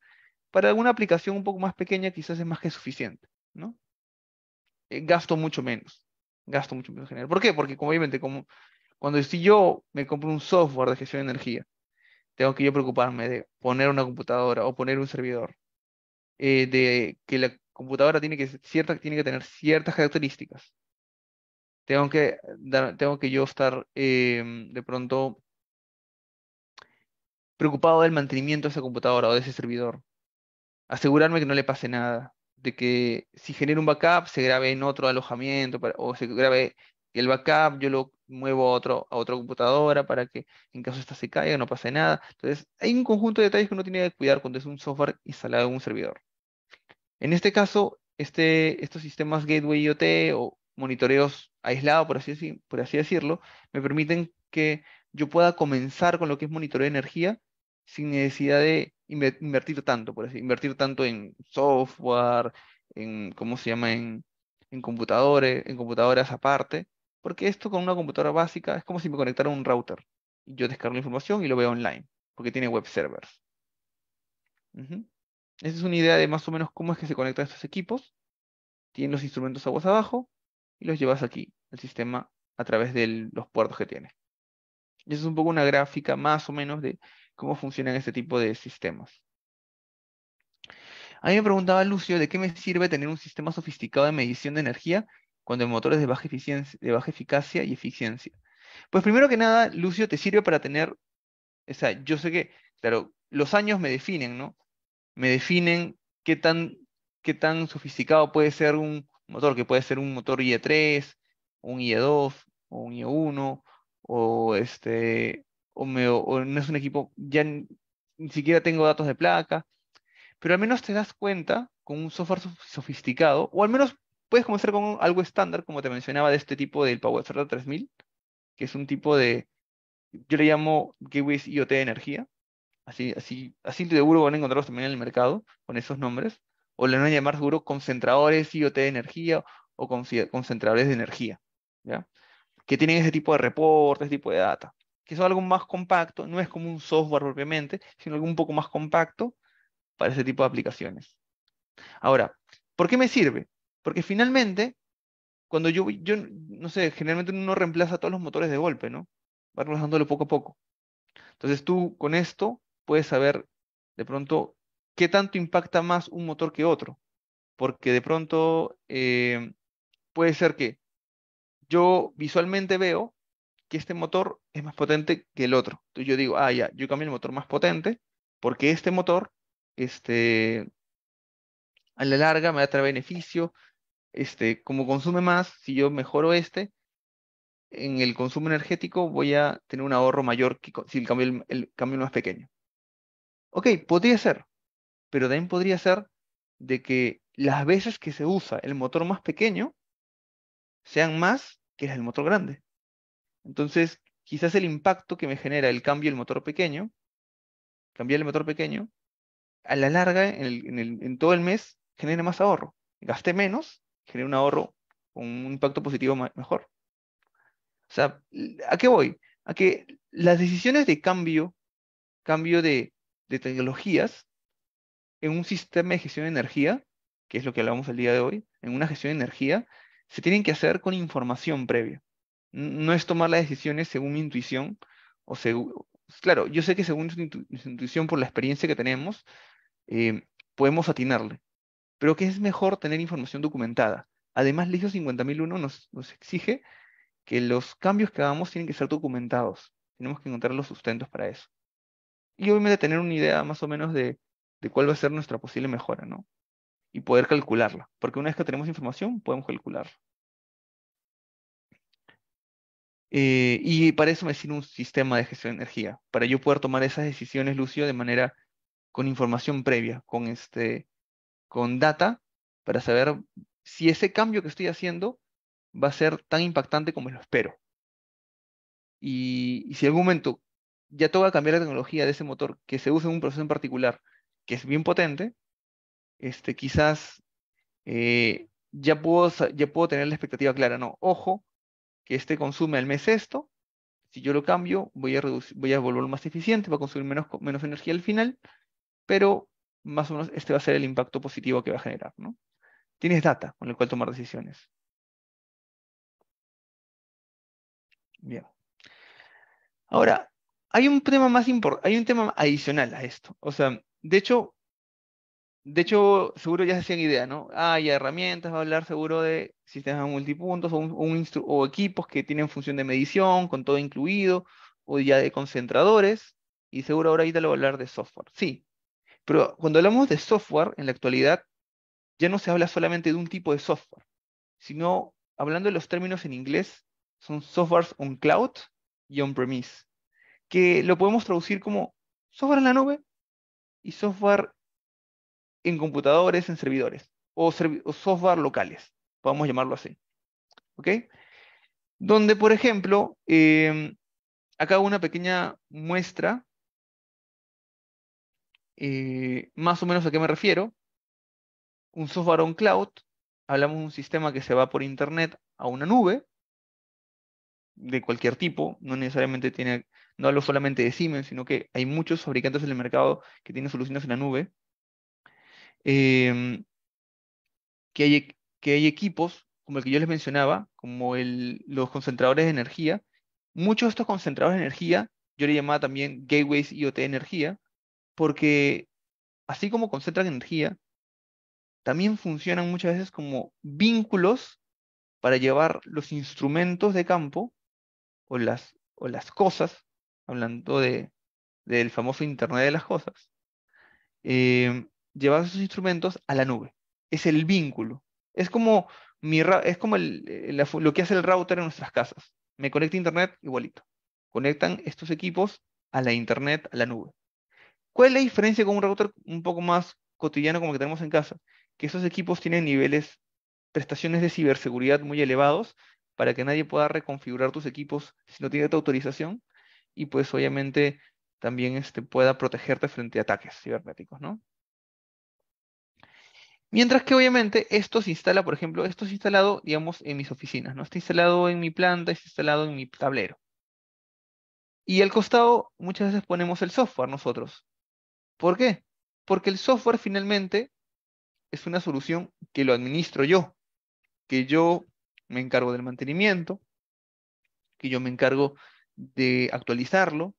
para alguna aplicación un poco más pequeña, quizás es más que suficiente, ¿no? Eh, gasto mucho menos. Gasto mucho menos general. ¿Por qué? Porque, obviamente, como cuando si yo me compro un software de gestión de energía, tengo que yo preocuparme de poner una computadora o poner un servidor, eh, de que la computadora tiene que, cierta, tiene que tener ciertas características. Tengo que, tengo que yo estar em, de pronto preocupado del mantenimiento de esa computadora o de ese servidor. Asegurarme que no le pase nada, de que si genera un backup se grabe en otro alojamiento o se grabe y el backup yo lo muevo a, otro, a otra computadora para que en caso esta se caiga no pase nada. Entonces, hay un conjunto de detalles que uno tiene que cuidar cuando es un software instalado en un servidor. En este caso, este, estos sistemas gateway IoT o monitoreos aislados, por así, por así decirlo, me permiten que yo pueda comenzar con lo que es monitoreo de energía sin necesidad de invertir tanto, por así, invertir tanto en software, en, ¿cómo se llama?, en computadores, en computadoras aparte, porque esto con una computadora básica es como si me conectara a un router. Yo descargo la información y lo veo online, porque tiene web servers. Esa es una idea de más o menos cómo es que se conectan estos equipos. Tienen los instrumentos aguas abajo y los llevas aquí, al sistema, a través de los puertos que tiene. Y esa es un poco una gráfica más o menos de cómo funcionan este tipo de sistemas. A mí me preguntaba Lucio de qué me sirve tener un sistema sofisticado de medición de energía cuando el motor es de baja, eficiencia, de baja eficacia y eficiencia? Pues primero que nada, Lucio, te sirve para tener, o sea, yo sé que, claro, los años me definen, ¿no? Me definen qué tan, qué tan sofisticado puede ser un motor, que puede ser un motor IE3, un IE2, o un IE1, o este, o, no es un equipo, ya ni siquiera tengo datos de placa, pero al menos te das cuenta con un software sofisticado, o al menos Puedes comenzar con algo estándar, como te mencionaba, de este tipo del PowerStart 3000, que es un tipo de, yo le llamo Gateways IoT de energía. Así, así, así seguro van a encontrarlos también en el mercado con esos nombres. O le van a llamar seguro concentradores IoT de energía o concentradores de energía. ¿ya? Que tienen ese tipo de reportes, ese tipo de data. Que son algo más compacto, no es como un software propiamente, sino algo un poco más compacto para ese tipo de aplicaciones. Ahora, ¿por qué me sirve? Porque finalmente, cuando yo, yo no sé, generalmente uno reemplaza todos los motores de golpe, ¿no? Va reemplazándolo poco a poco. Entonces tú con esto puedes saber de pronto qué tanto impacta más un motor que otro. Porque de pronto eh, puede ser que yo visualmente veo que este motor es más potente que el otro. Entonces yo digo, ah, ya, yo cambio el motor más potente porque este motor, este, a la larga me va a beneficio este, como consume más, si yo mejoro este, en el consumo energético voy a tener un ahorro mayor que si el cambio, el más pequeño. Ok, podría ser, pero también podría ser de que las veces que se usa el motor más pequeño sean más que el motor grande. Entonces, quizás el impacto que me genera el cambio del motor pequeño, cambiar el motor pequeño, a la larga, en, el, en, todo el mes, genere más ahorro. Gasté menos, genera un ahorro con un impacto positivo mejor. O sea, ¿a qué voy? A que las decisiones de cambio, cambio de, tecnologías en un sistema de gestión de energía, que es lo que hablamos el día de hoy, en una gestión de energía, se tienen que hacer con información previa. No es tomar las decisiones según mi intuición o según... Claro, yo sé que según su, intuición por la experiencia que tenemos, eh, podemos atinarle, pero que es mejor tener información documentada. Además, la ISO 50001 nos, nos exige que los cambios que hagamos tienen que ser documentados. Tenemos que encontrar los sustentos para eso. Y obviamente tener una idea más o menos de, de cuál va a ser nuestra posible mejora, ¿no? Y poder calcularla, porque una vez que tenemos información, podemos calcularla. Eh, y para eso me sirve un sistema de gestión de energía, para yo poder tomar esas decisiones, Lucio, de manera con información previa, con, este, con data para saber si ese cambio que estoy haciendo va a ser tan impactante como lo espero. Y, si en algún momento ya que cambiar la tecnología de ese motor que se usa en un proceso en particular que es bien potente, este, quizás eh, ya, puedo, ya puedo tener la expectativa clara, no, ojo, que este consume al mes esto, si yo lo cambio voy a, reducir, voy a volver más eficiente, va a consumir menos, menos energía al final, pero más o menos este va a ser el impacto positivo que va a generar. ¿no? Tienes data con el cual tomar decisiones. Bien. Ahora, hay un tema más importante, hay un tema adicional a esto. O sea, de hecho, de hecho, seguro ya se hacían idea, ¿no? Ah, ya herramientas, va a hablar seguro de sistemas multipuntos o, un, o equipos que tienen función de medición, con todo incluido, o ya de concentradores, y seguro ahora ahorita lo va a hablar de software. Sí, pero cuando hablamos de software, en la actualidad ya no se habla solamente de un tipo de software, sino hablando de los términos en inglés, son softwares on cloud y on-premise, que lo podemos traducir como software en la nube y software en computadores, en servidores, o, software locales, podemos llamarlo así. ¿Ok? Donde, por ejemplo, eh, acá una pequeña muestra eh, más o menos a qué me refiero. Un software on cloud, hablamos de un sistema que se va por internet a una nube de cualquier tipo, no necesariamente tiene, no hablo solamente de Siemens, sino que hay muchos fabricantes en el mercado que tienen soluciones en la nube, em, que, hay, que hay equipos, como el que yo les mencionaba, como el, los concentradores de energía, muchos de estos concentradores de energía, yo le llamaba también gateways IoT energía, porque así como concentran energía, también funcionan muchas veces como vínculos para llevar los instrumentos de campo o las, o las cosas, hablando del famoso Internet de las Cosas, eh, llevar esos instrumentos a la nube. Es el vínculo. Es como, es como lo que hace el router en nuestras casas. Me conecta Internet igualito. Conectan estos equipos a la Internet, a la nube. ¿Cuál es la diferencia con un router un poco más cotidiano como el que tenemos en casa? Que esos equipos tienen niveles, prestaciones de ciberseguridad muy elevados para que nadie pueda reconfigurar tus equipos si no tiene tu autorización y pues obviamente también este, pueda protegerte frente a ataques cibernéticos, ¿no? Mientras que obviamente esto se instala, por ejemplo, esto es instalado, digamos, en mis oficinas, ¿no? Está instalado en mi planta, está instalado en mi tablero. Y al costado muchas veces ponemos el software nosotros. ¿Por qué? Porque el software finalmente es una solución que lo administro yo, que yo me encargo del mantenimiento, que yo me encargo de actualizarlo,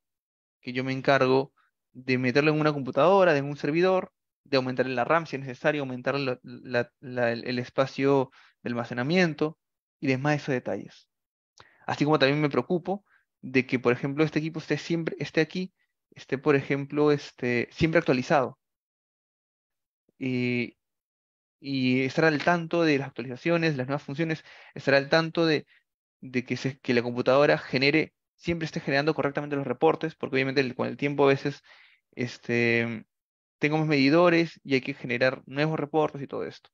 que yo me encargo de meterlo en una computadora, en un servidor, de aumentar la RAM si es necesario, aumentar el, espacio de almacenamiento y demás esos detalles. Así como también me preocupo de que, por ejemplo, este equipo esté siempre esté aquí esté, por ejemplo, este, siempre actualizado. Y, y estar al tanto de las actualizaciones, las nuevas funciones, estar al tanto de, de que, que la computadora genere, siempre esté generando correctamente los reportes, porque obviamente con el tiempo a veces este, más medidores y hay que generar nuevos reportes y todo esto.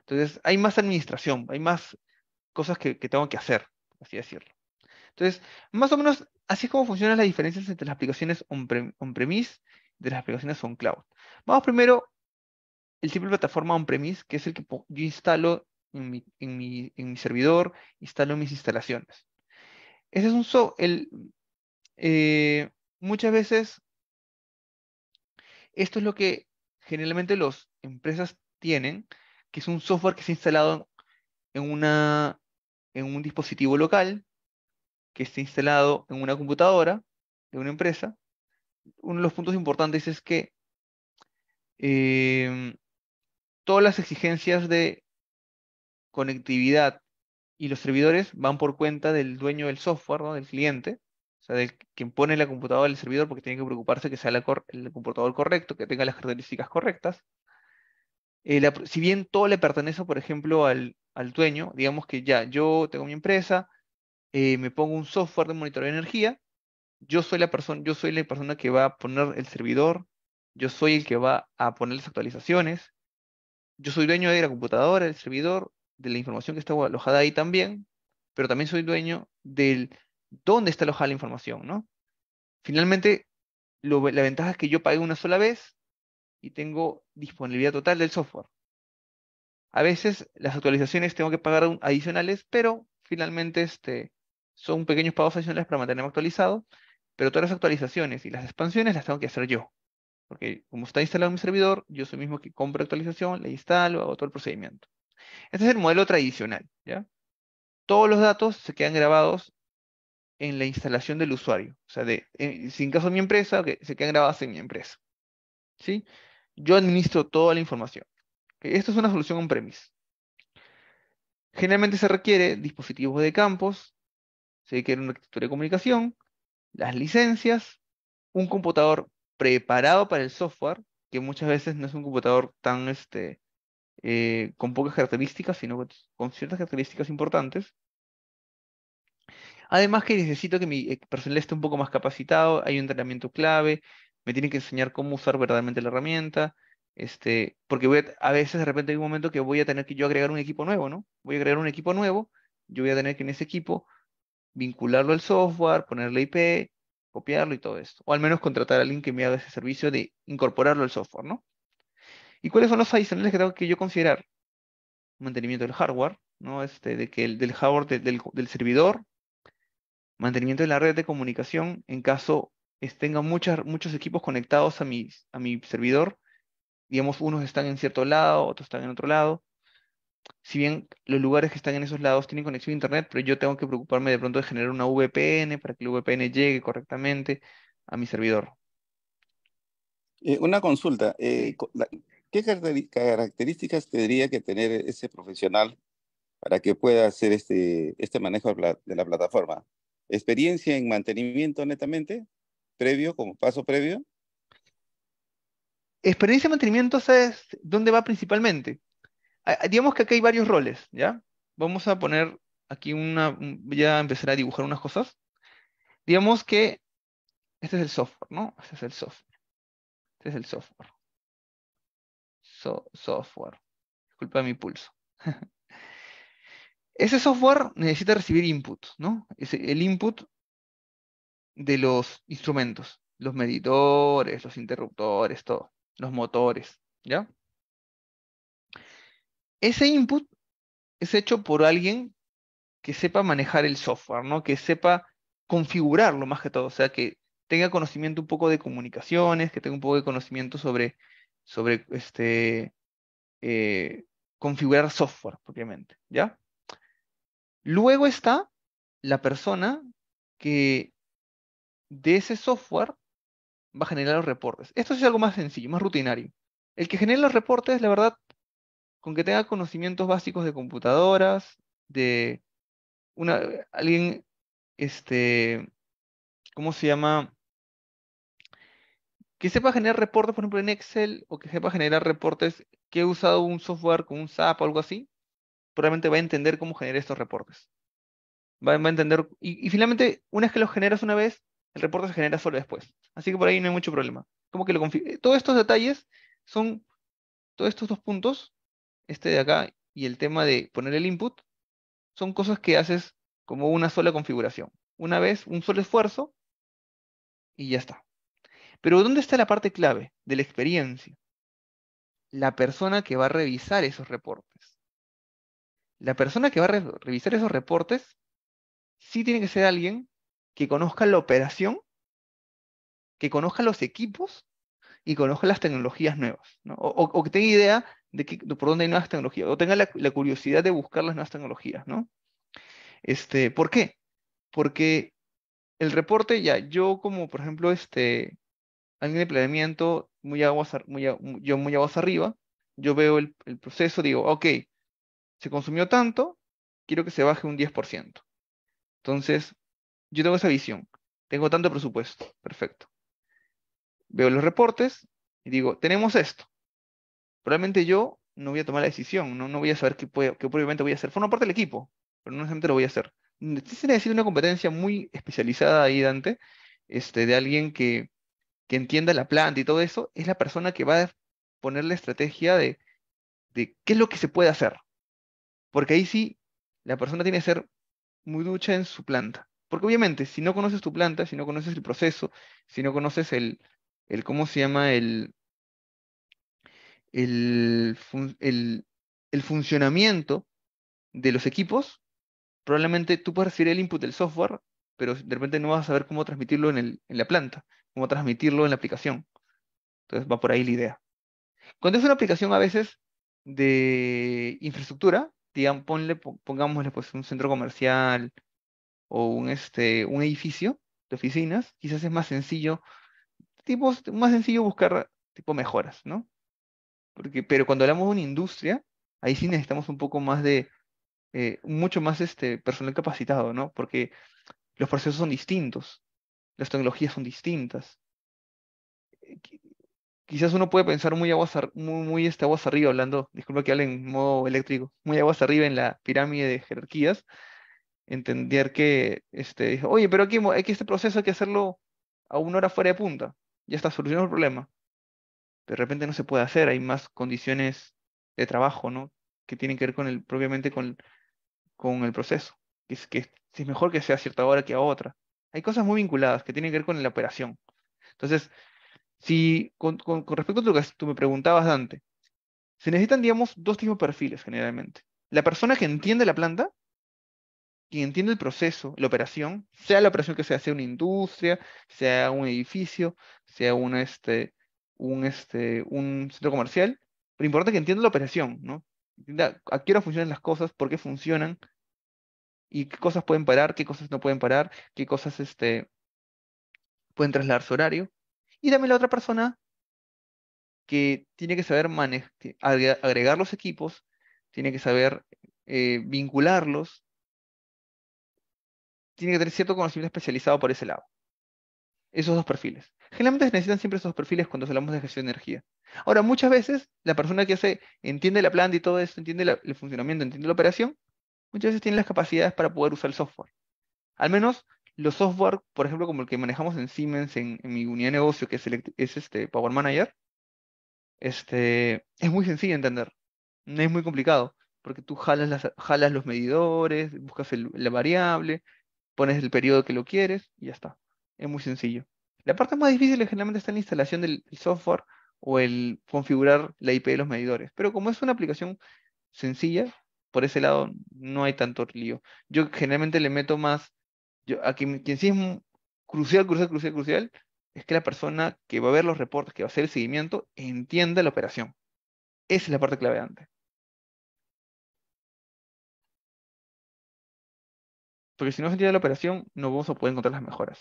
Entonces, hay más administración, hay más cosas que, que tengo que hacer, así decirlo. Entonces, más o menos así es como funcionan las diferencias entre las aplicaciones on-premise y de las aplicaciones on-cloud. Vamos primero el simple plataforma on-premise, que es el que yo instalo en mi, en servidor, instalo mis instalaciones. Ese es un eh, muchas veces esto es lo que generalmente las empresas tienen, que es un software que se ha instalado en un dispositivo local, que esté instalado en una computadora de una empresa, uno de los puntos importantes es que em, todas las exigencias de conectividad y los servidores van por cuenta del dueño del software, del cliente, o sea, del quien pone la computadora del servidor porque tiene que preocuparse que sea el computador correcto, que tenga las características correctas. Eh, si bien todo le pertenece, por ejemplo, al dueño, digamos que ya yo tengo mi empresa, eh, me pongo un software de monitoreo de energía, yo soy la persona, yo soy la persona que va a poner el servidor, yo soy el que va a poner las actualizaciones, yo soy dueño de la computadora, del servidor, de la información que está alojada ahí también, pero también soy dueño del dónde está alojada la información, ¿no? Finalmente, la ventaja es que yo pagué una sola vez y tengo disponibilidad total del software. A veces las actualizaciones tengo que pagar adicionales, pero finalmente este, son pequeños pagos adicionales para mantenerme actualizado, pero todas las actualizaciones y las expansiones las tengo que hacer yo. Porque como está instalado en mi servidor, yo soy mismo que compro actualización, la instalo, hago todo el procedimiento. Este es el modelo tradicional, ¿ya? Todos los datos se quedan grabados en la instalación del usuario. O sea, de, caso de mi empresa, se quedan grabados en mi empresa. Yo administro toda la información. esto es una solución on-premise. Generalmente se requiere dispositivos de campos, se requiere una arquitectura de comunicación, las licencias, un computador preparado para el software, que muchas veces no es un computador tan este, eh, con pocas características, sino con ciertas características importantes. Además que necesito que mi e, personal esté un poco más capacitado, hay un entrenamiento clave, me tienen que enseñar cómo usar verdaderamente la herramienta, este, porque a, veces de repente hay un momento que voy a tener que yo agregar un equipo nuevo, ¿no? Voy a agregar un equipo nuevo, yo voy a tener que en ese equipo vincularlo al software, ponerle IP, copiarlo y todo esto. O al menos contratar a alguien que me haga ese servicio de incorporarlo al software, ¿no? ¿Y cuáles son los adicionales que tengo que yo considerar? Mantenimiento del hardware, ¿no? Este, de que el, del hardware del, servidor, mantenimiento de la red de comunicación en caso tenga muchas, muchos equipos conectados a, mi a mi servidor. Digamos, unos están en cierto lado, otros están en otro lado si bien los lugares que están en esos lados tienen conexión a Internet, pero yo tengo que preocuparme de pronto de generar una VPN para que la VPN llegue correctamente a mi servidor. Eh, una consulta, eh, ¿qué características tendría que tener ese profesional para que pueda hacer este, este manejo de la plataforma? ¿Experiencia en mantenimiento netamente? ¿Previo, como paso previo? Experiencia en mantenimiento, ¿sabes dónde va principalmente? Ah, ah, digamos que aquí hay varios roles, ¿ya? Vamos a poner aquí una, ya empezar a dibujar unas cosas. Digamos que este es el software, ¿no? Este es el software. Este es el software. software. Disculpa mi pulso. Ese software necesita recibir input, ¿no? el input de los instrumentos, los medidores, los interruptores, todo, los motores, ¿ya? ese input es hecho por alguien que sepa manejar el software, ¿no? Que sepa configurarlo más que todo, o sea, que tenga conocimiento un poco de comunicaciones, que tenga un poco de conocimiento sobre, sobre este, eh, configurar software propiamente, ¿ya? Luego está la persona que de ese software va a generar los reportes. Esto es algo más sencillo, más rutinario. El que genera los reportes, la verdad, con que tenga conocimientos básicos de computadoras, de una, alguien, este, ¿cómo se llama? Que sepa generar reportes, por ejemplo, en Excel, o que sepa generar reportes que he usado un software como un SAP o algo así, probablemente va a entender cómo generar estos reportes. Va, a entender, y, finalmente, una vez que los generas una vez, el reporte se genera solo después. Así que por ahí no hay mucho problema. Como que lo Todos estos detalles son, todos estos dos puntos este de acá y el tema de poner el input, son cosas que haces como una sola configuración. Una vez, un solo esfuerzo y ya está. Pero ¿dónde está la parte clave de la experiencia? La persona que va a revisar esos reportes. La persona que va a revisar esos reportes sí tiene que ser alguien que conozca la operación, que conozca los equipos y conozca las tecnologías nuevas, o, que tenga idea de por dónde hay nuevas tecnologías, o tenga la, curiosidad de buscar las nuevas tecnologías, ¿no? Este, ¿Por qué? Porque el reporte, ya, yo como, por ejemplo, este, alguien de planeamiento, muy muy, yo muy aguas arriba, yo veo el proceso, digo, ok, se consumió tanto, quiero que se baje un 10%. Entonces, yo tengo esa visión, tengo tanto presupuesto, perfecto. Veo los reportes y digo, tenemos esto, probablemente yo no voy a tomar la decisión, no, no voy a saber qué, qué probablemente voy a hacer. Forma parte del equipo, pero no necesariamente lo voy a hacer. Necesita mm, una competencia muy especializada ahí, Dante, este, de alguien que, que entienda la planta y todo eso, es la persona que va a poner la estrategia de, de qué es lo que se puede hacer. Porque ahí sí, la persona tiene que ser muy ducha en su planta. Porque obviamente, si no conoces tu planta, si no conoces el proceso, si no conoces el, el ¿cómo se llama? El, el, el, funcionamiento de los equipos, probablemente tú puedes recibir el input del software, pero de repente no vas a saber cómo transmitirlo en, el, en la planta, cómo transmitirlo en la aplicación. Entonces va por ahí la idea. Cuando es una aplicación a veces de infraestructura, digamos, ponle, pongámosle pues un centro comercial o un, este, un edificio de oficinas, quizás es más sencillo, tipo, más sencillo buscar tipo mejoras, ¿no? Porque, pero cuando hablamos de una industria, ahí sí necesitamos un poco más de, eh, mucho más este, personal capacitado, ¿no? Porque los procesos son distintos, las tecnologías son distintas. Eh, quizás uno puede pensar muy aguas, muy, este, aguas arriba, hablando, disculpa que hable en modo eléctrico, muy aguas arriba en la pirámide de jerarquías, entender que, este, oye, pero aquí, este proceso hay que hacerlo a una hora fuera de punta, ya está, solucionamos el problema de repente no se puede hacer, hay más condiciones de trabajo, ¿no? Que tienen que ver con el, propiamente con, con el proceso, que es, que es mejor que sea a cierta hora que a otra. Hay cosas muy vinculadas que tienen que ver con la operación. Entonces, si con, con respecto a lo que tú me preguntabas, Dante, se necesitan, digamos, dos tipos de perfiles generalmente. La persona que entiende la planta, quien entiende el proceso, la operación, sea la operación que sea, sea una industria, sea un edificio, sea una, este, un, este, un centro comercial, pero importante que entienda la operación, ¿no? Entienda a qué hora funcionan las cosas, por qué funcionan, y qué cosas pueden parar, qué cosas no pueden parar, qué cosas este, pueden trasladar su horario. Y también la otra persona que tiene que saber agregar los equipos, tiene que saber eh, vincularlos, tiene que tener cierto conocimiento especializado por ese lado. Esos dos perfiles. Generalmente necesitan siempre esos perfiles cuando hablamos de gestión de energía. Ahora, muchas veces la persona que hace, entiende la planta y todo eso, entiende el funcionamiento, entiende la operación, muchas veces tiene las capacidades para poder usar el software. Al menos los software, por ejemplo, como el que manejamos en Siemens, en, mi unidad de negocio, que es, este Power Manager, este, es muy sencillo entender. No es muy complicado, porque tú jalas, los medidores, buscas la variable, pones el periodo que lo quieres y ya está. Es muy sencillo. La parte más difícil generalmente está en la instalación del software o el configurar la IP de los medidores. Pero como es una aplicación sencilla, por ese lado no hay tanto lío. Yo generalmente le meto más, yo, a quien, sí es crucial, crucial, crucial, crucial, es que la persona que va a ver los reportes, que va a hacer el seguimiento, entienda la operación. Esa es la parte clave antes. Porque si no se entiende la operación, no vamos a poder encontrar las mejoras.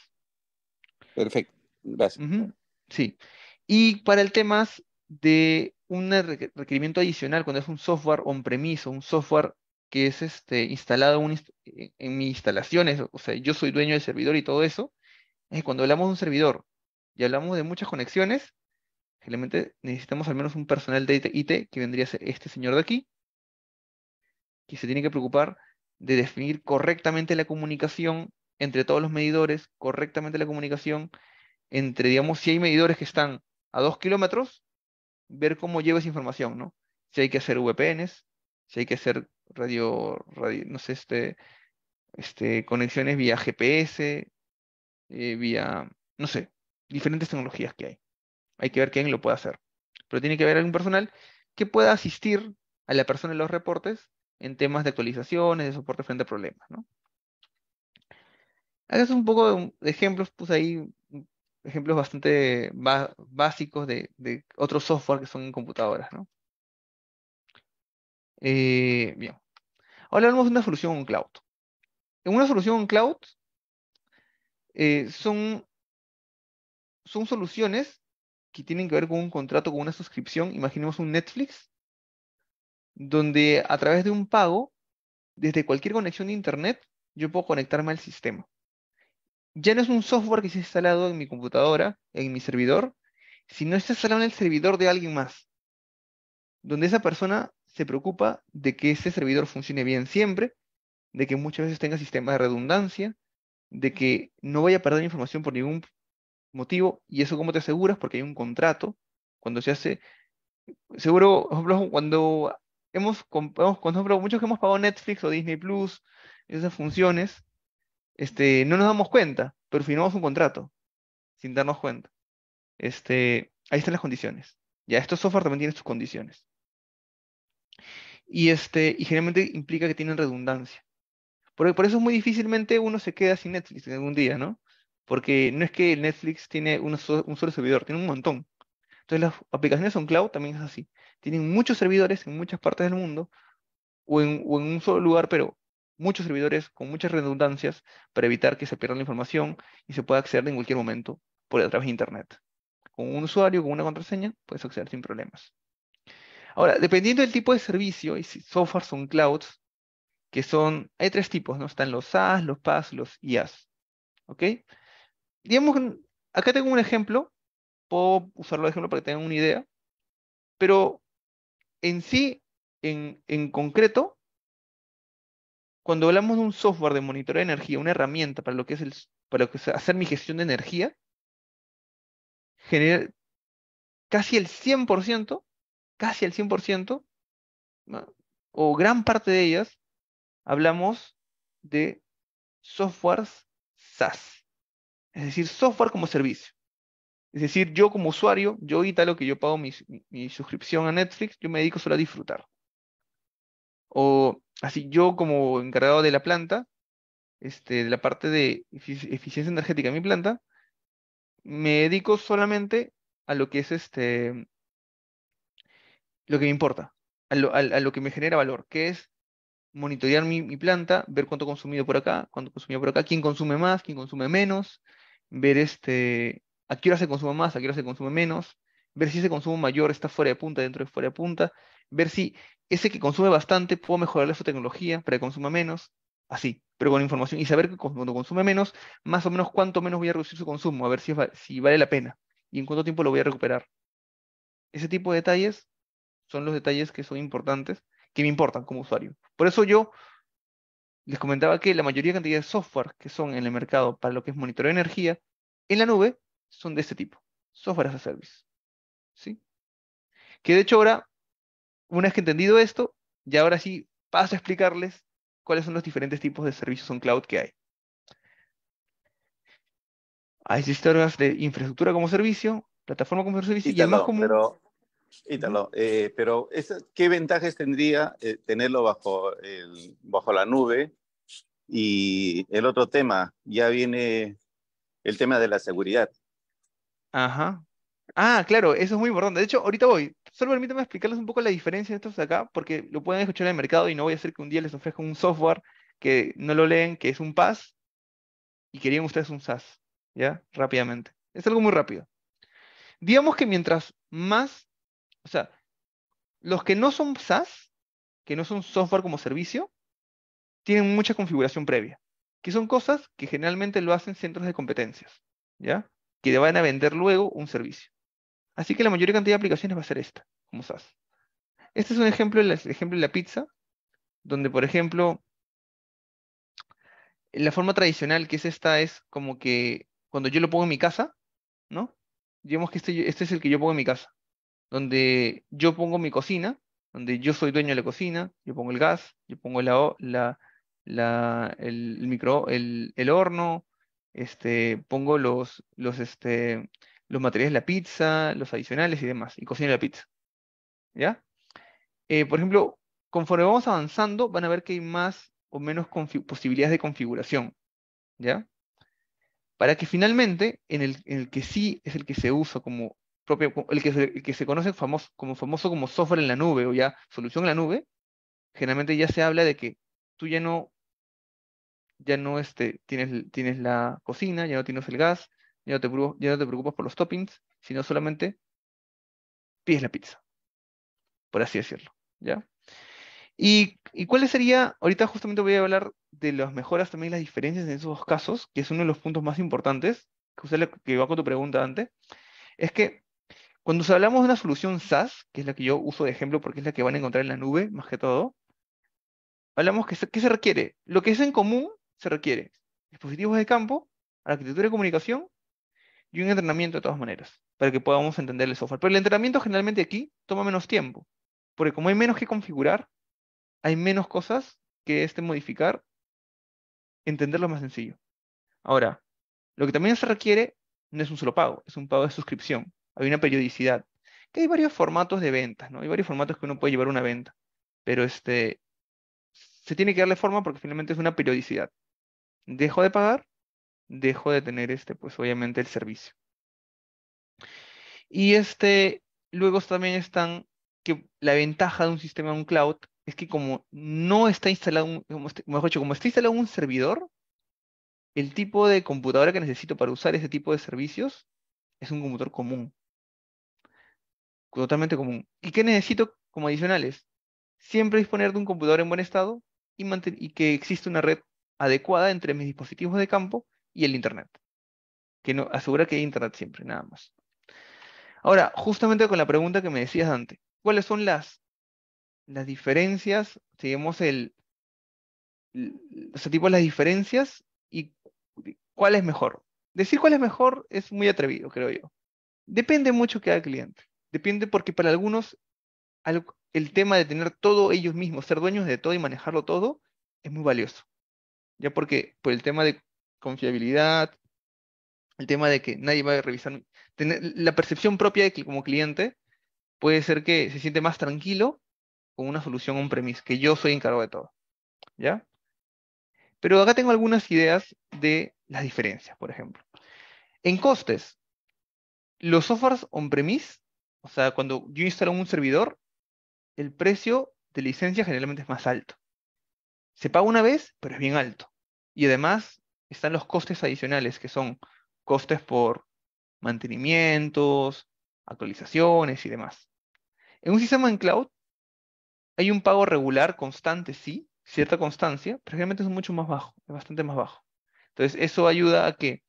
Perfecto, Sí. Y para el tema de un requerimiento adicional, cuando es un software on-premise un software que es este, instalado e-, en mis instalaciones, o sea, yo soy dueño del servidor y todo eso, es eh, cuando hablamos de un servidor y hablamos de muchas conexiones, generalmente necesitamos al menos un personal de IT que vendría a ser este señor de aquí, que se tiene que preocupar de definir correctamente la comunicación entre todos los medidores correctamente la comunicación entre, digamos, si hay medidores que están a dos kilómetros, ver cómo lleva esa información, ¿no? Si hay que hacer VPNs, si hay que hacer radio, radio no sé, este, este, conexiones vía GPS, eh, vía, no sé, diferentes tecnologías que hay. Hay que ver quién lo puede hacer. Pero tiene que haber algún personal que pueda asistir a la persona en los reportes en temas de actualizaciones, de soporte frente a problemas, ¿no? Acá un poco de, ejemplos, pues ahí mm, ejemplos bastante básicos de, otros software que son en computadoras, eh, bien. Ahora hablamos de una solución en cloud. En una solución en cloud eh, son, son soluciones que tienen que ver con un contrato, con una suscripción. Imaginemos un Netflix, donde a través de un pago, desde cualquier conexión de Internet, yo puedo conectarme al sistema ya no es un software que se ha instalado en mi computadora, en mi servidor, sino está instalado en el servidor de alguien más, donde esa persona se preocupa de que ese servidor funcione bien siempre, de que muchas veces tenga sistema de redundancia, de que no vaya a perder información por ningún motivo, y eso cómo te aseguras, porque hay un contrato, cuando se hace, seguro, por ejemplo, cuando hemos, hemos cuando, muchos que hemos pagado Netflix o Disney Plus, esas funciones, este, no nos damos cuenta, pero firmamos un contrato sin darnos cuenta. Este, ahí están las condiciones. Ya, estos software también tienen sus condiciones. Y, este, generalmente implica que tienen redundancia. Por, por eso muy difícilmente uno se queda sin Netflix en algún día, ¿no? Porque no es que Netflix tiene un, solo servidor, tiene un montón. Entonces las aplicaciones son cloud también es así. Tienen muchos servidores en muchas partes del mundo o en un solo lugar, pero muchos servidores con muchas redundancias para evitar que se pierda la información y se pueda acceder en cualquier momento por a través de Internet. Con un usuario, con una contraseña, puedes acceder sin problemas. Ahora, dependiendo del tipo de servicio, y si software son clouds, que son, hay tres tipos, ¿no? Están los SaaS, los PaaS, los IaaS. ¿Ok? Digamos, acá tengo un ejemplo, puedo usarlo de ejemplo para que tengan una idea, pero en sí, en concreto, cuando hablamos de un software de monitoreo de energía, una herramienta para lo que es, el, para lo que hacer mi gestión de energía, genera casi el 100%, casi el 100%, o gran parte de ellas, hablamos de softwares SaaS, es decir, software como servicio. Es decir, yo como usuario, yo lo que yo pago mi, suscripción a Netflix, yo me dedico solo a disfrutar. O Así yo como encargado de la planta, este, de la parte de eficiencia energética de mi planta, me dedico solamente a lo que es este, lo que me importa, a lo, lo que me genera valor, que es monitorear mi, planta, ver cuánto consumido por acá, cuánto consumido por acá, quién consume más, quién consume menos, ver este, a qué hora se consume más, a qué hora se consume menos, ver si ese consumo mayor está fuera de punta, dentro de fuera de punta, ver si ese que consume bastante puedo mejorarle su tecnología para que consuma menos, así, pero con información y saber que cuando consume menos, más o menos cuánto menos voy a reducir su consumo, a ver si, vale la pena y en cuánto tiempo lo voy a recuperar. Ese tipo de detalles son los detalles que son importantes, que me importan como usuario. Por eso yo les comentaba que la mayoría de cantidad de software que son en el mercado para lo que es monitoreo de energía en la nube son de este tipo, software as a service. ¿sí? Que de hecho ahora, una vez que he entendido esto, ya ahora sí paso a explicarles cuáles son los diferentes tipos de servicios on cloud que hay. Hay sistemas de infraestructura como servicio, plataforma como servicio y el más Pero, eh, ¿qué ventajas tendría eh, tenerlo bajo, el, bajo la nube? Y el otro tema, ya viene el tema de la seguridad. Ajá, Ah, claro, eso es muy importante. De hecho, ahorita voy. Solo permítame explicarles un poco la diferencia de estos de acá, porque lo pueden escuchar en el mercado y no voy a hacer que un día les ofrezca un software que no lo leen, que es un PAS, y querían ustedes un SAS, ¿ya? Rápidamente. Es algo muy rápido. Digamos que mientras más, o sea, los que no son SaaS, que no son software como servicio, tienen mucha configuración previa, que son cosas que generalmente lo hacen centros de competencias, ¿ya? Que van a vender luego un servicio. Así que la mayor cantidad de aplicaciones va a ser esta, como SAS. Este es un ejemplo, el ejemplo de la pizza, donde, por ejemplo, la forma tradicional que es esta es como que cuando yo lo pongo en mi casa, ¿no? Digamos que este, este es el que yo pongo en mi casa, donde yo pongo mi cocina, donde yo soy dueño de la cocina, yo pongo el gas, yo pongo el, el, micro, el, el horno, este, pongo los, los, este, los materiales de la pizza, los adicionales y demás, y cocina la pizza. ¿Ya? Eh, por ejemplo, conforme vamos avanzando, van a ver que hay más o menos posibilidades de configuración. ¿Ya? Para que finalmente, en el, en el, que sí es el que se usa como propio, el que se, el que se conoce como famoso como software en la nube o ya solución en la nube, generalmente ya se habla de que tú ya no, ya no este, tienes, tienes la cocina, ya no tienes el gas, ya no te, preocupas por los toppings, sino solamente pides la pizza, por así decirlo. ¿ya? ¿Y, cuáles sería, ahorita justamente voy a hablar de las mejoras también, las diferencias en esos dos casos, que es uno de los puntos más importantes, que, usted que va con tu pregunta antes, es que cuando hablamos de una solución SaaS, que es la que yo uso de ejemplo porque es la que van a encontrar en la nube, más que todo, hablamos que qué se requiere, lo que es en común se requiere dispositivos de campo, arquitectura de comunicación y un entrenamiento de todas maneras, para que podamos entender el software. Pero el entrenamiento generalmente aquí toma menos tiempo, porque como hay menos que configurar, hay menos cosas que este modificar, entenderlo más sencillo. Ahora, lo que también se requiere no es un solo pago, es un pago de suscripción. Hay una periodicidad, que hay varios formatos de ventas, ¿no? Hay varios formatos que uno puede llevar una venta, pero este, se tiene que darle forma porque finalmente es una periodicidad. Dejo de pagar dejo de tener este, pues obviamente el servicio. Y este, luego también están que la ventaja de un sistema en un cloud es que como no está instalado, como, este, mejor dicho, como está instalado un servidor, el tipo de computadora que necesito para usar ese tipo de servicios es un computador común. Totalmente común. ¿Y qué necesito como adicionales? Siempre disponer de un computador en buen estado y, y que exista una red adecuada entre mis dispositivos de campo y el Internet. Que no, asegura que hay Internet siempre, nada más. Ahora, justamente con la pregunta que me decías, antes, ¿cuáles son las, las diferencias, digamos, el, o sea, tipo las diferencias y cuál es mejor? Decir cuál es mejor es muy atrevido, creo yo. Depende mucho que haga cliente. Depende porque para algunos el tema de tener todo ellos mismos, ser dueños de todo y manejarlo todo, es muy valioso. Ya porque por el tema de confiabilidad, el tema de que nadie va a revisar. la percepción propia de que como cliente puede ser que se siente más tranquilo con una solución on-premise, que yo soy encargado de todo. ¿Ya? Pero acá tengo algunas ideas de las diferencias, por ejemplo. En costes, los softwares on-premise, o sea, cuando yo instalo un servidor, el precio de licencia generalmente es más alto. Se paga una vez, pero es bien alto. Y además están los costes adicionales, que son costes por mantenimientos, actualizaciones y demás. En un sistema en cloud hay un pago regular, constante, sí, cierta constancia, pero realmente es mucho más bajo, es bastante más bajo. Entonces, eso ayuda a que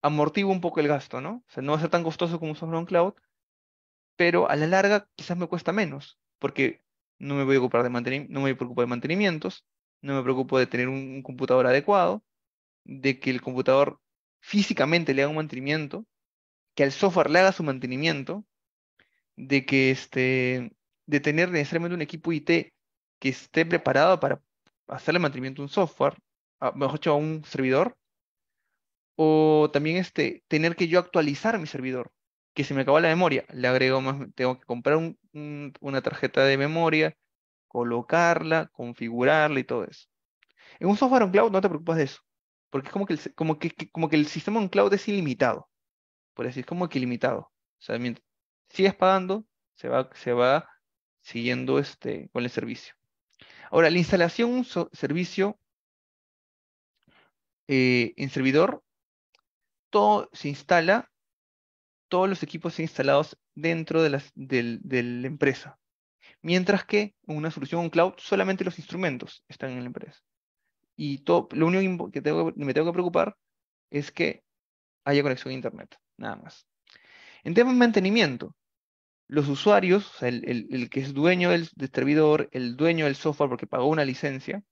amortigo un poco el gasto, ¿no? O sea, no va a ser tan costoso como un software en cloud, pero a la larga quizás me cuesta menos, porque no me voy a ocupar de mantenimiento, no me preocupo de mantenimientos, no me preocupo de tener un computador adecuado, de que el computador físicamente le haga un mantenimiento, que al software le haga su mantenimiento, de que este, de tener necesariamente un equipo IT que esté preparado para hacerle mantenimiento a un software, a, mejor dicho, a un servidor, o también este, tener que yo actualizar mi servidor, que se me acabó la memoria, le agrego más, tengo que comprar una tarjeta de memoria, colocarla, configurarla y todo eso. En un software en cloud no te preocupas de eso. Porque es como que el, sistema en cloud es ilimitado. Por así es como que ilimitado. O sea, mientras sigues pagando, se va, siguiendo este, con el servicio. Ahora, la instalación un servicio eh, en servidor, todo se instala, todos los equipos instalados dentro de, de la empresa. Mientras que en una solución en cloud solamente los instrumentos están en la empresa. Y lo único que me tengo que preocupar es que haya conexión a Internet, nada más. En temas de mantenimiento, los usuarios, el, el, que es dueño del servidor, el dueño del software porque pagó una licencia,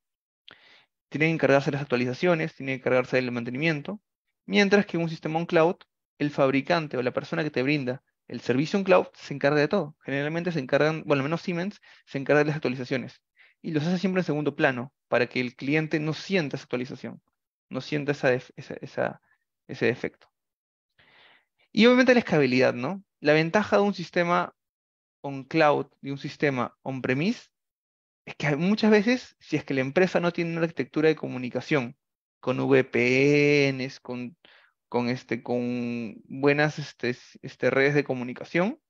tienen que encargarse de las actualizaciones, tienen que encargarse del mantenimiento, mientras que en un sistema on cloud, el fabricante o la persona que te brinda el servicio on cloud se encarga de todo. Generalmente se encargan, bueno, al menos Siemens se encarga de las actualizaciones y los hace siempre en segundo plano para que el cliente no sienta esa actualización, no sienta ese defecto. Y obviamente la escalabilidad, ¿no? La ventaja de un sistema on cloud, de un sistema on-premise, es que muchas veces, si es que la empresa no tiene una arquitectura de comunicación con VPNs, con, este, buenas este, este, redes de comunicación,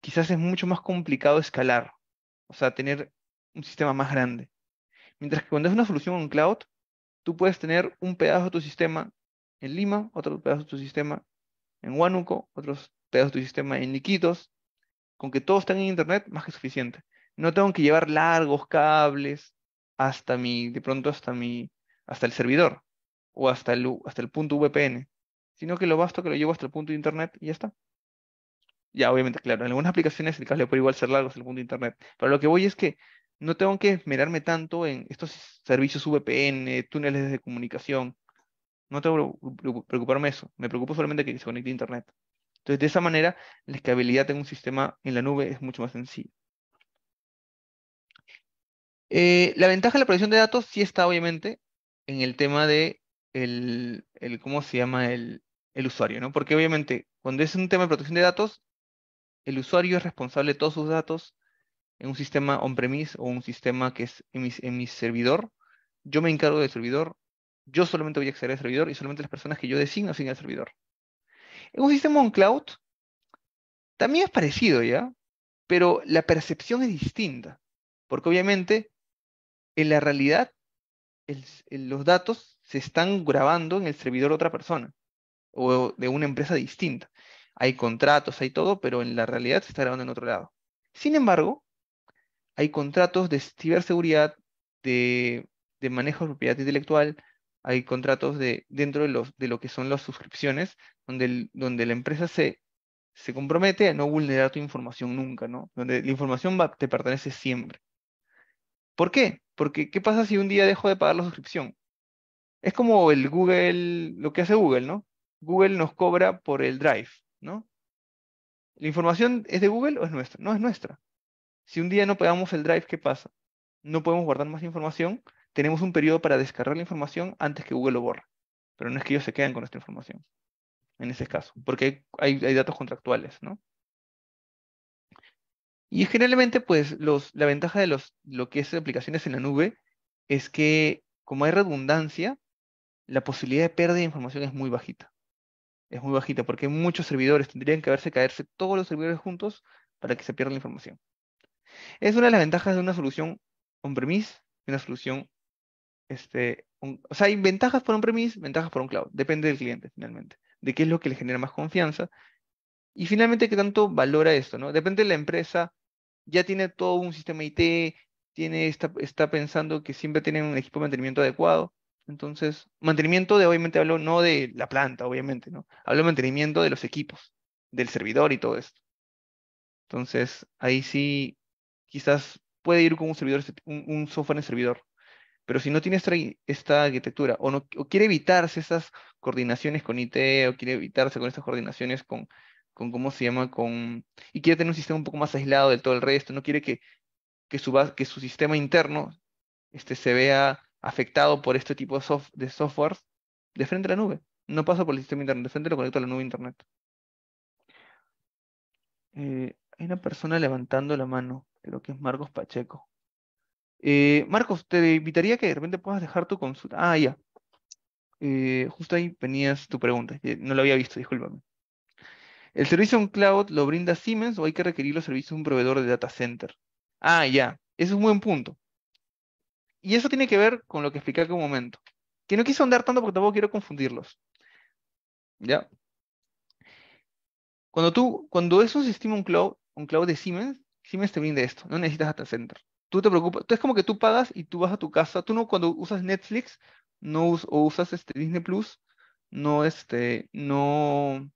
quizás es mucho más complicado escalar, o sea, tener un sistema más grande. Mientras que cuando es una solución en cloud, tú puedes tener un pedazo de tu sistema en Lima, otro pedazo de tu sistema en Huánuco, otros pedazo de tu sistema en Iquitos. Con que todos estén en Internet, más que suficiente. No tengo que llevar largos cables hasta mi, de pronto hasta mi, hasta el servidor o hasta el, hasta el punto VPN, sino que lo basto que lo llevo hasta el punto de Internet y ya está. Ya, obviamente, claro, en algunas aplicaciones el cable puede igual ser largo hasta el punto de Internet, pero lo que voy es que no tengo que esmerarme tanto en estos servicios VPN, túneles de comunicación. No tengo que preocuparme eso. Me preocupo solamente que se conecte a Internet. Entonces, de esa manera, la escalabilidad en un sistema en la nube es mucho más sencilla. Eh, la ventaja de la protección de datos sí está, obviamente, en el tema de el, el ¿cómo se llama? El, el usuario, ¿no? Porque obviamente, cuando es un tema de protección de datos, el usuario es responsable de todos sus datos, en un sistema on-premise o un sistema que es en mi, servidor, yo me encargo del servidor, yo solamente voy a acceder al servidor y solamente las personas que yo designo siguen al servidor. En un sistema on-cloud también es parecido, ¿ya? Pero la percepción es distinta, porque obviamente en la realidad los datos se están grabando en el servidor de otra persona o de una empresa distinta. Hay contratos, hay todo, pero en la realidad se está grabando en otro lado. Sin embargo, hay contratos de ciberseguridad, de, manejo de propiedad intelectual, hay contratos de, dentro de, lo que son las suscripciones, donde, donde la empresa se, se compromete a no vulnerar tu información nunca, ¿no? Donde la información te pertenece siempre. ¿Por qué? Porque ¿qué pasa si un día dejo de pagar la suscripción? Es como el Google, lo que hace Google, ¿no? Google nos cobra por el Drive, ¿no? ¿La información es de Google o es nuestra? No, es nuestra. Si un día no pegamos el drive, ¿qué pasa? No podemos guardar más información. Tenemos un periodo para descargar la información antes que Google lo borre. Pero no es que ellos se queden con nuestra información, en ese caso, porque hay, datos contractuales, ¿no? Y generalmente, pues, la ventaja de los, lo que es aplicaciones en la nube es que, como hay redundancia, la posibilidad de pérdida de información es muy bajita. Es muy bajita porque muchos servidores, tendrían que haberse caerse todos los servidores juntos para que se pierda la información. Es una de las ventajas de una solución on-premise una solución, este, o sea, hay ventajas por un premise ventajas por un cloud, depende del cliente finalmente, de qué es lo que le genera más confianza. Y finalmente, ¿qué tanto valora esto? ¿no? Depende de la empresa, ya tiene todo un sistema IT, tiene, está, está pensando que siempre tiene un equipo de mantenimiento adecuado. Entonces, mantenimiento de, obviamente, hablo no de la planta, obviamente, ¿no? Hablo de mantenimiento de los equipos, del servidor y todo esto. Entonces, ahí sí quizás puede ir con un, servidor, este, un, software en servidor. Pero si no tiene esta, arquitectura o, o quiere evitarse esas coordinaciones con IT o quiere evitarse con estas coordinaciones con, con cómo se llama, con... Y quiere tener un sistema un poco más aislado del todo el resto, no quiere que, su, que su sistema interno este, se vea afectado por este tipo de, soft, de software de frente a la nube. No pasa por el sistema interno, de frente lo conecto a la nube internet. Eh, hay una persona levantando la mano lo que es Marcos Pacheco. Eh, Marcos, te invitaría que de repente puedas dejar tu consulta. Ah, ya. Eh, justo ahí venías tu pregunta. No lo había visto, discúlpame. ¿El servicio en cloud lo brinda Siemens o hay que requerir los servicios de un proveedor de data center? Ah, ya. Ese es un buen punto. Y eso tiene que ver con lo que expliqué hace un momento. Que no quise andar tanto porque tampoco quiero confundirlos. ¿Ya? Cuando tú, cuando es un sistema un cloud, un cloud de Siemens, me esté brinda esto, no necesitas data center. Tú te preocupas, es como que tú pagas y tú vas a tu casa, tú no cuando usas Netflix no o usas este Disney Plus, no este no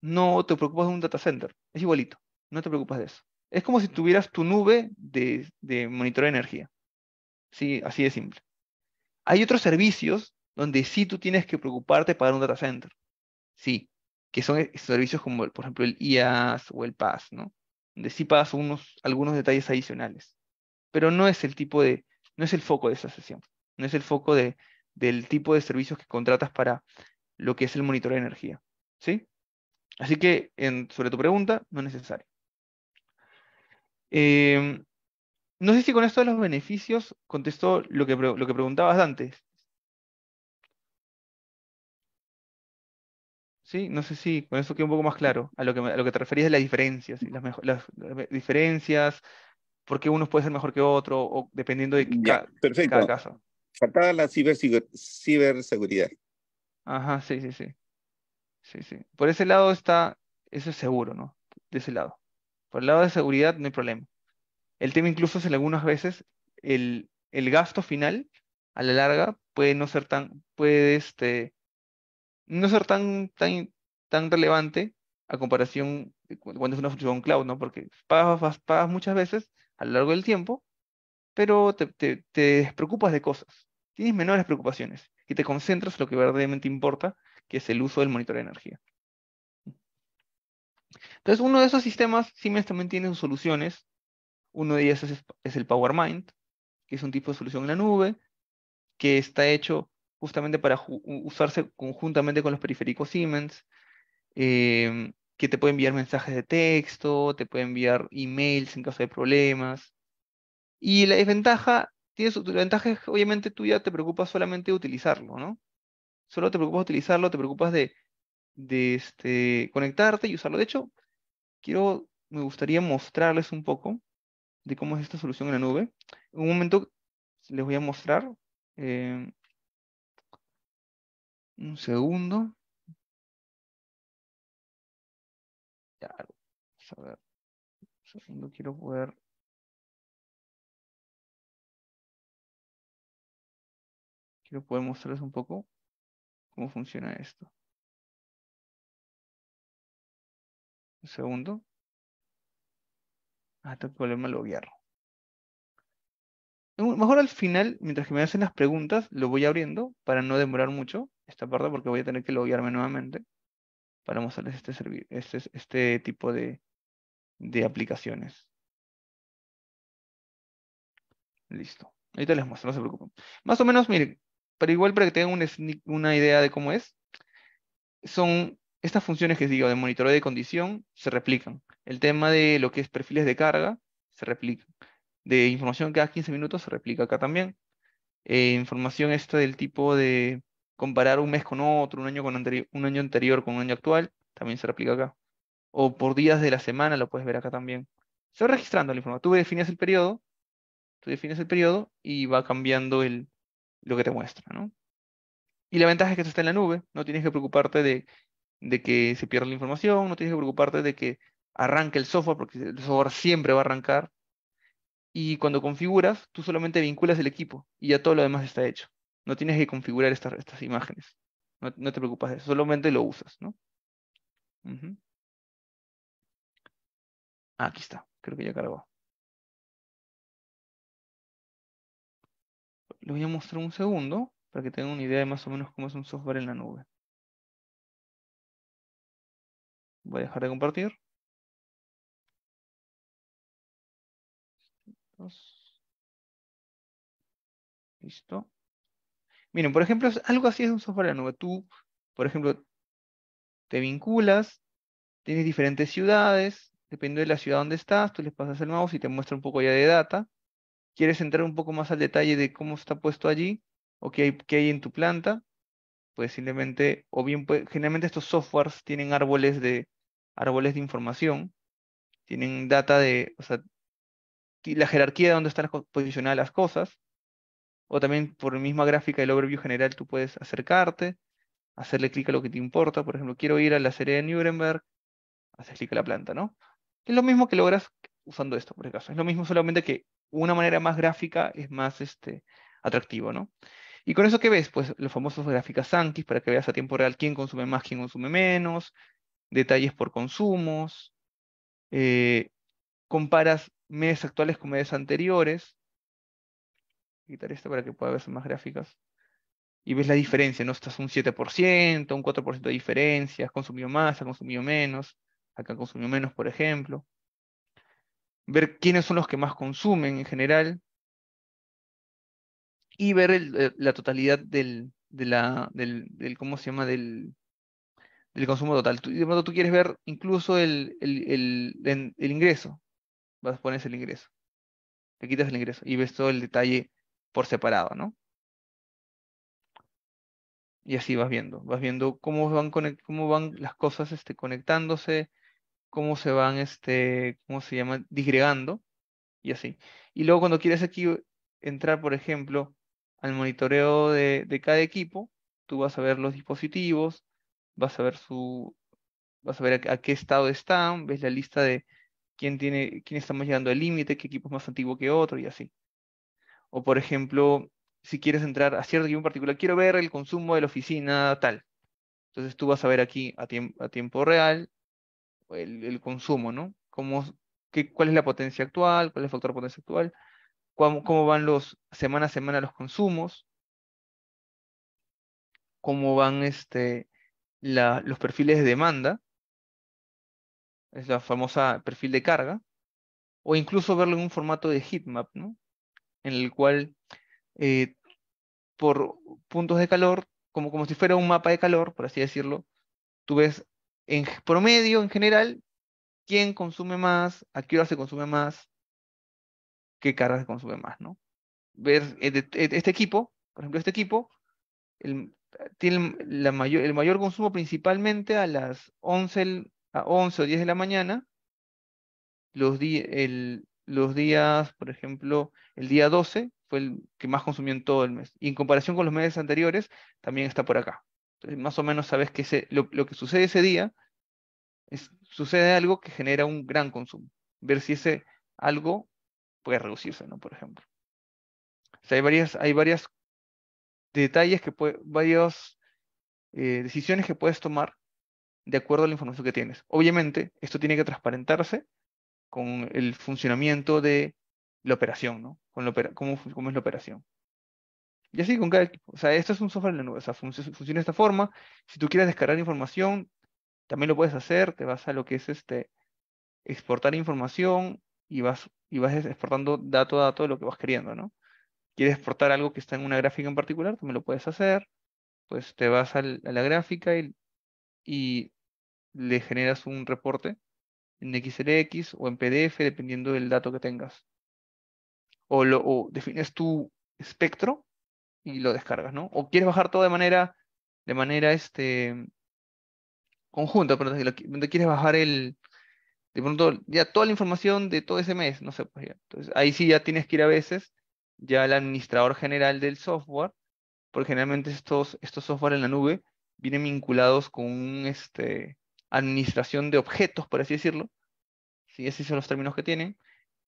no te preocupas de un data center, es igualito, no te preocupas de eso. Es como si tuvieras tu nube de, de monitoreo de energía. Sí, así de simple. Hay otros servicios donde sí tú tienes que preocuparte para un data center. Sí, que son eh, servicios como, por ejemplo, el IaaS o el PaaS, ¿no? donde sí pagas unos, algunos detalles adicionales. Pero no es el tipo de, no es el foco de esa sesión, no es el foco del tipo de servicios que contratas para lo que es el monitor de energía. ¿Sí? Así que sobre tu pregunta, no es necesario. Em, no sé si con esto de los beneficios contestó lo lo que preguntabas antes. Sí, no sé si con eso queda un poco más claro a lo que, lo que te referías de las diferencias, las, las, diferencias, por qué uno puede ser mejor que otro, o dependiendo de ya, cada caso. Faltaba la ciber, ciber, ciberseguridad. Ajá, sí, sí, sí. Sí, sí. Por ese lado está, eso es seguro, ¿no? De ese lado. Por el lado de seguridad no hay problema. El tema incluso es en algunas veces el, el gasto final a la larga puede no ser tan, puede este, no ser tan, tan, tan relevante a comparación cuando es una función cloud, ¿no? Porque pagas, pagas muchas veces a lo largo del tiempo, pero te, te, despreocupas de cosas, tienes menores preocupaciones y te concentras en lo que verdaderamente importa, que es el uso del monitor de energía. Entonces, uno de esos sistemas, Siemens también tiene sus soluciones. Uno de ellos es, es el PowerMind, que es un tipo de solución en la nube, que está hecho justamente para usarse conjuntamente con los periféricos Siemens, em, que te puede enviar mensajes de texto, te puede enviar emails en caso de problemas. Y la desventaja, la ventaja es que obviamente tú ya te preocupas solamente de utilizarlo, ¿no? Solo te preocupas de utilizarlo, te preocupas de, de este, conectarte y usarlo. De hecho, quiero, me gustaría mostrarles un poco de cómo es esta solución en la nube. En un momento les voy a mostrar. Em, un segundo. Ya, vamos a ver. Un segundo, quiero poder. Quiero poder mostrarles un poco cómo funciona esto. Un segundo. Ah, el problema lo guiarlo. Mejor al final, mientras que me hacen las preguntas, lo voy abriendo para no demorar mucho esta parte porque voy a tener que loguearme nuevamente para mostrarles este, este, este tipo de, aplicaciones. Listo. te les muestro, no se preocupen. Más o menos, miren, pero igual para que tengan una, idea de cómo es, son estas funciones que digo de monitoreo de condición, se replican. El tema de lo que es perfiles de carga, se replica. De información cada 15 minutos, se replica acá también. Eh, información esta del tipo de comparar un mes con otro, un año, con un año anterior con un año actual, también se replica acá. O por días de la semana lo puedes ver acá también. Se va registrando la información. Tú defines el periodo, tú defines el periodo y va cambiando el, lo que te muestra, ¿no? Y la ventaja es que esto está en la nube, no tienes que preocuparte de, de que se pierda la información, no tienes que preocuparte de que arranque el software, porque el software siempre va a arrancar. Y cuando configuras, tú solamente vinculas el equipo y ya todo lo demás está hecho. No tienes que configurar estas, imágenes. No, te preocupes solamente lo usas, ¿no? Ah, aquí está, creo que ya cargó. Le voy a mostrar un segundo para que tengan una idea de más o menos cómo es un software en la nube. Voy a dejar de compartir. Listo. Miren, por ejemplo, algo así es un software de la Tú, por ejemplo, te vinculas, tienes diferentes ciudades, depende de la ciudad donde estás, tú les pasas el mouse y te muestra un poco ya de data. ¿Quieres entrar un poco más al detalle de cómo está puesto allí o qué hay, qué hay en tu planta? Pues simplemente, o bien, pues, generalmente estos softwares tienen árboles de, árboles de información, tienen data de, o sea, la jerarquía de dónde están posicionadas las cosas, o también por la misma gráfica del overview general tú puedes acercarte, hacerle clic a lo que te importa. Por ejemplo, quiero ir a la serie de Nuremberg, haces clic a la planta, ¿no? Es lo mismo que logras usando esto, por el caso. Es lo mismo solamente que una manera más gráfica es más este, atractivo, ¿no? ¿Y con eso qué ves? Pues los famosos gráficas sankey para que veas a tiempo real quién consume más, quién consume menos, detalles por consumos, eh, comparas meses actuales con meses anteriores, quitar esto para que pueda verse más gráficas. Y ves la diferencia, ¿no? Estás un 7%, un 4% de diferencia, ¿Consumió más, has consumido menos, acá consumió menos, por ejemplo. Ver quiénes son los que más consumen en general. Y ver eh, la totalidad del, del, ¿cómo se llama? Del, del consumo total. y de pronto tú quieres ver incluso el, el, el, ingreso. Vas, a poner el ingreso. Te quitas el ingreso y ves todo el detalle por separado, ¿no? Y así vas viendo, vas viendo cómo van, cómo van las cosas este, conectándose, cómo se van, este, ¿cómo se llama? Disgregando y así. Y luego cuando quieres aquí entrar, por ejemplo, al monitoreo de, cada equipo, tú vas a ver los dispositivos, vas a ver su, vas a ver a, qué estado están, ves la lista de quién tiene, quién está más llegando al límite, qué equipo es más antiguo que otro y así. O por ejemplo, si quieres entrar a cierto equipo particular, quiero ver el consumo de la oficina tal. Entonces tú vas a ver aquí a, a tiempo real el, el consumo, ¿no? Cómo, qué, ¿Cuál es la potencia actual? ¿Cuál es el factor de potencia actual? Cómo, van los semana a semana los consumos? ¿Cómo van este, la, los perfiles de demanda? Es la famosa perfil de carga. O incluso verlo en un formato de heatmap, ¿no? en el cual eh, por puntos de calor, como, como si fuera un mapa de calor, por así decirlo, tú ves en promedio, en general, quién consume más, a qué hora se consume más, qué carga se consume más, ¿no? Ver eh, eh, este equipo, por ejemplo, este equipo, el, tiene la mayor, el mayor consumo principalmente a las 11, a o 10 de la mañana, los el, los días, por ejemplo, el día 12 fue el que más consumió en todo el mes. Y en comparación con los meses anteriores, también está por acá. Entonces, más o menos sabes que lo, que sucede ese día sucede algo que genera un gran consumo. Ver si ese algo puede reducirse, ¿no? Por ejemplo. sea, hay varias, hay detalles que varias eh, decisiones que puedes tomar de acuerdo a la información que tienes. Obviamente, esto tiene que transparentarse con el funcionamiento de la operación, ¿no? Con cómo, es la operación. Y así con cada equipo. O sea, esto es un software en la nube. O sea, funciona de esta forma. Si tú quieres descargar información, también lo puedes hacer. Te vas a lo que es este exportar información y vas, y vas exportando dato a dato de lo que vas queriendo, ¿no? Quieres exportar algo que está en una gráfica en particular, también lo puedes hacer. Pues te vas a la gráfica y le generas un reporte en XLX o en PDF, dependiendo del dato que tengas. O, lo, o defines tu espectro y lo descargas, ¿no? O quieres bajar todo de manera, de manera este, conjunta, pero donde quieres bajar el, de pronto, ya toda la información de todo ese mes, no sé, pues ya. Entonces, ahí sí ya tienes que ir a veces ya al administrador general del software, porque generalmente estos, estos software en la nube vienen vinculados con un, este, administración de objetos, por así decirlo, si ¿sí? esos son los términos que tienen,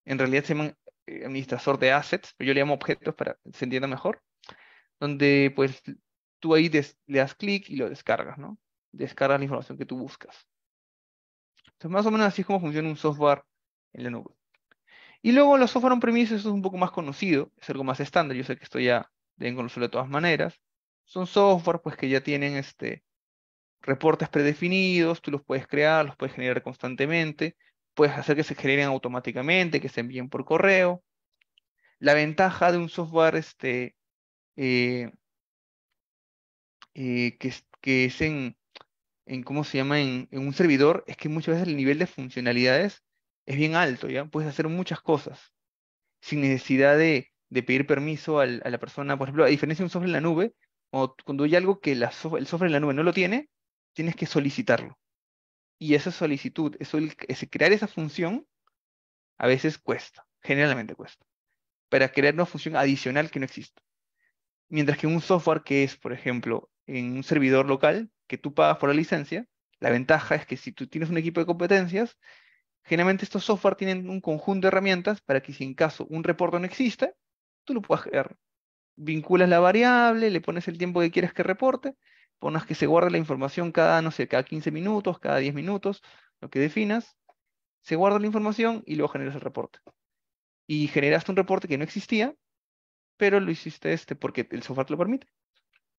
en realidad se llaman eh, administrador de assets, pero yo le llamo objetos para que se entienda mejor, donde pues tú ahí le das clic y lo descargas, ¿no? Descargas la información que tú buscas. Entonces más o menos así es como funciona un software en la nube. Y luego los software on-premise es un poco más conocido, es algo más estándar, yo sé que esto ya deben conocerlo de todas maneras. Son software pues que ya tienen este, reportes predefinidos, tú los puedes crear, los puedes generar constantemente, puedes hacer que se generen automáticamente, que se envíen por correo. La ventaja de un software este, eh, eh, que, es en, en, ¿cómo se llama?, en, un servidor, es que muchas veces el nivel de funcionalidades es bien alto, ¿ya? Puedes hacer muchas cosas sin necesidad de, de pedir permiso a la persona. Por ejemplo, a diferencia de un software en la nube, cuando, hay algo que el software en la nube no lo tiene, tienes que solicitarlo. Y esa solicitud, eso, ese crear esa función, a veces cuesta, generalmente cuesta, para crear una función adicional que no existe. Mientras que un software que es, por ejemplo, en un servidor local, que tú pagas por la licencia, la ventaja es que si tú tienes un equipo de competencias, generalmente estos software tienen un conjunto de herramientas para que si en caso un reporte no existe, tú lo puedas crear. Vinculas la variable, le pones el tiempo que quieras que reporte pones que se guarde la información cada, no sé, cada 15 minutos, cada 10 minutos, lo que definas, se guarda la información y luego generas el reporte. Y generaste un reporte que no existía, pero lo hiciste este porque el software te lo permite.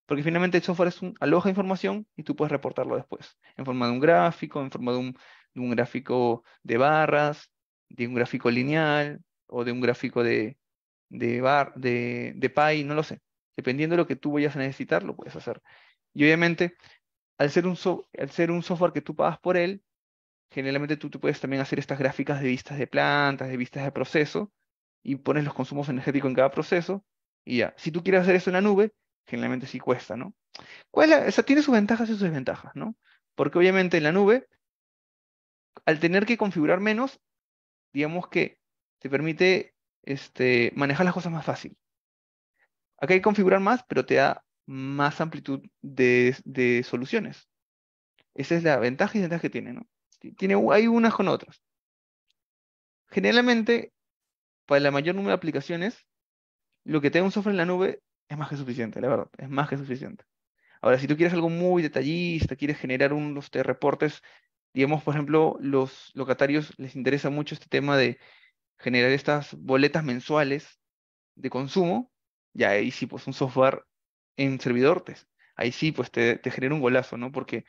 Porque finalmente el software un, aloja información y tú puedes reportarlo después, en forma de un gráfico, en forma de un, un gráfico de barras, de un gráfico lineal o de un gráfico de, de, bar, de, de pie, no lo sé. Dependiendo de lo que tú vayas a necesitar, lo puedes hacer. Y obviamente, al ser un, al ser un software que tú pagas por él, generalmente tú, tú puedes también hacer estas gráficas de vistas de plantas, de vistas de proceso, y pones los consumos energéticos en cada proceso, y ya. Si tú quieres hacer eso en la nube, generalmente sí cuesta, ¿no? ¿Cuál tiene sus ventajas y sus desventajas, ¿no? Porque obviamente en la nube, al tener que configurar menos, digamos que te permite este, manejar las cosas más fácil. Acá hay que configurar más, pero te da más amplitud de, de soluciones. Esa es la ventaja y desventaja que tiene, ¿no? Tiene, hay unas con otras. Generalmente, para la mayor número de aplicaciones, lo que tenga un software en la nube es más que suficiente, la verdad, es más que suficiente. Ahora, si tú quieres algo muy detallista, quieres generar unos de reportes, digamos, por ejemplo, los locatarios les interesa mucho este tema de generar estas boletas mensuales de consumo, ya ahí sí, pues un software en servidor pues, Ahí sí, pues te, genera un golazo, ¿no? Porque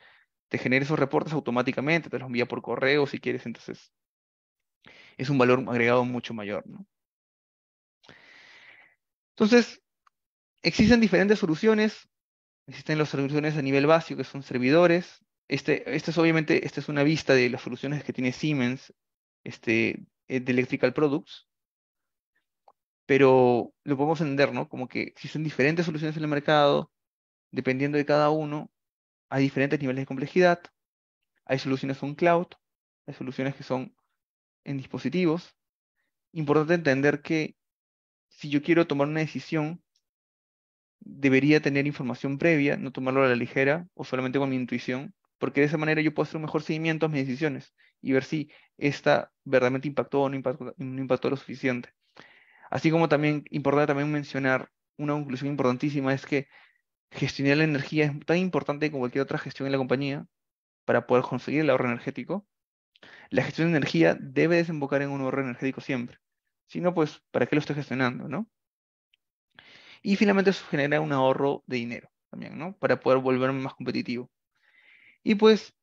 te genera esos reportes automáticamente, te los envía por correo si quieres, entonces es un valor agregado mucho mayor, ¿no? Entonces, existen diferentes soluciones. Existen las soluciones a nivel básico, que son servidores. Este, este es obviamente, esta es una vista de las soluciones que tiene Siemens, este, eh, de Electrical Products pero lo podemos entender, ¿no? Como que si son diferentes soluciones en el mercado, dependiendo de cada uno, hay diferentes niveles de complejidad, hay soluciones en cloud, hay soluciones que son en dispositivos. Importante entender que si yo quiero tomar una decisión, debería tener información previa, no tomarlo a la ligera o solamente con mi intuición, porque de esa manera yo puedo hacer un mejor seguimiento a mis decisiones y ver si esta verdaderamente impactó o no impactó lo suficiente. Así como también importante también mencionar una conclusión importantísima es que gestionar la energía es tan importante como cualquier otra gestión en la compañía para poder conseguir el ahorro energético. La gestión de energía debe desembocar en un ahorro energético siempre. Si no, pues, ¿para qué lo estoy gestionando, no? Y finalmente eso genera un ahorro de dinero también, ¿no? Para poder volverme más competitivo. Y pues,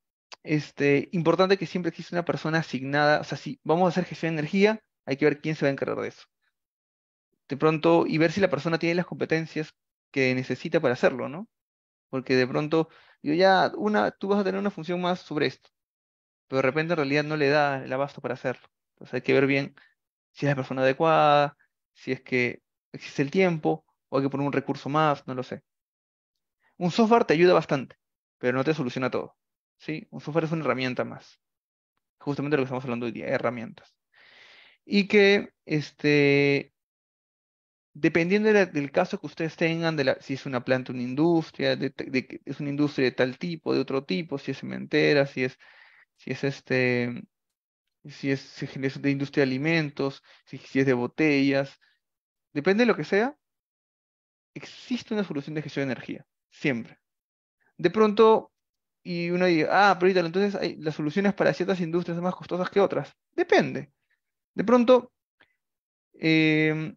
este, importante que siempre existe una persona asignada, o sea, si vamos a hacer gestión de energía, hay que ver quién se va a encargar de eso de pronto, y ver si la persona tiene las competencias que necesita para hacerlo, ¿no? Porque de pronto, yo ya, una, tú vas a tener una función más sobre esto, pero de repente en realidad no le da el abasto para hacerlo. Entonces hay que ver bien si es la persona adecuada, si es que existe el tiempo, o hay que poner un recurso más, no lo sé. Un software te ayuda bastante, pero no te soluciona todo. ¿sí? Un software es una herramienta más. Justamente lo que estamos hablando hoy día, herramientas. Y que este, dependiendo del caso que ustedes tengan, de si es una planta, una industria, de, es una industria de tal tipo, de otro tipo, si es cementera, si es, si es este, si es, de industria de alimentos, si, es de botellas, depende de lo que sea, existe una solución de gestión de energía, siempre. De pronto, y uno dice, ah, pero entonces hay, las soluciones para ciertas industrias son más costosas que otras. Depende. De pronto, eh,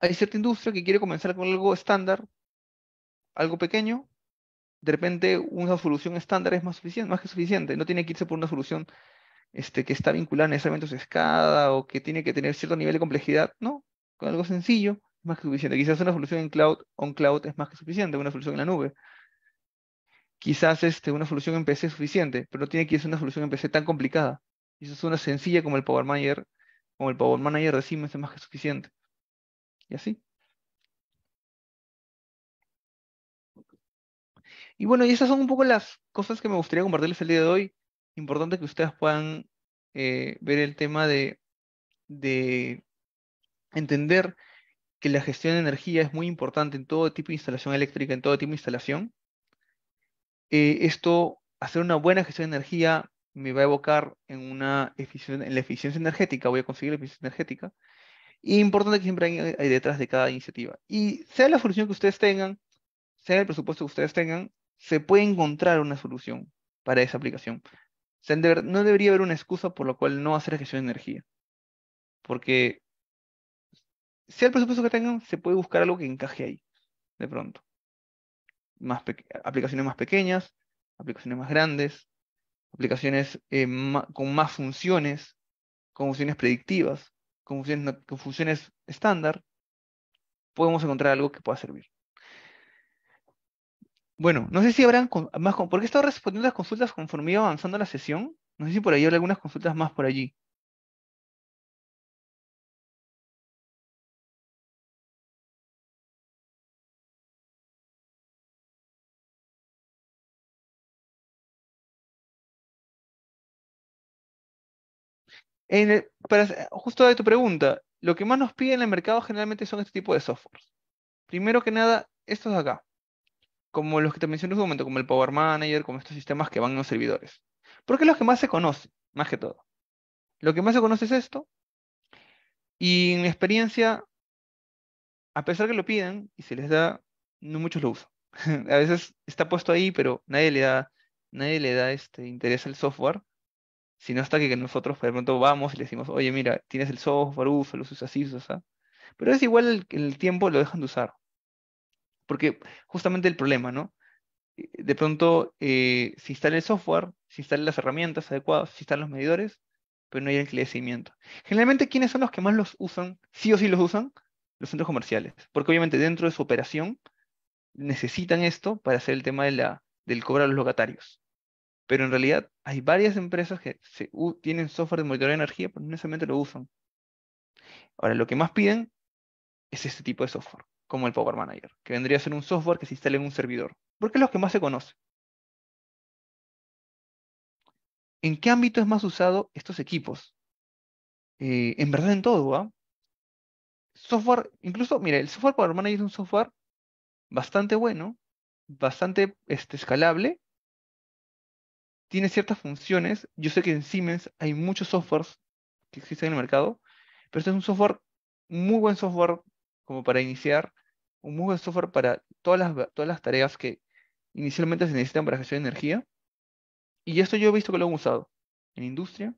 hay cierta industria que quiere comenzar con algo estándar, algo pequeño, de repente una solución estándar es más, suficiente, más que suficiente, no tiene que irse por una solución este, que está vinculada necesariamente a su escala o que tiene que tener cierto nivel de complejidad, no, con algo sencillo es más que suficiente. Quizás una solución en cloud, on cloud es más que suficiente, una solución en la nube. Quizás este, una solución en PC es suficiente, pero no tiene que ser una solución en PC tan complicada. Quizás una sencilla como el Power Manager, como el Power Manager de Siemens es más que suficiente y así. Y bueno, y esas son un poco las cosas que me gustaría compartirles el día de hoy. Importante que ustedes puedan eh, ver el tema de, de entender que la gestión de energía es muy importante en todo tipo de instalación eléctrica, en todo tipo de instalación. Eh, esto, hacer una buena gestión de energía me va a evocar en, una eficiencia, en la eficiencia energética, voy a conseguir la eficiencia energética, importante que siempre hay, detrás de cada iniciativa. Y sea la solución que ustedes tengan, sea el presupuesto que ustedes tengan, se puede encontrar una solución para esa aplicación. no debería haber una excusa por la cual no hacer gestión de energía. Porque sea el presupuesto que tengan, se puede buscar algo que encaje ahí, de pronto. Más aplicaciones más pequeñas, aplicaciones más grandes, aplicaciones eh, con más funciones, con funciones predictivas, con funciones, estándar, podemos encontrar algo que pueda servir. Bueno, no sé si habrán más, porque he estado respondiendo las consultas conforme iba avanzando la sesión. No sé si por ahí habrá algunas consultas más por allí. para, justo de tu pregunta, lo que más nos piden en el mercado generalmente son este tipo de softwares. Primero que nada, estos de acá, como los que te mencioné en un momento, como el Power Manager, como estos sistemas que van en los servidores. Porque es lo que más se conoce, más que todo. Lo que más se conoce es esto. Y en mi experiencia, a pesar que lo piden y se les da, no muchos lo usan. a veces está puesto ahí, pero nadie le da, nadie le da este interés al software sino hasta que nosotros de pronto vamos y le decimos, oye, mira, tienes el software, usa, lo usas así, sea Pero es igual el, el tiempo lo dejan de usar. Porque justamente el problema, ¿no? Eh, de pronto eh, si se instala el software, se instalan las herramientas adecuadas, Si instalan los medidores, pero no hay el seguimiento Generalmente, ¿quiénes son los que más los usan? Sí o sí los usan los centros comerciales, porque obviamente dentro de su operación necesitan esto para hacer el tema de la, del cobro a los locatarios. Pero en realidad hay varias empresas que tienen software de monitoreo de energía, pero no necesariamente lo usan. Ahora, lo que más piden es este tipo de software, como el Power Manager, que vendría a ser un software que se instale en un servidor, porque es lo que más se conoce. ¿En qué ámbito es más usado estos equipos? Eh, en verdad en todo, ¿ah? Software, incluso, mira, el software Power Manager es un software bastante bueno, bastante este, escalable, tiene ciertas funciones. Yo sé que en Siemens hay muchos softwares que existen en el mercado, pero este es un software, muy buen software como para iniciar, un muy buen software para todas las, todas las tareas que inicialmente se necesitan para gestión de energía. Y esto yo he visto que lo han usado en industria,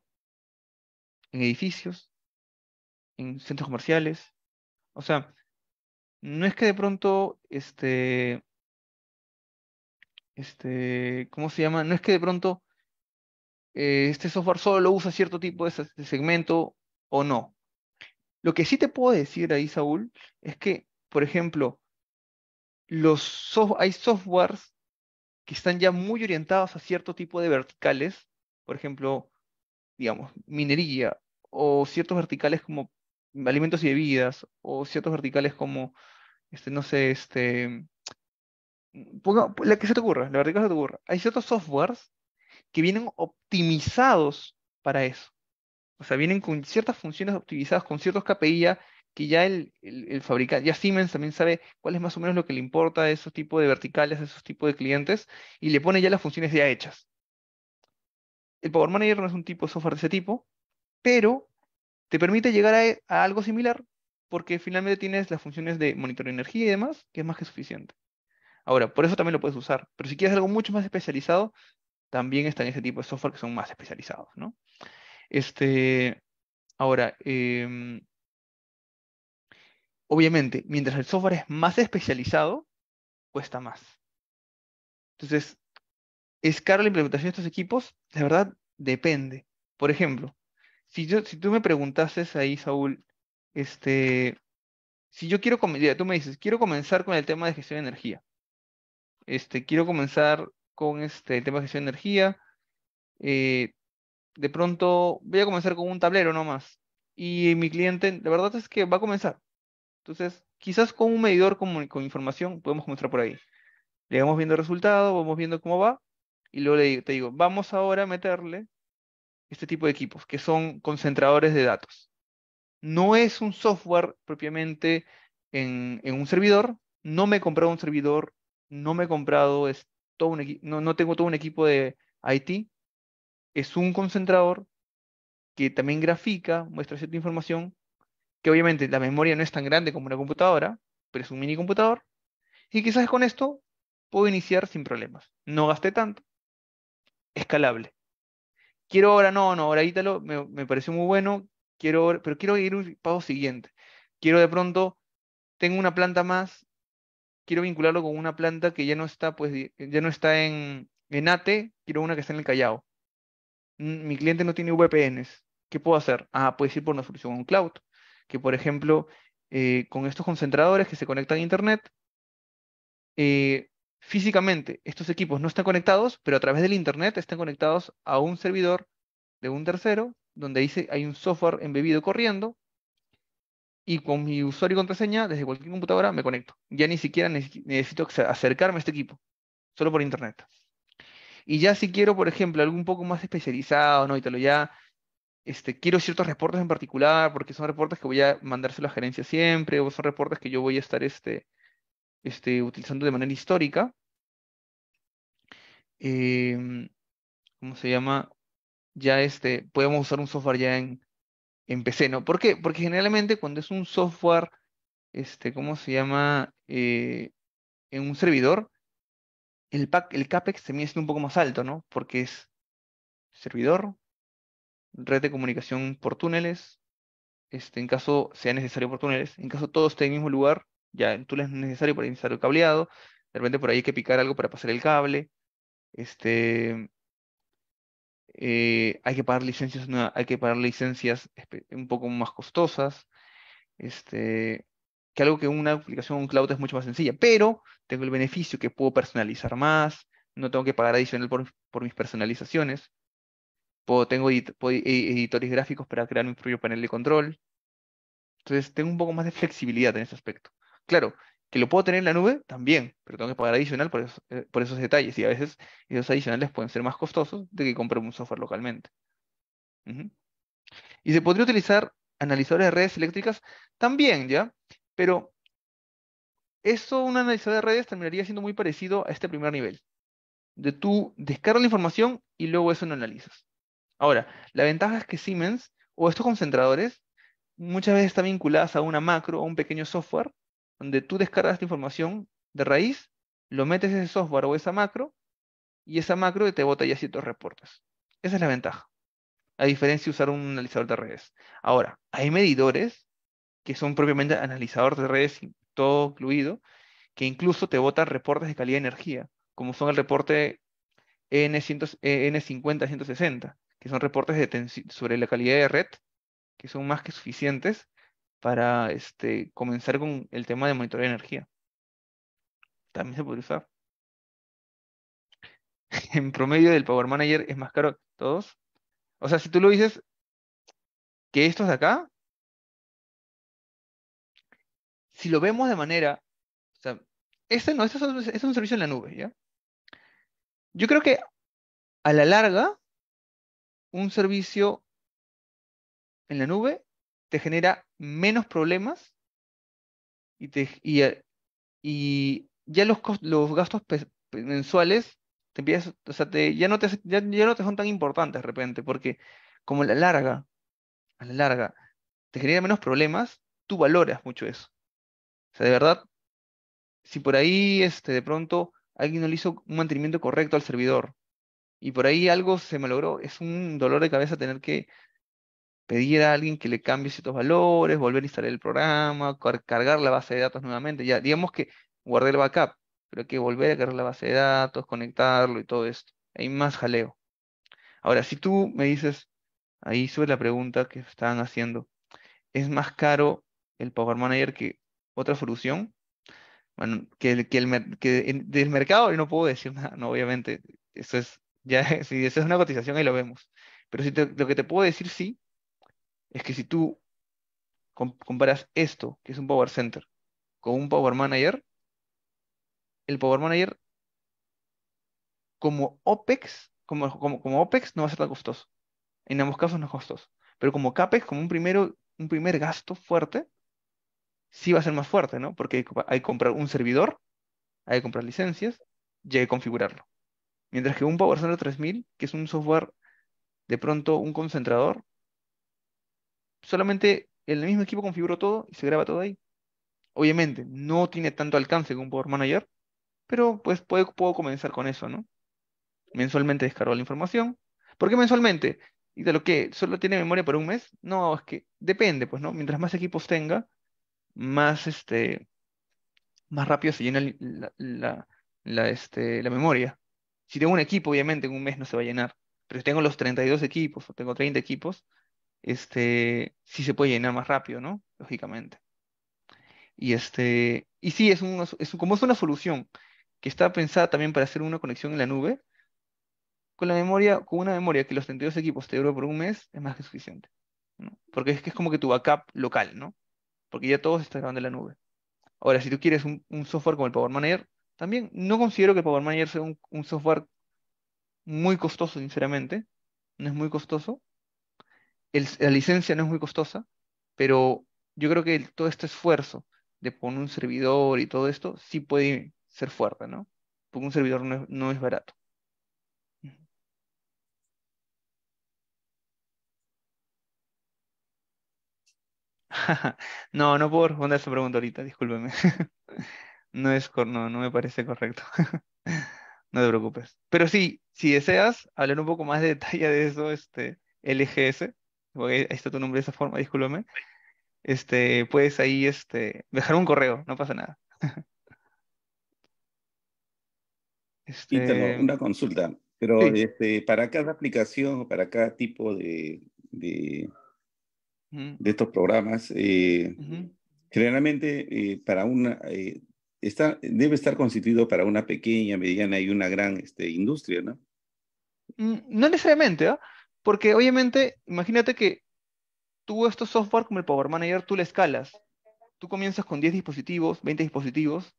en edificios, en centros comerciales. O sea, no es que de pronto este, este, ¿cómo se llama? No es que de pronto eh, este software solo lo usa cierto tipo de, segmento o no. Lo que sí te puedo decir ahí, Saúl, es que, por ejemplo, los hay softwares que están ya muy orientados a cierto tipo de verticales, por ejemplo, digamos, minería, o ciertos verticales como alimentos y bebidas, o ciertos verticales como, este, no sé, este, la que se te ocurra, la vertical se te ocurra, hay ciertos softwares que vienen optimizados para eso. O sea, vienen con ciertas funciones optimizadas, con ciertos KPI que ya el, fabricante, ya Siemens también sabe cuál es más o menos lo que le importa de esos tipos de verticales, de esos tipos de clientes, y le pone ya las funciones ya hechas. El Power Manager no es un tipo de software de ese tipo, pero te permite llegar a, algo similar, porque finalmente tienes las funciones de monitoreo de energía y demás, que es más que suficiente. Ahora, por eso también lo puedes usar, pero si quieres algo mucho más especializado, también están ese tipo de software que son más especializados, Este, ahora, em, obviamente, mientras el software es más especializado, cuesta más. Entonces, ¿es caro la implementación de estos equipos? De verdad, depende. Por ejemplo, si, yo, si tú me preguntases ahí, Saúl, este, si yo quiero, tú me dices, quiero comenzar con el tema de gestión de energía. Este, quiero comenzar con este, el tema de gestión de energía. Eh, de pronto voy a comenzar con un tablero nomás. Y mi cliente, la verdad es que va a comenzar. Entonces, quizás con un medidor con, información podemos comenzar por ahí. Le vamos viendo el resultado, vamos viendo cómo va. Y luego le, te digo, vamos ahora a meterle este tipo de equipos, que son concentradores de datos. No es un software propiamente en, en un servidor. No me he comprado un servidor no me he comprado un no, no tengo todo un equipo de IT, es un concentrador que también grafica, muestra cierta información, que obviamente la memoria no es tan grande como una computadora, pero es un mini computador, y quizás con esto puedo iniciar sin problemas. No gasté tanto. Escalable. Quiero ahora, no, no, ahora Ítalo me, me pareció muy bueno, quiero, pero quiero ir un paso siguiente. Quiero de pronto, tengo una planta más quiero vincularlo con una planta que ya no está, pues, ya no está en, en quiero una que está en el Callao. Mi cliente no tiene VPNs. ¿Qué puedo hacer? Ah, puedes ir por una solución en cloud, que por ejemplo, eh, con estos concentradores que se conectan a Internet, eh, físicamente estos equipos no están conectados, pero a través del Internet están conectados a un servidor de un tercero, donde dice hay un software embebido corriendo y con mi usuario y contraseña, desde cualquier computadora me conecto. Ya ni siquiera necesito acercarme a este equipo, solo por internet. Y ya si quiero, por ejemplo, algo un poco más especializado, ¿no? Y te lo ya, este, quiero ciertos reportes en particular, porque son reportes que voy a mandárselo a gerencia siempre, o son reportes que yo voy a estar este, este, utilizando de manera histórica. Em, ¿Cómo se llama? Ya este, podemos usar un software ya en, empecé, ¿no? ¿Por qué? Porque generalmente cuando es un software, este, ¿cómo se llama? Eh, en un servidor, el, pack, el CAPEX también es un poco más alto, ¿no? Porque es servidor, red de comunicación por túneles, este, en caso sea necesario por túneles, en caso todo esté en el mismo lugar, ya en túneles es necesario, para iniciar el cableado, de repente por ahí hay que picar algo para pasar el cable, este, eh, hay que pagar licencias, hay que pagar licencias un poco más costosas, este, que algo que una aplicación un cloud es mucho más sencilla, pero tengo el beneficio que puedo personalizar más, no tengo que pagar adicional por, mis personalizaciones, tengo editores gráficos para crear mi propio panel de control, entonces tengo un poco más de flexibilidad en ese aspecto. Claro, que lo puedo tener en la nube también, pero tengo que pagar adicional eh, por, esos detalles. Y a veces esos adicionales pueden ser más costosos de que compre un software localmente. Y se podría utilizar analizadores de redes eléctricas también, ¿ya? Pero eso, un analizador de redes, terminaría siendo muy parecido a este primer nivel. De tú descargas la información y luego eso lo analizas. Ahora, la ventaja es que Siemens o estos concentradores muchas veces están vinculadas a una macro o un pequeño software donde tú descargas la información de raíz, lo metes ese software o esa macro, y esa macro te bota ya ciertos reportes. Esa es la ventaja. A diferencia de usar un analizador de redes. Ahora, hay medidores que son propiamente analizadores de redes, todo incluido, que incluso te botan reportes de calidad de energía, como son el reporte N50-160, que son reportes sobre la calidad de red, que son más que suficientes para este, comenzar con el tema de monitoreo de energía. También se puede usar. en promedio del Power Manager es más caro que todos. O sea, si tú lo dices que es de acá, si lo vemos de manera, o sea, este no, este es, un, es un servicio en la nube, ¿ya? Yo creo que a la larga, un servicio en la nube te genera menos problemas y, te, y, eh, ya los, los gastos mensuales te empiezas, o ya, no te, ya, no te son tan importantes de repente, porque como a la larga, a la larga, te genera menos problemas, tú valoras mucho eso. O sea, de verdad, si por ahí este, de pronto alguien no le hizo un mantenimiento correcto al servidor y por ahí algo se me logró, es un dolor de cabeza tener que pedir a alguien que le cambie ciertos valores, volver a instalar el programa, cargar la base de datos nuevamente. Ya, digamos que guardé el backup, pero hay que volver a cargar la base de datos, conectarlo y todo esto. Hay más jaleo. Ahora, si tú me dices ahí sube la pregunta que estaban haciendo, ¿es más caro el Power Manager que otra solución? Bueno, que, que, el, que del mercado no puedo decir nada, no, obviamente. Eso es, ya, si eso es una cotización, ahí lo vemos. Pero si lo que te puedo decir sí es que si tú comparas esto, que es un Power Center, con un Power Manager, el Power Manager como OPEX, como, como, como OPEX no va a ser tan costoso. En ambos casos no es costoso. Pero como CAPEX, como un, primero, un primer gasto fuerte, sí va a ser más fuerte, ¿no? Porque hay, que comprar un servidor, hay que comprar licencias y hay que configurarlo. Mientras que un Power Center 3000, que es un software, de pronto un concentrador, solamente el mismo equipo configuró todo y se graba todo ahí. Obviamente, no tiene tanto alcance como un Power Manager, pero pues puedo, comenzar con eso, ¿no? Mensualmente descargo la información. ¿Por qué mensualmente? ¿Y de lo que solo tiene memoria por un mes? No, es que depende, pues, ¿no? Mientras más equipos tenga, más este más rápido se llena la, la, este, la memoria. Si tengo un equipo, obviamente en un mes no se va a llenar. Pero si tengo los 32 equipos o tengo 30 equipos, este, sí se puede llenar más rápido, ¿no? Lógicamente. Y, este, y sí, es, como es una solución que está pensada también para hacer una conexión en la nube, con la memoria, con una memoria que los 32 equipos te dure por un mes, es más que suficiente. Porque es que es como que tu backup local, ¿no? Porque ya todos se grabando en la nube. Ahora, si tú quieres un, software como el Power Manager, también no considero que el Power Manager sea un software muy costoso, sinceramente. No es muy costoso la licencia no es muy costosa, pero yo creo que todo este esfuerzo de poner un servidor y todo esto sí puede ser fuerte, ¿no? Porque un servidor no es, barato. no, no puedo responder esa pregunta ahorita, discúlpeme. no es no, no me parece correcto. no te preocupes. Pero sí, si deseas hablar un poco más de detalle de eso, este LGS, ahí está tu nombre de esa forma, discúlpame, este, puedes ahí este, dejar un correo, no pasa nada. Este, una consulta, pero este, para cada aplicación, para cada tipo de, de, estos programas, eh, generalmente eh, para una, eh, debe estar constituido para una pequeña, mediana y una gran este, industria, ¿no? Mm, no necesariamente, ¿no? ¿ah? Porque obviamente, imagínate que tú estos software como el Power Manager, tú le escalas. Tú comienzas con 10 dispositivos, 20 dispositivos,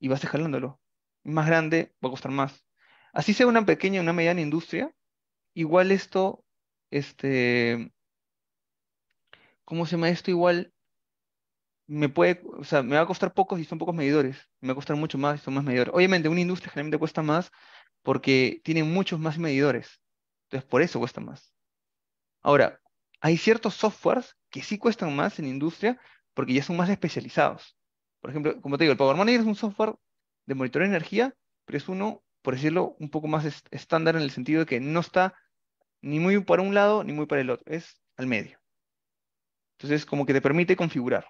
y vas escalándolo. Más grande, va a costar más. Así sea una pequeña, o una mediana industria, igual esto, este, ¿cómo se llama esto? Igual me puede, me va a costar pocos y son pocos medidores, me va a costar mucho más y son más medidores. Obviamente, una industria generalmente cuesta más porque tiene muchos más medidores. Entonces, por eso cuesta más. Ahora, hay ciertos softwares que sí cuestan más en industria porque ya son más especializados. Por ejemplo, como te digo, el Power es un software de monitoreo de energía, pero es uno, por decirlo, un poco más estándar en el sentido de que no está ni muy para un lado ni muy para el otro, es al medio. Entonces, como que te permite configurar.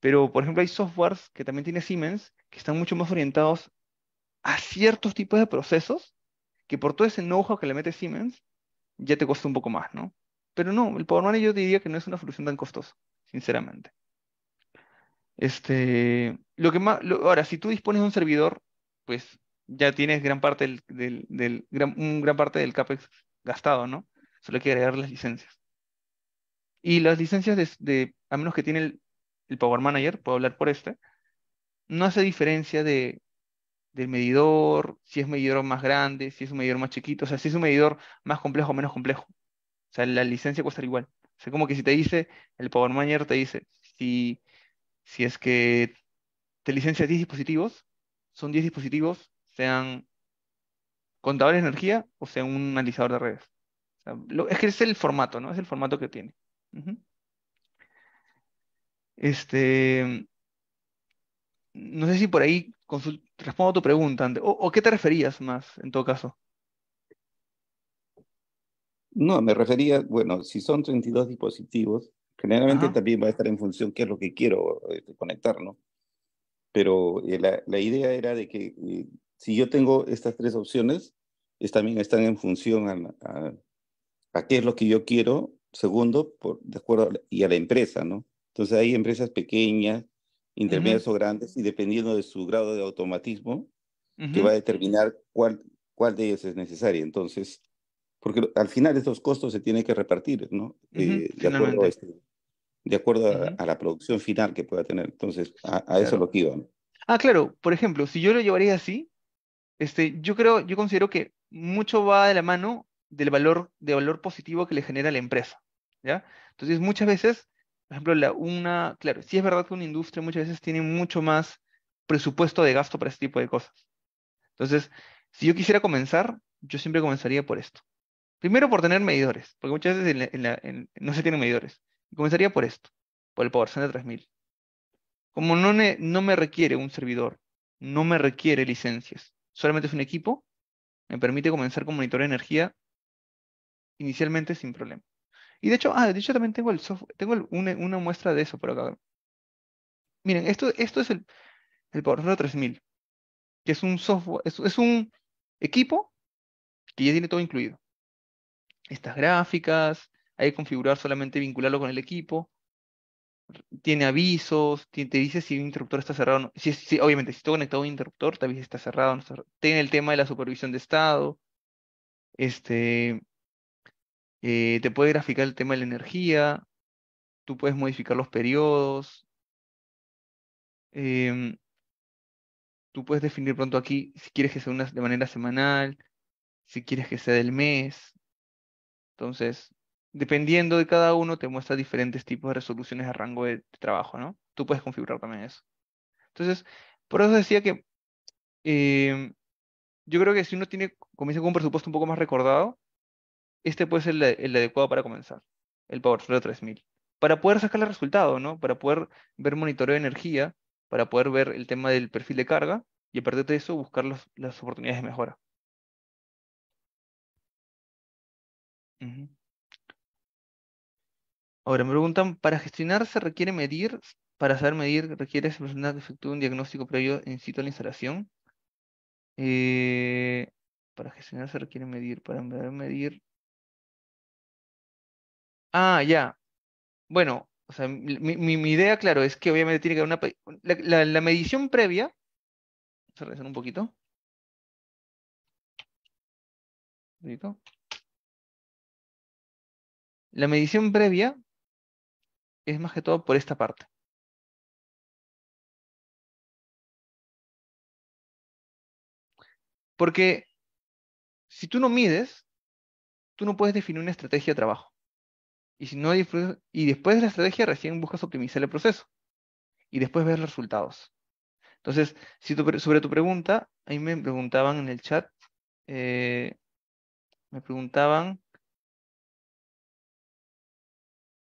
Pero, por ejemplo, hay softwares que también tiene Siemens que están mucho más orientados a ciertos tipos de procesos que por todo ese know-how que le mete Siemens, ya te cuesta un poco más, ¿no? Pero no, el Power Manager yo diría que no es una solución tan costosa, sinceramente. Este, lo que más, ahora, si tú dispones de un servidor, pues ya tienes gran parte del, un gran parte del CAPEX gastado, ¿no? Solo hay que agregar las licencias. Y las licencias de, a menos que tiene el, el Power Manager, puedo hablar por este, no hace diferencia de del medidor, si es medidor más grande, si es un medidor más chiquito, o sea, si es un medidor más complejo o menos complejo. O sea, la licencia cuesta igual. O sea, como que si te dice, el Power Manager te dice, si, es que te licencias 10 dispositivos, son 10 dispositivos, sean contadores de energía o sea un analizador de redes. lo, es que es el formato, ¿no? Es el formato que tiene. Este. No sé si por ahí respondo a tu pregunta. O, qué te referías más en todo caso? No, me refería, bueno, si son 32 dispositivos, generalmente también va a estar en función qué es lo que quiero este, conectar, ¿no? Pero eh, la, idea era de que eh, si yo tengo estas tres opciones, es, también están en función a, qué es lo que yo quiero, segundo, por, de acuerdo, y a la empresa, ¿no? Entonces hay empresas pequeñas intermedios o grandes, y dependiendo de su grado de automatismo, que va a determinar cuál, cuál de ellas es necesaria. Entonces, porque al final estos costos se tienen que repartir, ¿no? Eh, de acuerdo, a, este, de acuerdo a, la producción final que pueda tener. Entonces, a, a eso lo que iba. ¿no? Ah, claro. Por ejemplo, si yo lo llevaría así, este, yo creo, yo considero que mucho va de la mano del valor, de valor positivo que le genera la empresa. ¿ya? Entonces, muchas veces por ejemplo, la una, claro, sí es verdad que una industria muchas veces tiene mucho más presupuesto de gasto para este tipo de cosas. Entonces, si yo quisiera comenzar, yo siempre comenzaría por esto. Primero por tener medidores, porque muchas veces no se tienen medidores. Comenzaría por esto, por el PowerCenter 3000. Como no, no me requiere un servidor, no me requiere licencias, solamente es un equipo, me permite comenzar con monitoreo de energía inicialmente sin problema. Y de hecho, ah, de hecho también tengo, el software, tengo una, muestra de eso por acá. Miren, esto, esto es el, el 3000, que es un software, es, un equipo que ya tiene todo incluido. Estas gráficas, hay que configurar solamente vincularlo con el equipo. Tiene avisos, te dice si un interruptor está cerrado o no. Si, obviamente, si está conectado a un interruptor, te avisa si está cerrado no está cerrado. Tiene el tema de la supervisión de estado. Este, eh, te puede graficar el tema de la energía, tú puedes modificar los periodos, em, tú puedes definir pronto aquí si quieres que sea de manera semanal, si quieres que sea del mes. Entonces, dependiendo de cada uno, te muestra diferentes tipos de resoluciones a rango de, trabajo, ¿no? Tú puedes configurar también eso. Entonces, por eso decía que em, yo creo que si uno tiene, comienza con un presupuesto un poco más recordado, este puede ser el, adecuado para comenzar, el PowerShell 3000. Para poder sacar el resultado, ¿no? Para poder ver monitoreo de energía, para poder ver el tema del perfil de carga y aparte de eso buscar las oportunidades de mejora. Ahora me preguntan, ¿para gestionar se requiere medir? Para saber medir, ¿requiere ese personal que efectúe un diagnóstico previo en sitio a la instalación? Eh, para gestionar se requiere medir. Para medir, Ah, ya. Bueno, o sea, mi, idea, claro, es que obviamente tiene que haber una... La, medición previa... Vamos a un poquito. Un poquito. La medición previa es más que todo por esta parte. Porque si tú no mides, tú no puedes definir una estrategia de trabajo. Y, y después de la estrategia recién buscas optimizar el proceso y después ves los resultados. Entonces, si sobre tu pregunta, ahí me preguntaban en el chat, eh, me preguntaban,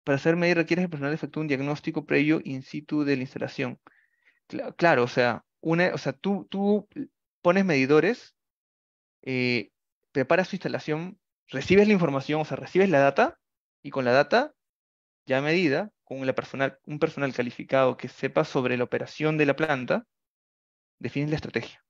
para hacer medir requieres el personal efectúe un diagnóstico previo in situ de la instalación. claro, o sea, una, o sea tú, tú pones medidores, eh, preparas tu instalación, recibes la información, o sea, recibes la data, y con la data ya medida, con un personal calificado que sepa sobre la operación de la planta, defines la estrategia.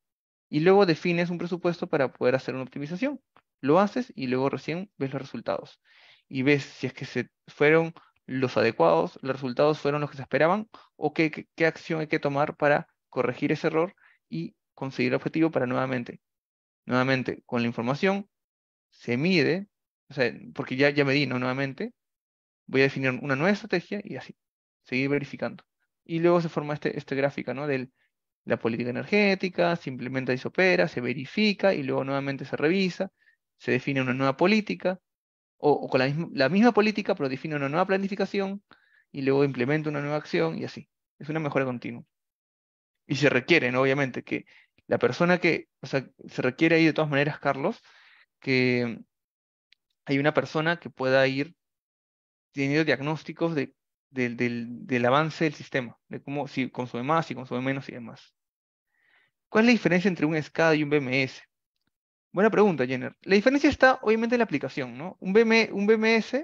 Y luego defines un presupuesto para poder hacer una optimización. Lo haces y luego recién ves los resultados. Y ves si es que se fueron los adecuados, los resultados fueron los que se esperaban o qué, qué acción hay que tomar para corregir ese error y conseguir el objetivo para nuevamente. Nuevamente, con la información se mide, o sea, porque ya, ya me di, ¿no? Nuevamente, voy a definir una nueva estrategia y así, seguir verificando. Y luego se forma este, este gráfico, ¿no? De la política energética, se implementa y se opera, se verifica y luego nuevamente se revisa, se define una nueva política, o, con la misma, la misma política, pero define una nueva planificación y luego implementa una nueva acción y así. Es una mejora continua. Y se requiere, obviamente, que la persona que, o sea, se requiere ahí de todas maneras, Carlos, que hay una persona que pueda ir teniendo diagnósticos de, del, del, avance del sistema, de cómo si consume más, si consume menos y demás. ¿Cuál es la diferencia entre un SCADA y un BMS? Buena pregunta, Jenner. La diferencia está obviamente en la aplicación, ¿no? Un, un BMS,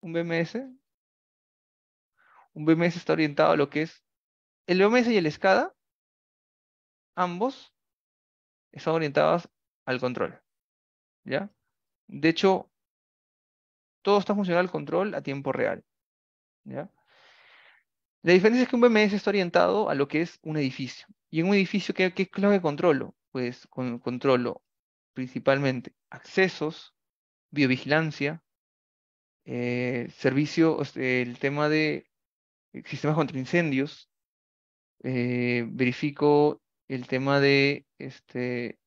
un BMS, un BMS está orientado a lo que es el BMS y el SCADA, ambos están orientados al control. ¿Ya? De hecho, todo está funcionando al control a tiempo real. La diferencia es que un BMS está orientado a lo que es un edificio. Y en un edificio, ¿qué, qué es lo que controlo? Pues con, controlo principalmente accesos, biovigilancia, eh, servicio, el tema de sistemas contra incendios, eh, verifico el tema de este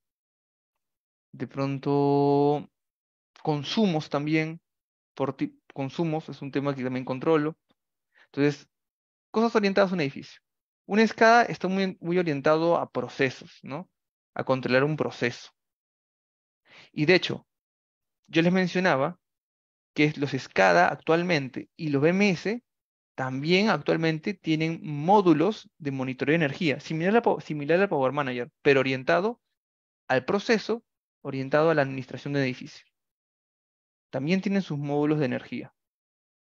de pronto consumos también por consumos, es un tema que también controlo. Entonces, cosas orientadas a un edificio. Una escada está muy, muy orientado a procesos, ¿no? A controlar un proceso. Y de hecho, yo les mencionaba que los SCADA actualmente y los BMS también actualmente tienen módulos de monitoreo de energía, similar, similar al Power Manager, pero orientado al proceso, orientado a la administración de edificio también tienen sus módulos de energía,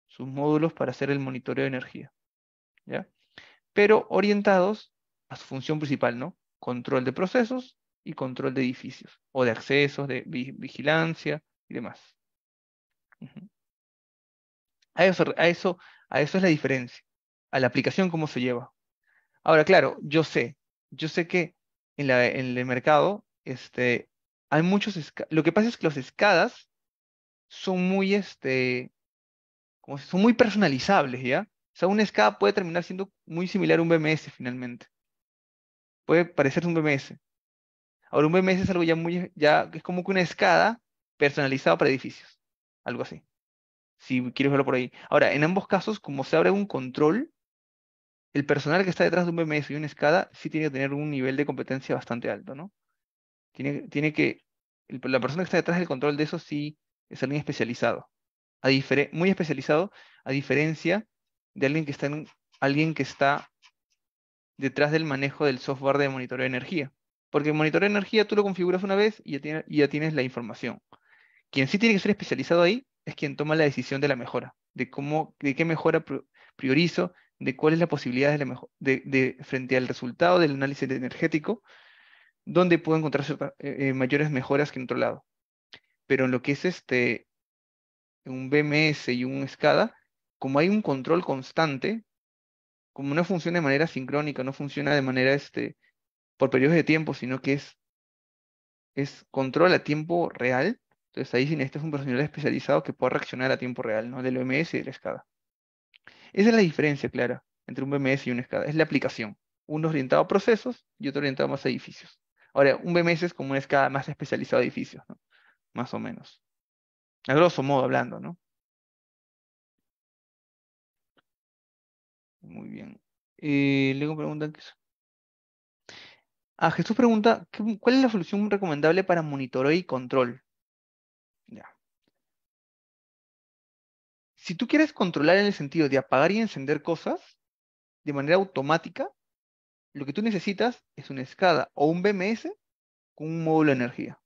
sus módulos para hacer el monitoreo de energía, ¿ya? Pero orientados a su función principal, ¿no? Control de procesos y control de edificios, o de accesos, de vigilancia y demás. a, eso, a, eso, a eso es la diferencia, a la aplicación cómo se lleva. Ahora, claro, yo sé, yo sé que en, el mercado este, hay muchos... Lo que pasa es que los escadas son muy, este, como son muy personalizables, ¿ya? O sea, una escada puede terminar siendo muy similar a un BMS finalmente. Puede parecerse un BMS. Ahora, un BMS es algo ya muy, ya es como que una escada personalizada para edificios, algo así. Si quieres verlo por ahí. Ahora, en ambos casos, como se abre un control, el personal que está detrás de un BMS y una escada sí tiene que tener un nivel de competencia bastante alto, ¿no? Tiene, tiene que, la persona que está detrás del control de eso sí es alguien especializado, muy especializado, a diferencia de alguien que, está detrás del manejo del software de monitoreo de energía. Porque el monitoreo de energía tú lo configuras una vez y ya, tienes la información. Quien sí tiene que ser especializado ahí es quien toma la decisión de la mejora, de cómo, de qué mejora priorizo, de cuál es la posibilidad de, frente al resultado del análisis energético, dónde puedo encontrar eh, eh, mayores mejoras que en otro lado pero en lo que es este, un BMS y un SCADA, como hay un control constante, como no funciona de manera sincrónica, no funciona de manera este, por periodos de tiempo, sino que es, es control a tiempo real, entonces ahí sí es un personal especializado que pueda reaccionar a tiempo real, ¿no? Del BMS y del la Esa es la diferencia clara entre un BMS y un escada, es la aplicación. Uno orientado a procesos y otro orientado más a edificios. Ahora, un BMS es como un escada más especializado a edificios, ¿no? más o menos. A grosso modo hablando, ¿no? Muy bien. Eh, luego preguntan qué a ah, Jesús pregunta, ¿cuál es la solución recomendable para monitoreo y control? Ya. Si tú quieres controlar en el sentido de apagar y encender cosas de manera automática, lo que tú necesitas es una escada o un BMS con un módulo de energía.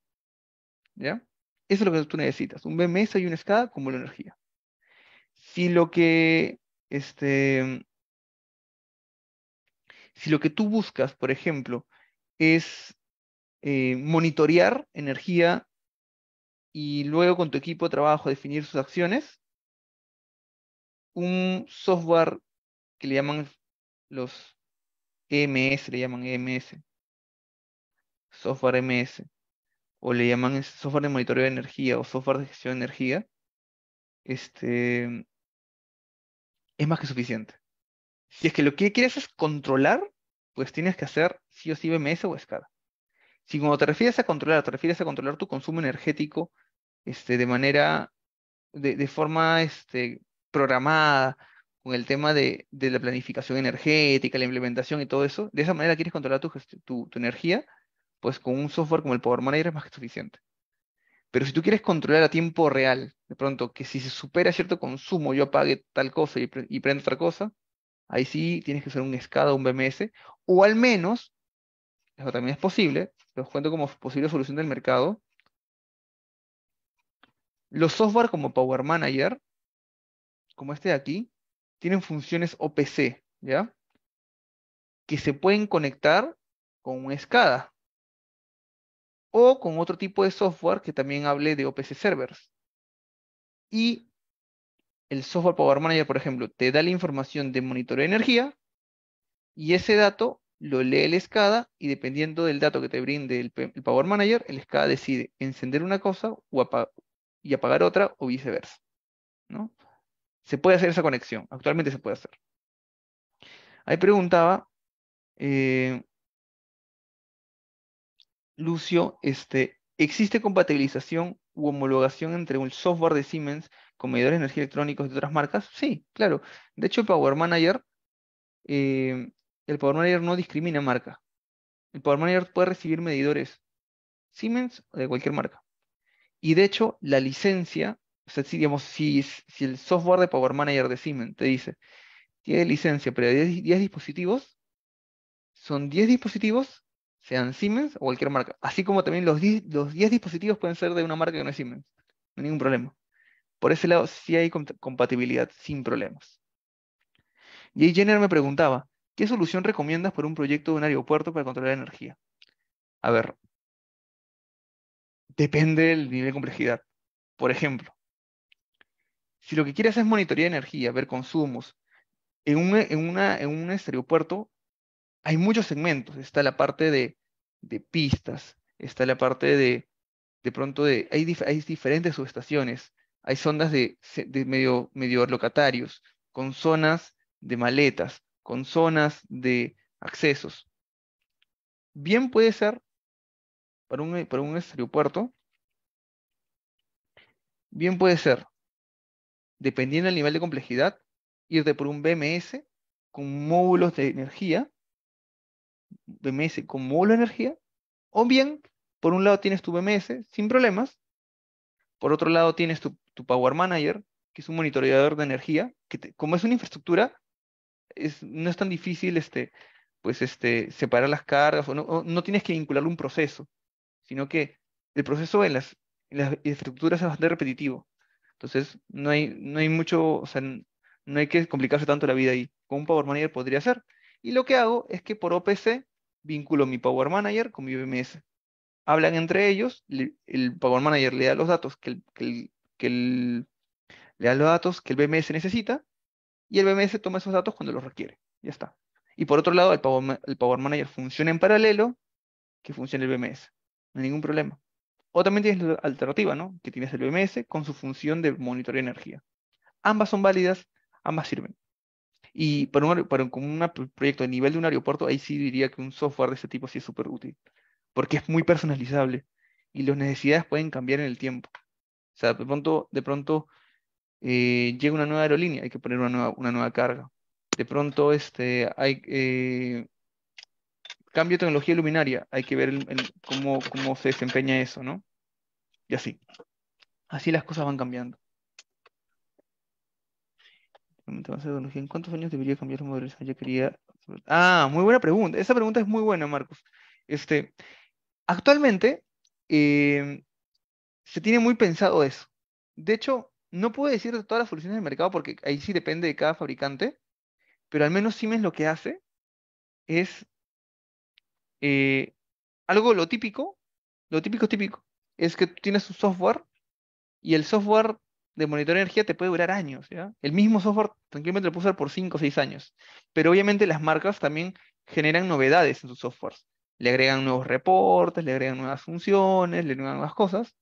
¿Ya? Eso es lo que tú necesitas, un BMS y un SCADA como la energía. Si lo que, este, si lo que tú buscas, por ejemplo, es eh, monitorear energía y luego con tu equipo de trabajo definir sus acciones, un software que le llaman los EMS, le llaman EMS, software e MS, o le llaman software de monitoreo de energía o software de gestión de energía, este, es más que suficiente. Si es que lo que quieres es controlar, pues tienes que hacer sí o sí BMS o SCADA. Si cuando te refieres a controlar, te refieres a controlar tu consumo energético este, de manera, de, forma este, programada, con el tema de, de, la planificación energética, la implementación y todo eso, de esa manera quieres controlar tu, tu energía, pues con un software como el Power Manager es más que suficiente. Pero si tú quieres controlar a tiempo real, de pronto, que si se supera cierto consumo, yo apague tal cosa y, y otra cosa, ahí sí tienes que usar un SCADA o un BMS, o al menos, eso también es posible, los cuento como posible solución del mercado, los software como Power Manager, como este de aquí, tienen funciones OPC, ¿ya? Que se pueden conectar con un SCADA o con otro tipo de software que también hable de OPC servers. Y el software Power Manager, por ejemplo, te da la información de monitoreo de energía y ese dato lo lee el SCADA y dependiendo del dato que te brinde el, Power Manager, el SCADA decide encender una cosa o y apagar otra o viceversa. ¿no? Se puede hacer esa conexión, actualmente se puede hacer. Ahí preguntaba, eh, Lucio, este, existe compatibilización u homologación entre un software de Siemens con medidores de energía electrónicos de otras marcas? Sí, claro. De hecho, Power Manager, eh, el Power Manager no discrimina marca. El Power Manager puede recibir medidores Siemens o de cualquier marca. Y de hecho, la licencia, o sea, si, digamos, si, el software de Power Manager de Siemens te dice, tiene licencia para hay 10 dispositivos, son 10 dispositivos sean Siemens o cualquier marca. Así como también los, 10 dispositivos pueden ser de una marca que no es Siemens. No hay ningún problema. Por ese lado, sí hay compatibilidad sin problemas. Jay Jenner me preguntaba, ¿qué solución recomiendas para un proyecto de un aeropuerto para controlar energía? A ver, depende del nivel de complejidad. Por ejemplo, si lo que quieres es monitorear energía, ver consumos, en una, en un aeropuerto hay muchos segmentos. Está la parte de, pistas, está la parte de, de pronto, de, hay, hay diferentes subestaciones, hay sondas de, medio, medio locatarios, con zonas de maletas, con zonas de accesos. Bien puede ser para un, para un aeropuerto, bien puede ser, dependiendo del nivel de complejidad, irte por un BMS con módulos de energía BMS de energía, o bien, por un lado tienes tu BMS sin problemas, por otro lado tienes tu, Power Manager, que es un monitoreador de energía, que como es una infraestructura, es, no es tan difícil este, pues este, separar las cargas, o no, no tienes que vincular un proceso, sino que el proceso en las, en las infraestructuras es bastante repetitivo. Entonces, no hay, no hay mucho, o sea, no hay que complicarse tanto la vida ahí. Con un Power Manager podría ser. Y lo que hago es que por OPC vinculo mi Power Manager con mi BMS. Hablan entre ellos, el Power Manager le da los datos que el, que los datos que el BMS necesita y el BMS toma esos datos cuando los requiere. Ya está. Y por otro lado, el Power, Manager funciona en paralelo que funciona el BMS. No hay ningún problema. O también tienes la alternativa, ¿no? Que tienes el BMS con su función de monitoreo de energía. Ambas son válidas, ambas sirven. Y para un, un, proyecto a nivel de un aeropuerto, ahí sí diría que un software de este tipo sí es súper útil, porque es muy personalizable y las necesidades pueden cambiar en el tiempo. O sea, de pronto, de pronto eh, llega una nueva aerolínea, hay que poner una nueva, carga. De pronto este, hay eh, cambio de tecnología luminaria, hay que ver cómo, cómo se desempeña eso, ¿no? Y así. Así las cosas van cambiando en cuántos años debería cambiar la modalidad? Ah, quería... Ah, muy buena pregunta. Esa pregunta es muy buena, Marcos. Este, actualmente em, se tiene muy pensado eso. De hecho, no puedo decir de todas las soluciones del mercado porque ahí sí depende de cada fabricante, pero al menos Siemens lo que hace es eh, algo lo típico, lo típico típico, es que tú tienes un software y el software de monitoreo de energía te puede durar años. El mismo software tranquilamente lo puedes usar por 5 o 6 años. Pero obviamente las marcas también generan novedades en sus softwares. Le agregan nuevos reportes, le agregan nuevas funciones, le agregan nuevas cosas.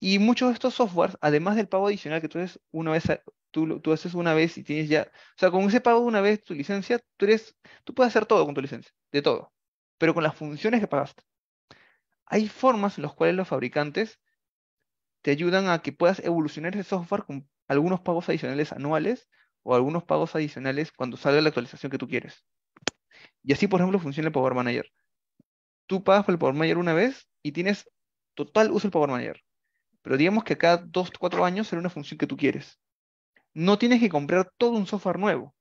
Y muchos de estos softwares, además del pago adicional que tú haces una vez, tú, tú haces una vez y tienes ya, o sea, con ese pago de una vez tu licencia, tú, eres, tú puedes hacer todo con tu licencia, de todo, pero con las funciones que pagaste. Hay formas en las cuales los fabricantes te ayudan a que puedas evolucionar ese software con algunos pagos adicionales anuales o algunos pagos adicionales cuando salga la actualización que tú quieres. Y así, por ejemplo, funciona el Power Manager. Tú pagas por el Power Manager una vez y tienes total uso del Power Manager. Pero digamos que cada o cuatro años será una función que tú quieres. No tienes que comprar todo un software nuevo.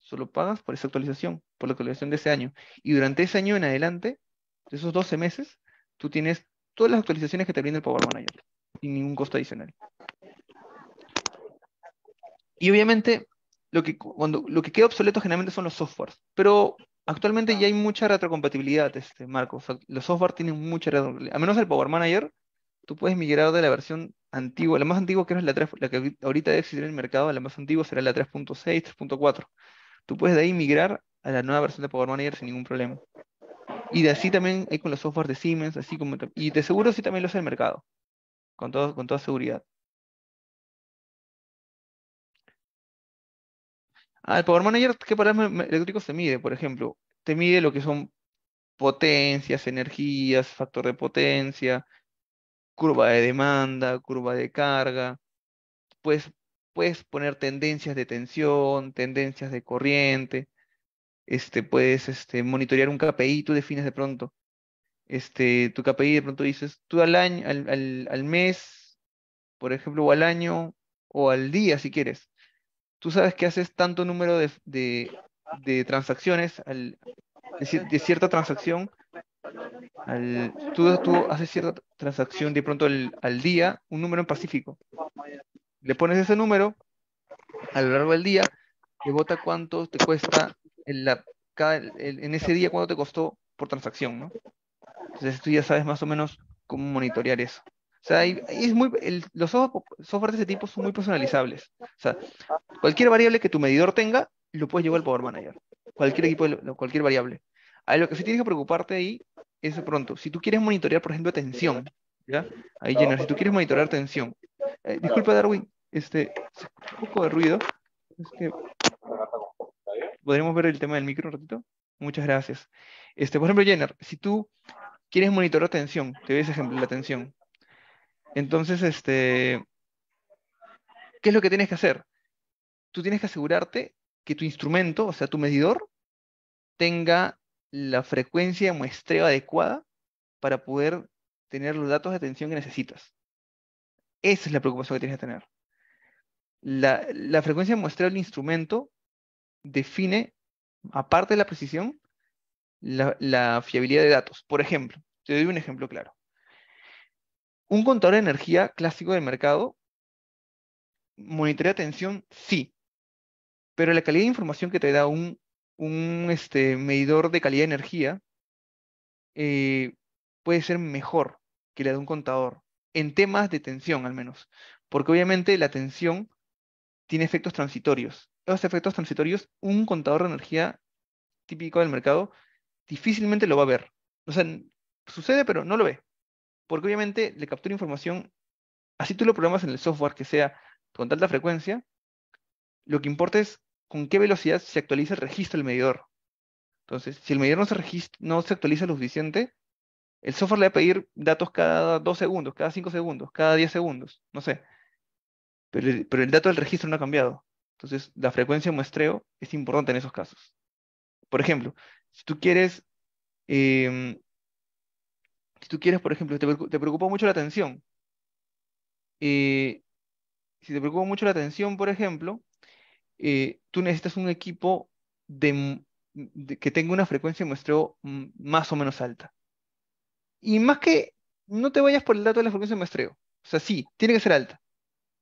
Solo pagas por esa actualización, por la actualización de ese año. Y durante ese año en adelante, de esos 12 meses, tú tienes todas las actualizaciones que te brinda el Power Manager sin ningún costo adicional. Y obviamente, lo que, cuando, lo que queda obsoleto generalmente son los softwares, pero actualmente ya hay mucha retrocompatibilidad, este, Marco. los softwares tienen mucha retrocompatibilidad. A menos el Power Manager, tú puedes migrar de la versión antigua, la más antigua que es la la que ahorita existe en el mercado, la más antigua será la 3.6, 3.4. Tú puedes de ahí migrar a la nueva versión de Power Manager sin ningún problema. Y de así también hay con los softwares de Siemens, así como y de seguro sí también lo hace el mercado con, con toda seguridad. Ah, el Power Manager, ¿qué parámetros eléctricos te mide? Por ejemplo, te mide lo que son potencias, energías, factor de potencia, curva de demanda, curva de carga. Puedes, poner tendencias de tensión, tendencias de corriente. Este, puedes este, monitorear un KPI, tú defines de pronto este, tu KPI de pronto dices, tú al año, al, mes, por ejemplo, o al año, o al día si quieres, tú sabes que haces tanto número de, transacciones, al, de, cierta transacción, tú, haces cierta transacción de pronto al, día, un número en pacífico. Le pones ese número a lo largo del día, te vota cuánto te cuesta la, en ese día, cuánto te costó por transacción, ¿no? Entonces tú ya sabes más o menos cómo monitorear eso. O sea, es muy, los software, de ese tipo son muy personalizables. O sea, cualquier variable que tu medidor tenga, lo puedes llevar al Power Manager. Cualquier equipo, cualquier variable. Ahí lo que sí tienes que preocuparte ahí es pronto. Si tú quieres monitorear, por ejemplo, tensión, ¿ya? Ahí, Jenner, si tú quieres monitorear tensión. Eh, disculpa, Darwin, este, un poco de ruido. ¿Podríamos ver el tema del micro un ratito? Muchas gracias. Este, por ejemplo, Jenner, si tú quieres la tensión, te doy ese ejemplo, la tensión. Entonces, este, ¿qué es lo que tienes que hacer? Tú tienes que asegurarte que tu instrumento, o sea, tu medidor, tenga la frecuencia de muestreo adecuada para poder tener los datos de tensión que necesitas. Esa es la preocupación que tienes que tener. La, la frecuencia de muestreo del instrumento define, aparte de la precisión, la, fiabilidad de datos. Por ejemplo, te doy un ejemplo claro. Un contador de energía clásico del mercado monitorea tensión, sí, pero la calidad de información que te da un, un este, medidor de calidad de energía eh, puede ser mejor que la de un contador, en temas de tensión al menos, porque obviamente la tensión tiene efectos transitorios. Esos efectos transitorios, un contador de energía típico del mercado difícilmente lo va a ver. O sea, sucede, pero no lo ve. Porque obviamente le captura información, así tú lo programas en el software que sea con tanta frecuencia, lo que importa es con qué velocidad se actualiza el registro del medidor. Entonces, si el medidor no se, no se actualiza lo suficiente, el software le va a pedir datos cada dos segundos, cada cinco segundos, cada diez segundos, no sé. pero el dato del registro no ha cambiado. Entonces, la frecuencia de muestreo es importante en esos casos. Por ejemplo, si tú quieres, em, si tú quieres, por ejemplo, te, te preocupa mucho la tensión. Eh, si te preocupa mucho la tensión, por ejemplo, eh, tú necesitas un equipo que tenga una frecuencia de muestreo mm, más o menos alta. Y más que no te vayas por el dato de la frecuencia de muestreo. O sea, sí, tiene que ser alta.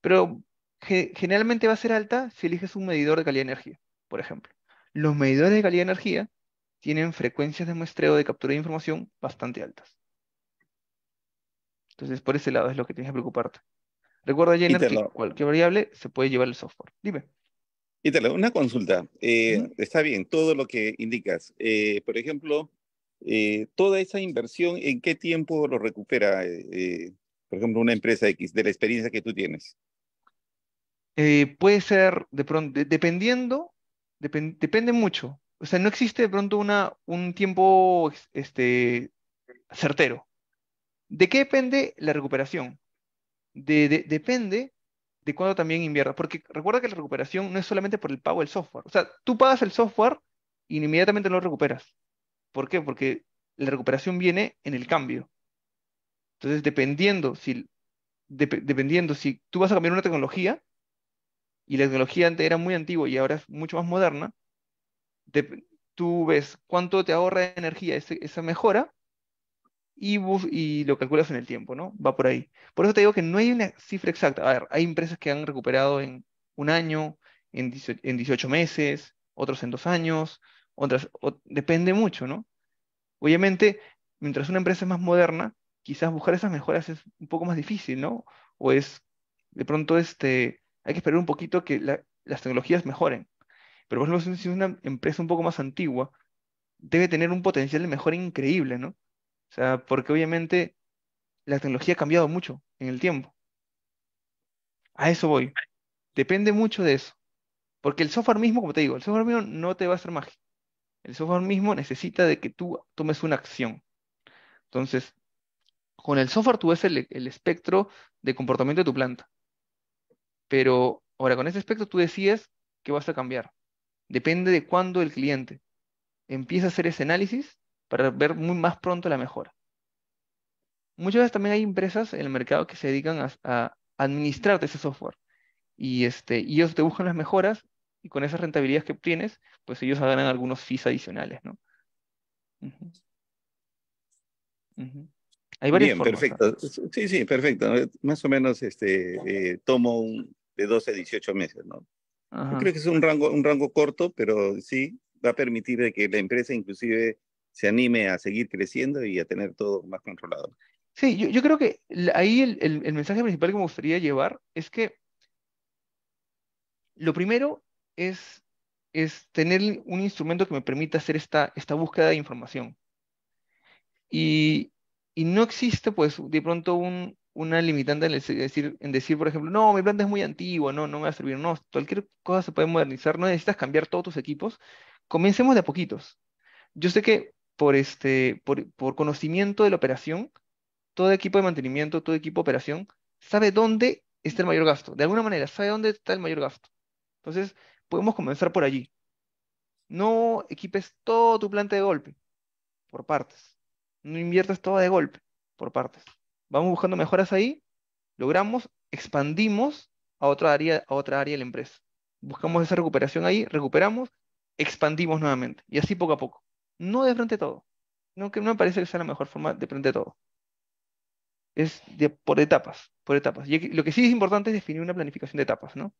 Pero generalmente va a ser alta si eliges un medidor de calidad de energía, por ejemplo. Los medidores de calidad de energía tienen frecuencias de muestreo de captura de información bastante altas. Entonces, por ese lado es lo que tienes que preocuparte. Recuerda, Jenner, que cualquier variable se puede llevar el software. Dime. Y te una consulta. Eh, está bien, todo lo que indicas. Eh, por ejemplo, eh, toda esa inversión, ¿en qué tiempo lo recupera, por ejemplo, una empresa X, de la experiencia que tú tienes? puede ser, de pronto, dependiendo, depende mucho o sea, no existe de pronto una, un tiempo este, certero. ¿De qué depende la recuperación? depende de cuándo también inviertas. Porque recuerda que la recuperación no es solamente por el pago del software. O sea, tú pagas el software y inmediatamente lo recuperas. ¿Por qué? Porque la recuperación viene en el cambio. Entonces, dependiendo si, dependiendo si tú vas a cambiar una tecnología y la tecnología antes era muy antigua y ahora es mucho más moderna, tú ves cuánto te ahorra de energía esa mejora y, y, lo calculas en el tiempo, ¿no? Va por ahí. Por eso te digo que no hay una cifra exacta. A ver, hay empresas que han recuperado en un año, en 18, en meses, otros en dos años, otras, depende mucho, ¿no? Obviamente, mientras una empresa es más moderna, quizás buscar esas mejoras es un poco más difícil, ¿no? O es, de pronto, este, hay que esperar un poquito que las tecnologías mejoren. Pero por si es una empresa un poco más antigua, debe tener un potencial de mejora increíble, ¿no? O sea, porque obviamente la tecnología ha cambiado mucho en el tiempo. A eso voy. Depende mucho de eso. Porque el software mismo, como te digo, el software mismo no te va a hacer magia. El software mismo necesita de que tú tomes una acción. Entonces, con el software tú ves el, el espectro de comportamiento de tu planta. Pero ahora con ese espectro tú decides que vas a cambiar. Depende de cuándo el cliente empieza a hacer ese análisis para ver muy más pronto la mejora. Muchas veces también hay empresas en el mercado que se dedican a, administrar ese software y, este, ellos te buscan las mejoras y con esas rentabilidades que obtienes, pues ellos ganan algunos fees adicionales, ¿no? Hay varias perfecto. Sí, sí, perfecto. Más o menos este, eh, tomo un, de 12 a 18 meses, ¿no? Yo creo que es un rango, un rango corto, pero sí va a permitir de que la empresa inclusive se anime a seguir creciendo y a tener todo más controlado. Sí, yo, yo creo que ahí el, el, el mensaje principal que me gustaría llevar es que lo primero es, es tener un instrumento que me permita hacer esta, esta búsqueda de información. Y, y no existe, pues, de pronto un, una limitante en decir, por ejemplo, no, mi planta es muy antigua, no, no me va a servir. No, cualquier cosa se puede modernizar, no necesitas cambiar todos tus equipos. Comencemos de a poquitos. Yo sé que por, este, por, conocimiento de la operación, todo equipo de mantenimiento, todo equipo de operación, sabe dónde está el mayor gasto. De alguna manera, sabe dónde está el mayor gasto. Entonces, podemos comenzar por allí. No equipes todo tu planta de golpe, por partes. No inviertas todo de golpe, por partes vamos buscando mejoras ahí, logramos, expandimos a otra área, a otra área de la empresa. Buscamos esa recuperación ahí, recuperamos, expandimos nuevamente y así poco a poco. No de frente a todo. No, que me parece que sea la mejor forma de frente a todo. Es por etapas, por etapas. Y lo que sí es importante es definir una planificación de etapas, ¿no?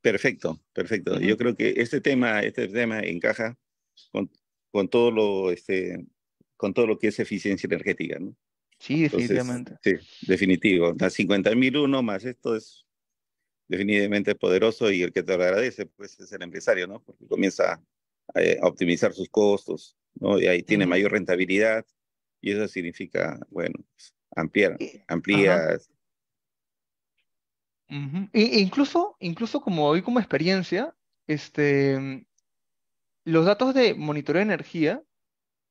Perfecto, perfecto. Yo creo que este tema, este tema encaja con, con todo lo, este, con todo lo que es eficiencia energética, ¿no? Sí, definitivamente. sí, definitivo. La 50.001 más esto es definitivamente poderoso y el que te lo agradece pues es el empresario, ¿no? Porque comienza a, eh, optimizar sus costos, ¿no? Y ahí tiene mayor rentabilidad y eso significa, bueno, pues, ampliar, amplías. incluso, incluso como hoy como experiencia, este, los datos de monitoreo de energía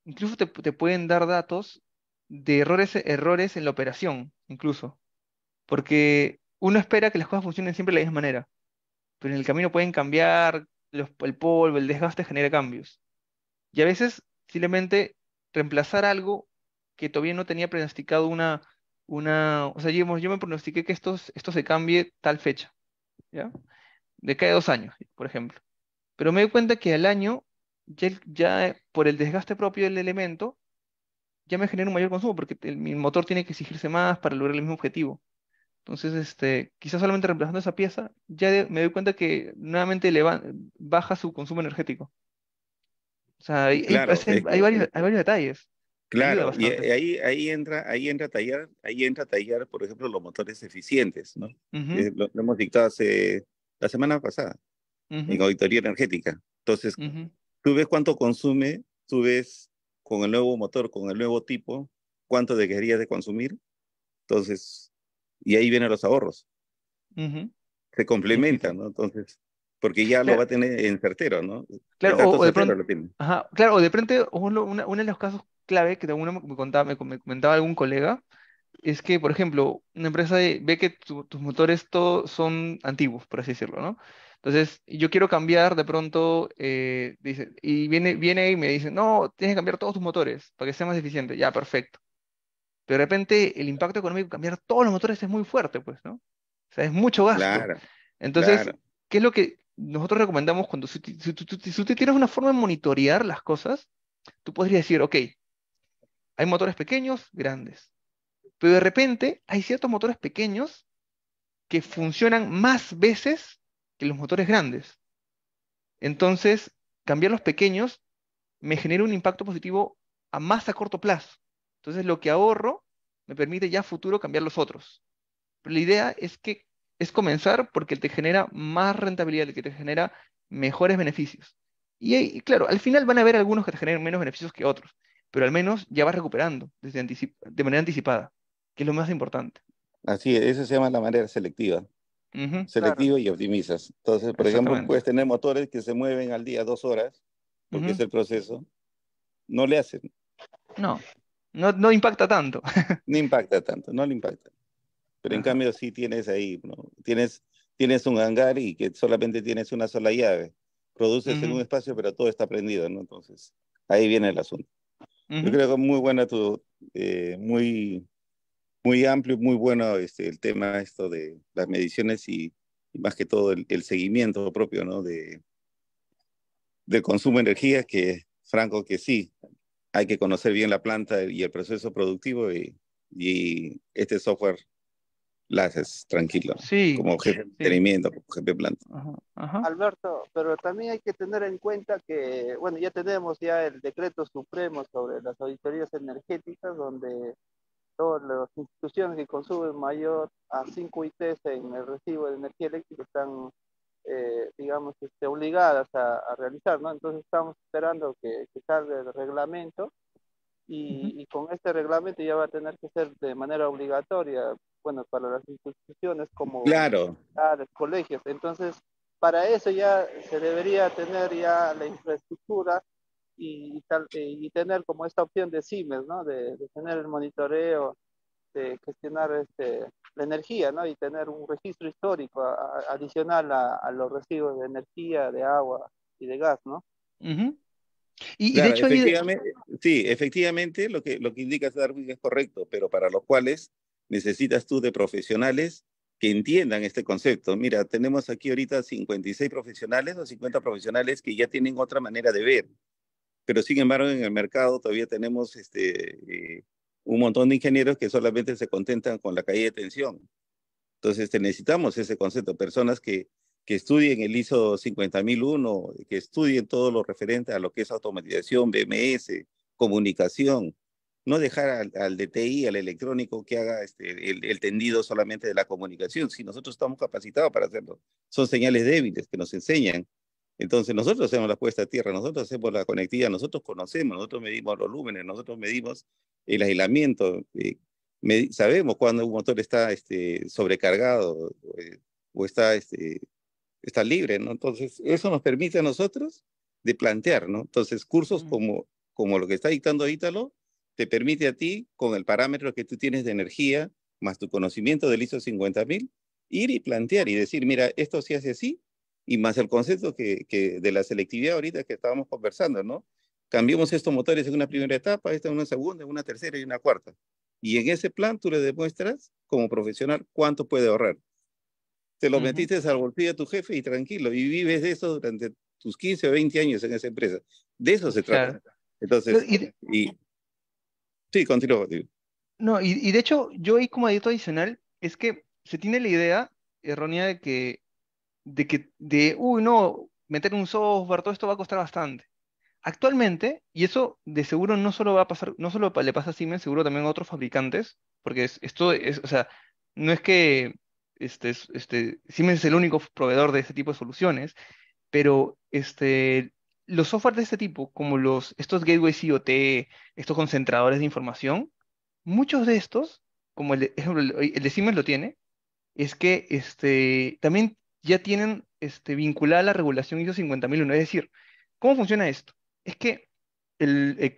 incluso te, pueden dar datos de errores, errores en la operación, incluso. Porque uno espera que las cosas funcionen siempre de la misma manera, pero en el camino pueden cambiar, el polvo, el desgaste genera cambios. Y a veces simplemente reemplazar algo que todavía no tenía pronosticado una, una o sea, yo me pronostiqué que esto, se cambie tal fecha, De cada dos años, por ejemplo. Pero me doy cuenta que al año ya, por el desgaste propio del elemento, ya me genera un mayor consumo porque el, motor tiene que exigirse más para lograr el mismo objetivo. Entonces, este, quizás solamente reemplazando esa pieza, ya me doy cuenta que nuevamente baja su consumo energético. O sea, hay, hay, varios, detalles. Claro, y ahí, ahí, entra, ahí, entra a tallar, ahí entra tallar, por ejemplo, los motores eficientes, ¿no? Eh, lo, hemos dictado hace, la semana pasada, en auditoría energética. Entonces, Tú ves cuánto consume, tú ves con el nuevo motor, con el nuevo tipo, cuánto deberías de consumir. Entonces, y ahí vienen los ahorros. Se complementan, ¿no? Entonces, porque ya lo va a tener en certero, ¿no? Claro, o, de pronto, ajá, claro o de frente, uno, de los casos clave que me contaba, me, comentaba algún colega, es que, por ejemplo, una empresa ve que tus motores todos son antiguos, por así decirlo, ¿no? Entonces, yo quiero cambiar de pronto, eh, dice, y viene, viene y me dice, no, tienes que cambiar todos tus motores para que sea más eficiente. Ya, perfecto. Pero de repente el impacto económico, cambiar todos los motores es muy fuerte, pues, ¿no? O sea, es mucho gasto. Entonces, ¿qué es lo que nosotros recomendamos cuando, si, tú tienes una forma de monitorear las cosas, tú podrías decir, ok, hay motores pequeños, grandes. Pero de repente hay ciertos motores pequeños que funcionan más veces que los motores grandes. Entonces, cambiar los pequeños me genera un impacto positivo a más a corto plazo. Entonces, lo que ahorro me permite ya futuro cambiar los otros. Pero la idea es que es comenzar porque te genera más rentabilidad, que te genera mejores beneficios. Y, claro, al final van a haber algunos que te generen menos beneficios que otros, pero al menos ya vas recuperando de manera anticipada, que es lo más importante. Así es, eso se llama la manera selectiva selectivo y optimizas. Entonces, por ejemplo, puedes tener motores que se mueven al día dos horas, porque es el proceso. No le hacen. No, no, no impacta tanto. no impacta tanto, no le impacta. Pero en cambio sí tienes ahí, tienes, tienes un hangar y que solamente tienes una sola llave. Produces en un espacio, pero todo está prendido, ¿no? Entonces, ahí viene el asunto. Yo creo que muy buena tu, eh, muy muy amplio, muy bueno este, el tema esto de las mediciones y, más que todo el, seguimiento propio, ¿no? De, de consumo de energía, que Franco, que sí, hay que conocer bien la planta y el proceso productivo y, y este software la haces tranquilo, sí, como jefe de mantenimiento, como jefe de planta. Alberto, pero también hay que tener en cuenta que, bueno, ya tenemos ya el decreto supremo sobre las auditorías energéticas, donde todas las instituciones que consumen mayor a 5 ITs en el recibo de energía eléctrica están, eh, digamos, este, obligadas a, realizar, ¿no? Entonces estamos esperando que, salga el reglamento y, con este reglamento ya va a tener que ser de manera obligatoria, bueno, para las instituciones como claro. los colegios. Entonces, para eso ya se debería tener ya la infraestructura y, tal, y tener como esta opción de CIMES, ¿no? De, tener el monitoreo, de gestionar este, la energía, ¿no? Y tener un registro histórico adicional a, los residuos de energía, de agua y de gas, ¿no? Y, de hecho, sí, efectivamente lo que, lo que indicas Darwin es correcto, pero para los cuales necesitas tú de profesionales que entiendan este concepto. Mira, tenemos aquí ahorita 56 profesionales o 50 profesionales que ya tienen otra manera de ver pero sin embargo en el mercado todavía tenemos este, eh, un montón de ingenieros que solamente se contentan con la caída de tensión. Entonces este, necesitamos ese concepto, personas que, que estudien el ISO 50001, que estudien todo lo referente a lo que es automatización, BMS, comunicación, no dejar al, DTI, al electrónico, que haga este, el, tendido solamente de la comunicación, si nosotros estamos capacitados para hacerlo. Son señales débiles que nos enseñan entonces nosotros hacemos la puesta a tierra, nosotros hacemos la conectividad, nosotros conocemos, nosotros medimos los lúmenes, nosotros medimos el aislamiento, eh, sabemos cuando un motor está este, sobrecargado eh, o está, este, está libre, ¿no? Entonces eso nos permite a nosotros de plantear, ¿no? Entonces cursos como, como lo que está dictando Ítalo te permite a ti, con el parámetro que tú tienes de energía, más tu conocimiento del ISO 50000, ir y plantear y decir, mira, esto se hace así, y más el concepto que, de la selectividad ahorita que estábamos conversando, ¿no? Cambiemos estos motores en una primera etapa, esta en una segunda, en una tercera y una cuarta. Y en ese plan tú le demuestras como profesional cuánto puede ahorrar. Te lo metiste al bolsillo de tu jefe y tranquilo, y vives de eso durante tus 15 o 20 años en esa empresa. De eso se trata. Entonces, y, sí, continúo. No, y, de hecho, yo ahí como adicto adicional, es que se tiene la idea errónea de que de que, de, uy, no, meter un software, todo esto va a costar bastante. Actualmente, y eso de seguro no solo va a pasar, no solo le pasa a Siemens, seguro también a otros fabricantes, porque esto es, o sea, no es que este, este, Siemens es el único proveedor de este tipo de soluciones, pero este, los software de este tipo, como los, estos gateways IoT, estos concentradores de información, muchos de estos, como el, ejemplo, el de Siemens lo tiene, es que este, también ya tienen este, vinculada la regulación ISO 50001. Es decir, ¿cómo funciona esto? Es que e-,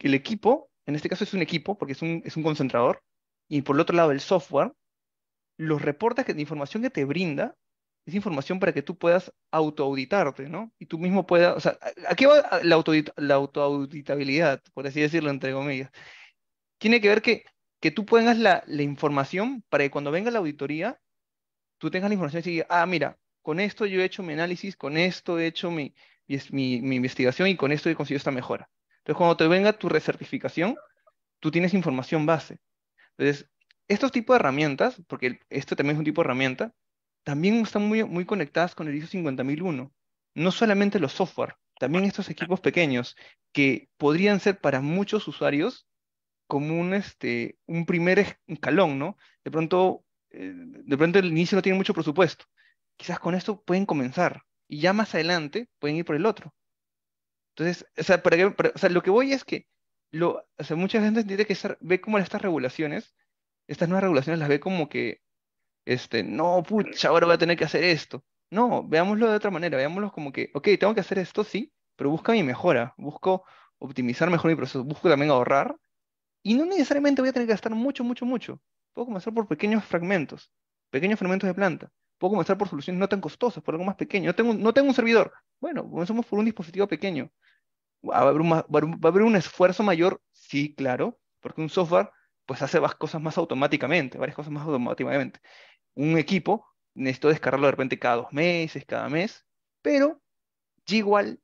el, equipo, en este caso es un equipo, porque es un, concentrador, y por el otro lado el software, los reportes, de información que te brinda, es información para que tú puedas autoauditarte, ¿no? Y tú mismo puedas, o sea, ¿a qué va la, autoauditabilidad, por así decirlo, entre comillas? Tiene que ver que, que tú pongas la, la información para que cuando venga la auditoría, tú tengas la información y digas, ah, mira, con esto yo he hecho mi análisis, con esto he hecho mi, investigación y con esto he conseguido esta mejora. Entonces, cuando te venga tu recertificación, tú tienes información base. Entonces, estos tipos de herramientas, porque esto también es un tipo de herramienta, también están muy, muy conectadas con el ISO 50001. No solamente los software, también estos equipos pequeños que podrían ser para muchos usuarios como un, este, un primer escalón, ¿no? De pronto, eh, de pronto el inicio no tiene mucho presupuesto, quizás con esto pueden comenzar y ya más adelante pueden ir por el otro. Entonces, o sea, lo que voy es que lo, o sea, mucha gente entiende que ser, ve como estas regulaciones, estas nuevas regulaciones las ve como que, este, no, pucha, ahora voy a tener que hacer esto. No, veámoslo de otra manera, veámoslo como que, ok, tengo que hacer esto, sí, pero busca mi mejora, busco optimizar mejor mi proceso, busco también ahorrar y no necesariamente voy a tener que gastar mucho, mucho, mucho. Puedo comenzar por pequeños fragmentos, pequeños fragmentos de planta puedo comenzar por soluciones no tan costosas, por algo más pequeño. No tengo, no tengo un servidor. Bueno, comenzamos por un dispositivo pequeño. ¿Va a, haber un, esfuerzo mayor? Sí, claro, porque un software pues hace varias cosas más automáticamente, varias cosas más automáticamente. Un equipo, necesito descargarlo de repente cada dos meses, cada mes, pero igual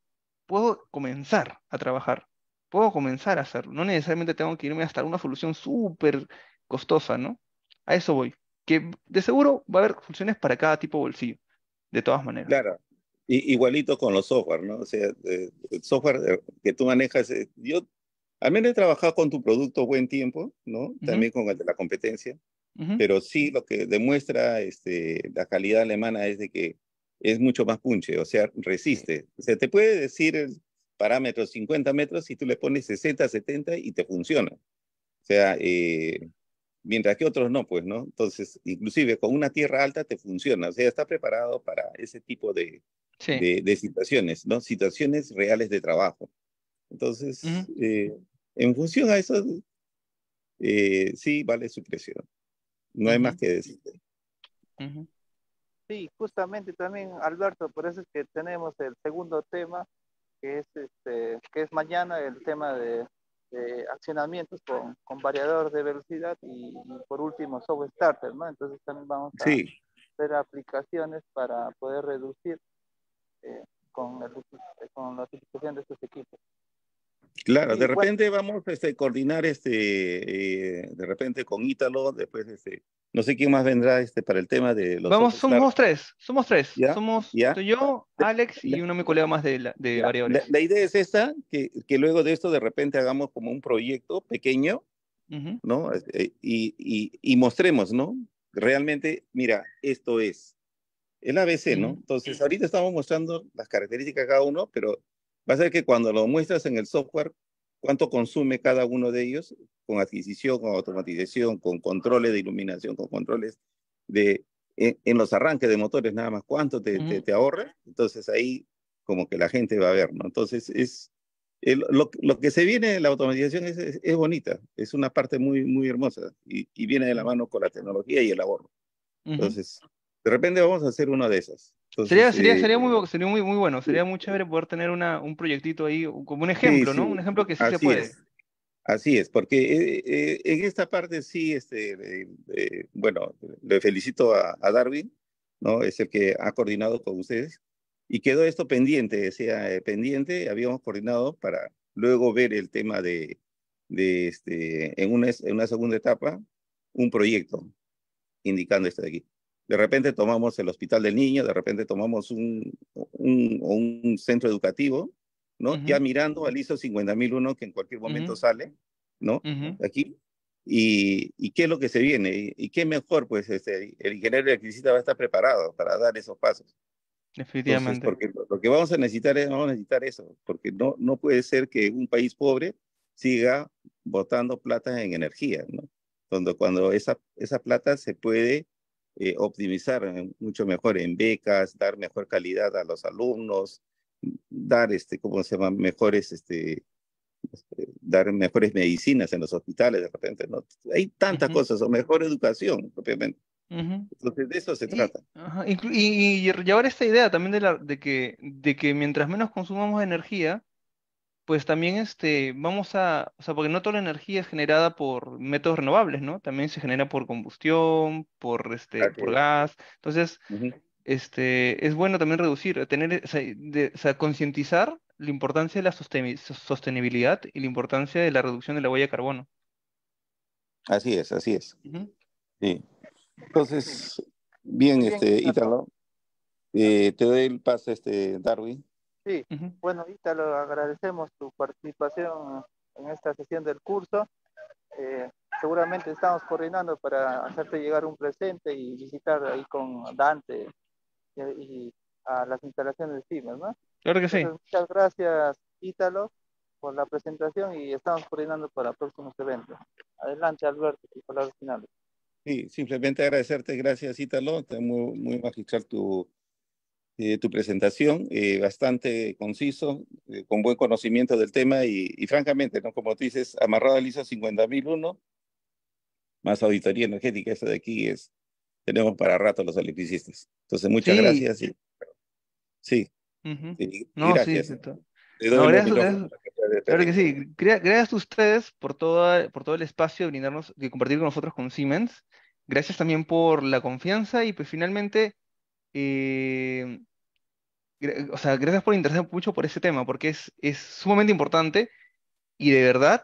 puedo comenzar a trabajar, puedo comenzar a hacerlo. No necesariamente tengo que irme hasta una solución súper costosa, ¿no? A eso voy que de seguro va a haber funciones para cada tipo de bolsillo, de todas maneras. Claro. igualito con los software, ¿no? O sea, el software eh, que tú manejas, eh, yo al menos he trabajado con tu producto buen tiempo, ¿no? También con el de la competencia, pero sí lo que demuestra este, la calidad alemana es de que es mucho más punche, o sea, resiste. O sea, te puede decir el parámetro 50 metros y tú le pones 60, 70 y te funciona. O sea, eh, mientras que otros no, pues, ¿no? Entonces, inclusive con una tierra alta te funciona, o sea, está preparado para ese tipo de, de, situaciones, ¿no? Situaciones reales de trabajo. Entonces, eh, en función a eso, eh, sí vale su precio. No hay más que decir. Sí, justamente también, Alberto, por eso es que tenemos el segundo tema, que es, este, que es mañana el tema de accionamientos con, con, variador de velocidad y, por último software starter, ¿no? Entonces también vamos a hacer aplicaciones para poder reducir eh, con, la utilización de estos equipos. Claro, de repente vamos este, a coordinar este, eh, de repente con Ítalo, después este, no sé quién más vendrá este para el tema de los. Vamos, somos tres, somos tres. Somos yo, Alex y uno de mis colegas más de, de variables. La, idea es esta, que, que, luego de esto de repente hagamos como un proyecto pequeño, ¿no? Eh, y, y, y, mostremos, ¿no? Realmente, mira, esto es el ABC, ¿no? Mm. Entonces, ahorita estamos mostrando las características de cada uno, pero va a ser que cuando lo muestras en el software, cuánto consume cada uno de ellos con adquisición, con automatización, con controles de iluminación, con controles de en, los arranques de motores nada más, cuánto te, ahorra. Entonces ahí como que la gente va a ver, ¿no? Entonces es lo, que se viene, la automatización es, es, bonita, es una parte muy, muy hermosa y, viene de la mano con la tecnología y el ahorro. Entonces, de repente vamos a hacer una de esas. sería, eh, sería, muy, sería muy, muy bueno, sería muy chévere poder tener una, un proyectito ahí, como un ejemplo, ¿no? Un ejemplo que sí se puede. Así es, porque eh, eh, en esta parte sí, este, bueno, le felicito a, Darwin, ¿no? Es el que ha coordinado con ustedes. Y quedó esto pendiente, sea, pendiente, habíamos coordinado para luego ver el tema de, de este, en, una, en una segunda etapa, un proyecto indicando esto de aquí. De repente tomamos el hospital del niño, de repente tomamos un, un, un centro educativo, ¿no? Ya mirando al ISO 50001 que en cualquier momento sale, ¿no? Aquí. Y, y, qué es lo que se viene? ¿Y, qué mejor? Pues este, el ingeniero electricista va a estar preparado para dar esos pasos. Definitivamente. porque lo que vamos a necesitar es vamos a necesitar eso, porque no, no puede ser que un país pobre siga botando plata en energía, ¿no? Cuando, cuando esa, esa plata se puede eh, optimizar eh, mucho mejor en becas, dar mejor calidad a los alumnos, dar, este, ¿cómo se llama?, mejores, este, este dar mejores medicinas en los hospitales, de repente, ¿no? Hay tantas cosas, o mejor educación, propiamente. Entonces, de eso se trata. y, y, llevar esta idea también de, la, de, que, de que mientras menos consumamos energía, pues también este, vamos a, o sea, porque no toda la energía es generada por métodos renovables, ¿no? También se genera por combustión, por, este, por gas. Entonces, este, es bueno también reducir, eh, tener, o sea, concientizar la importancia de la sostenibilidad y la importancia de la reducción de la huella de carbono. Así es, así es. Sí. Entonces, bien, este, Ítalo, eh, te doy el paso este, Darwin. Sí, bueno, Ítalo, agradecemos tu participación en esta sesión del curso. Eh, seguramente estamos coordinando para hacerte llegar un presente y visitar ahí con Dante y, a las instalaciones de SIME, ¿no? Claro que sí. muchas gracias, Ítalo, por la presentación y estamos coordinando para próximos eventos. Adelante, Alberto, y palabras finales. Sí, simplemente agradecerte, gracias, Ítalo, muy, muy magistral tu eh, tu presentación, eh, bastante conciso, eh, con buen conocimiento del tema y, francamente, ¿no? como tú dices, amarrado al ISO 50001, más auditoría energética, eso de aquí es, tenemos para rato los electricistas. Entonces, muchas gracias. sí. gracias. Sí, gracias, Gracias a ustedes por, por todo el espacio de brindarnos, de compartir con nosotros con Siemens. Gracias también por la confianza y pues finalmente eh, o sea, gracias por interesar mucho por ese tema, porque es, es sumamente importante y de verdad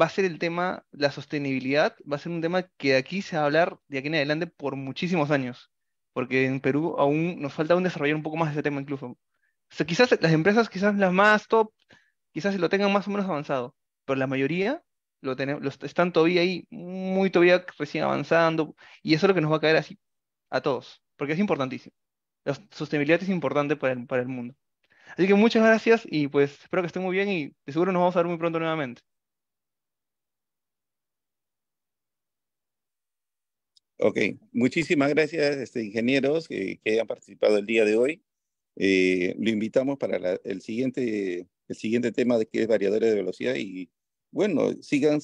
va a ser el tema, la sostenibilidad, va a ser un tema que aquí se va a hablar de aquí en adelante por muchísimos años, porque en Perú aún nos falta un desarrollar un poco más ese tema incluso. quizás las empresas, quizás las más top, quizás lo tengan más o menos avanzado, pero la mayoría lo, tenemos, están todavía ahí, muy todavía recién avanzando, y eso es lo que nos va a caer así a todos, porque es importantísimo la sostenibilidad es importante para el, para el mundo. Así que muchas gracias y pues espero que estén muy bien y seguro nos vamos a ver muy pronto nuevamente. Ok, muchísimas gracias, este, ingenieros que, eh, que hayan participado el día de hoy. Eh, lo invitamos para el, siguiente, el siguiente tema de que es variadores de velocidad y bueno, sigan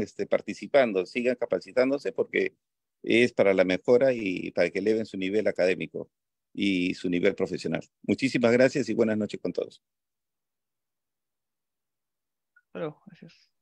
este, participando, sigan capacitándose porque es para la mejora y para que eleven su nivel académico y su nivel profesional. Muchísimas gracias y buenas noches con todos. gracias.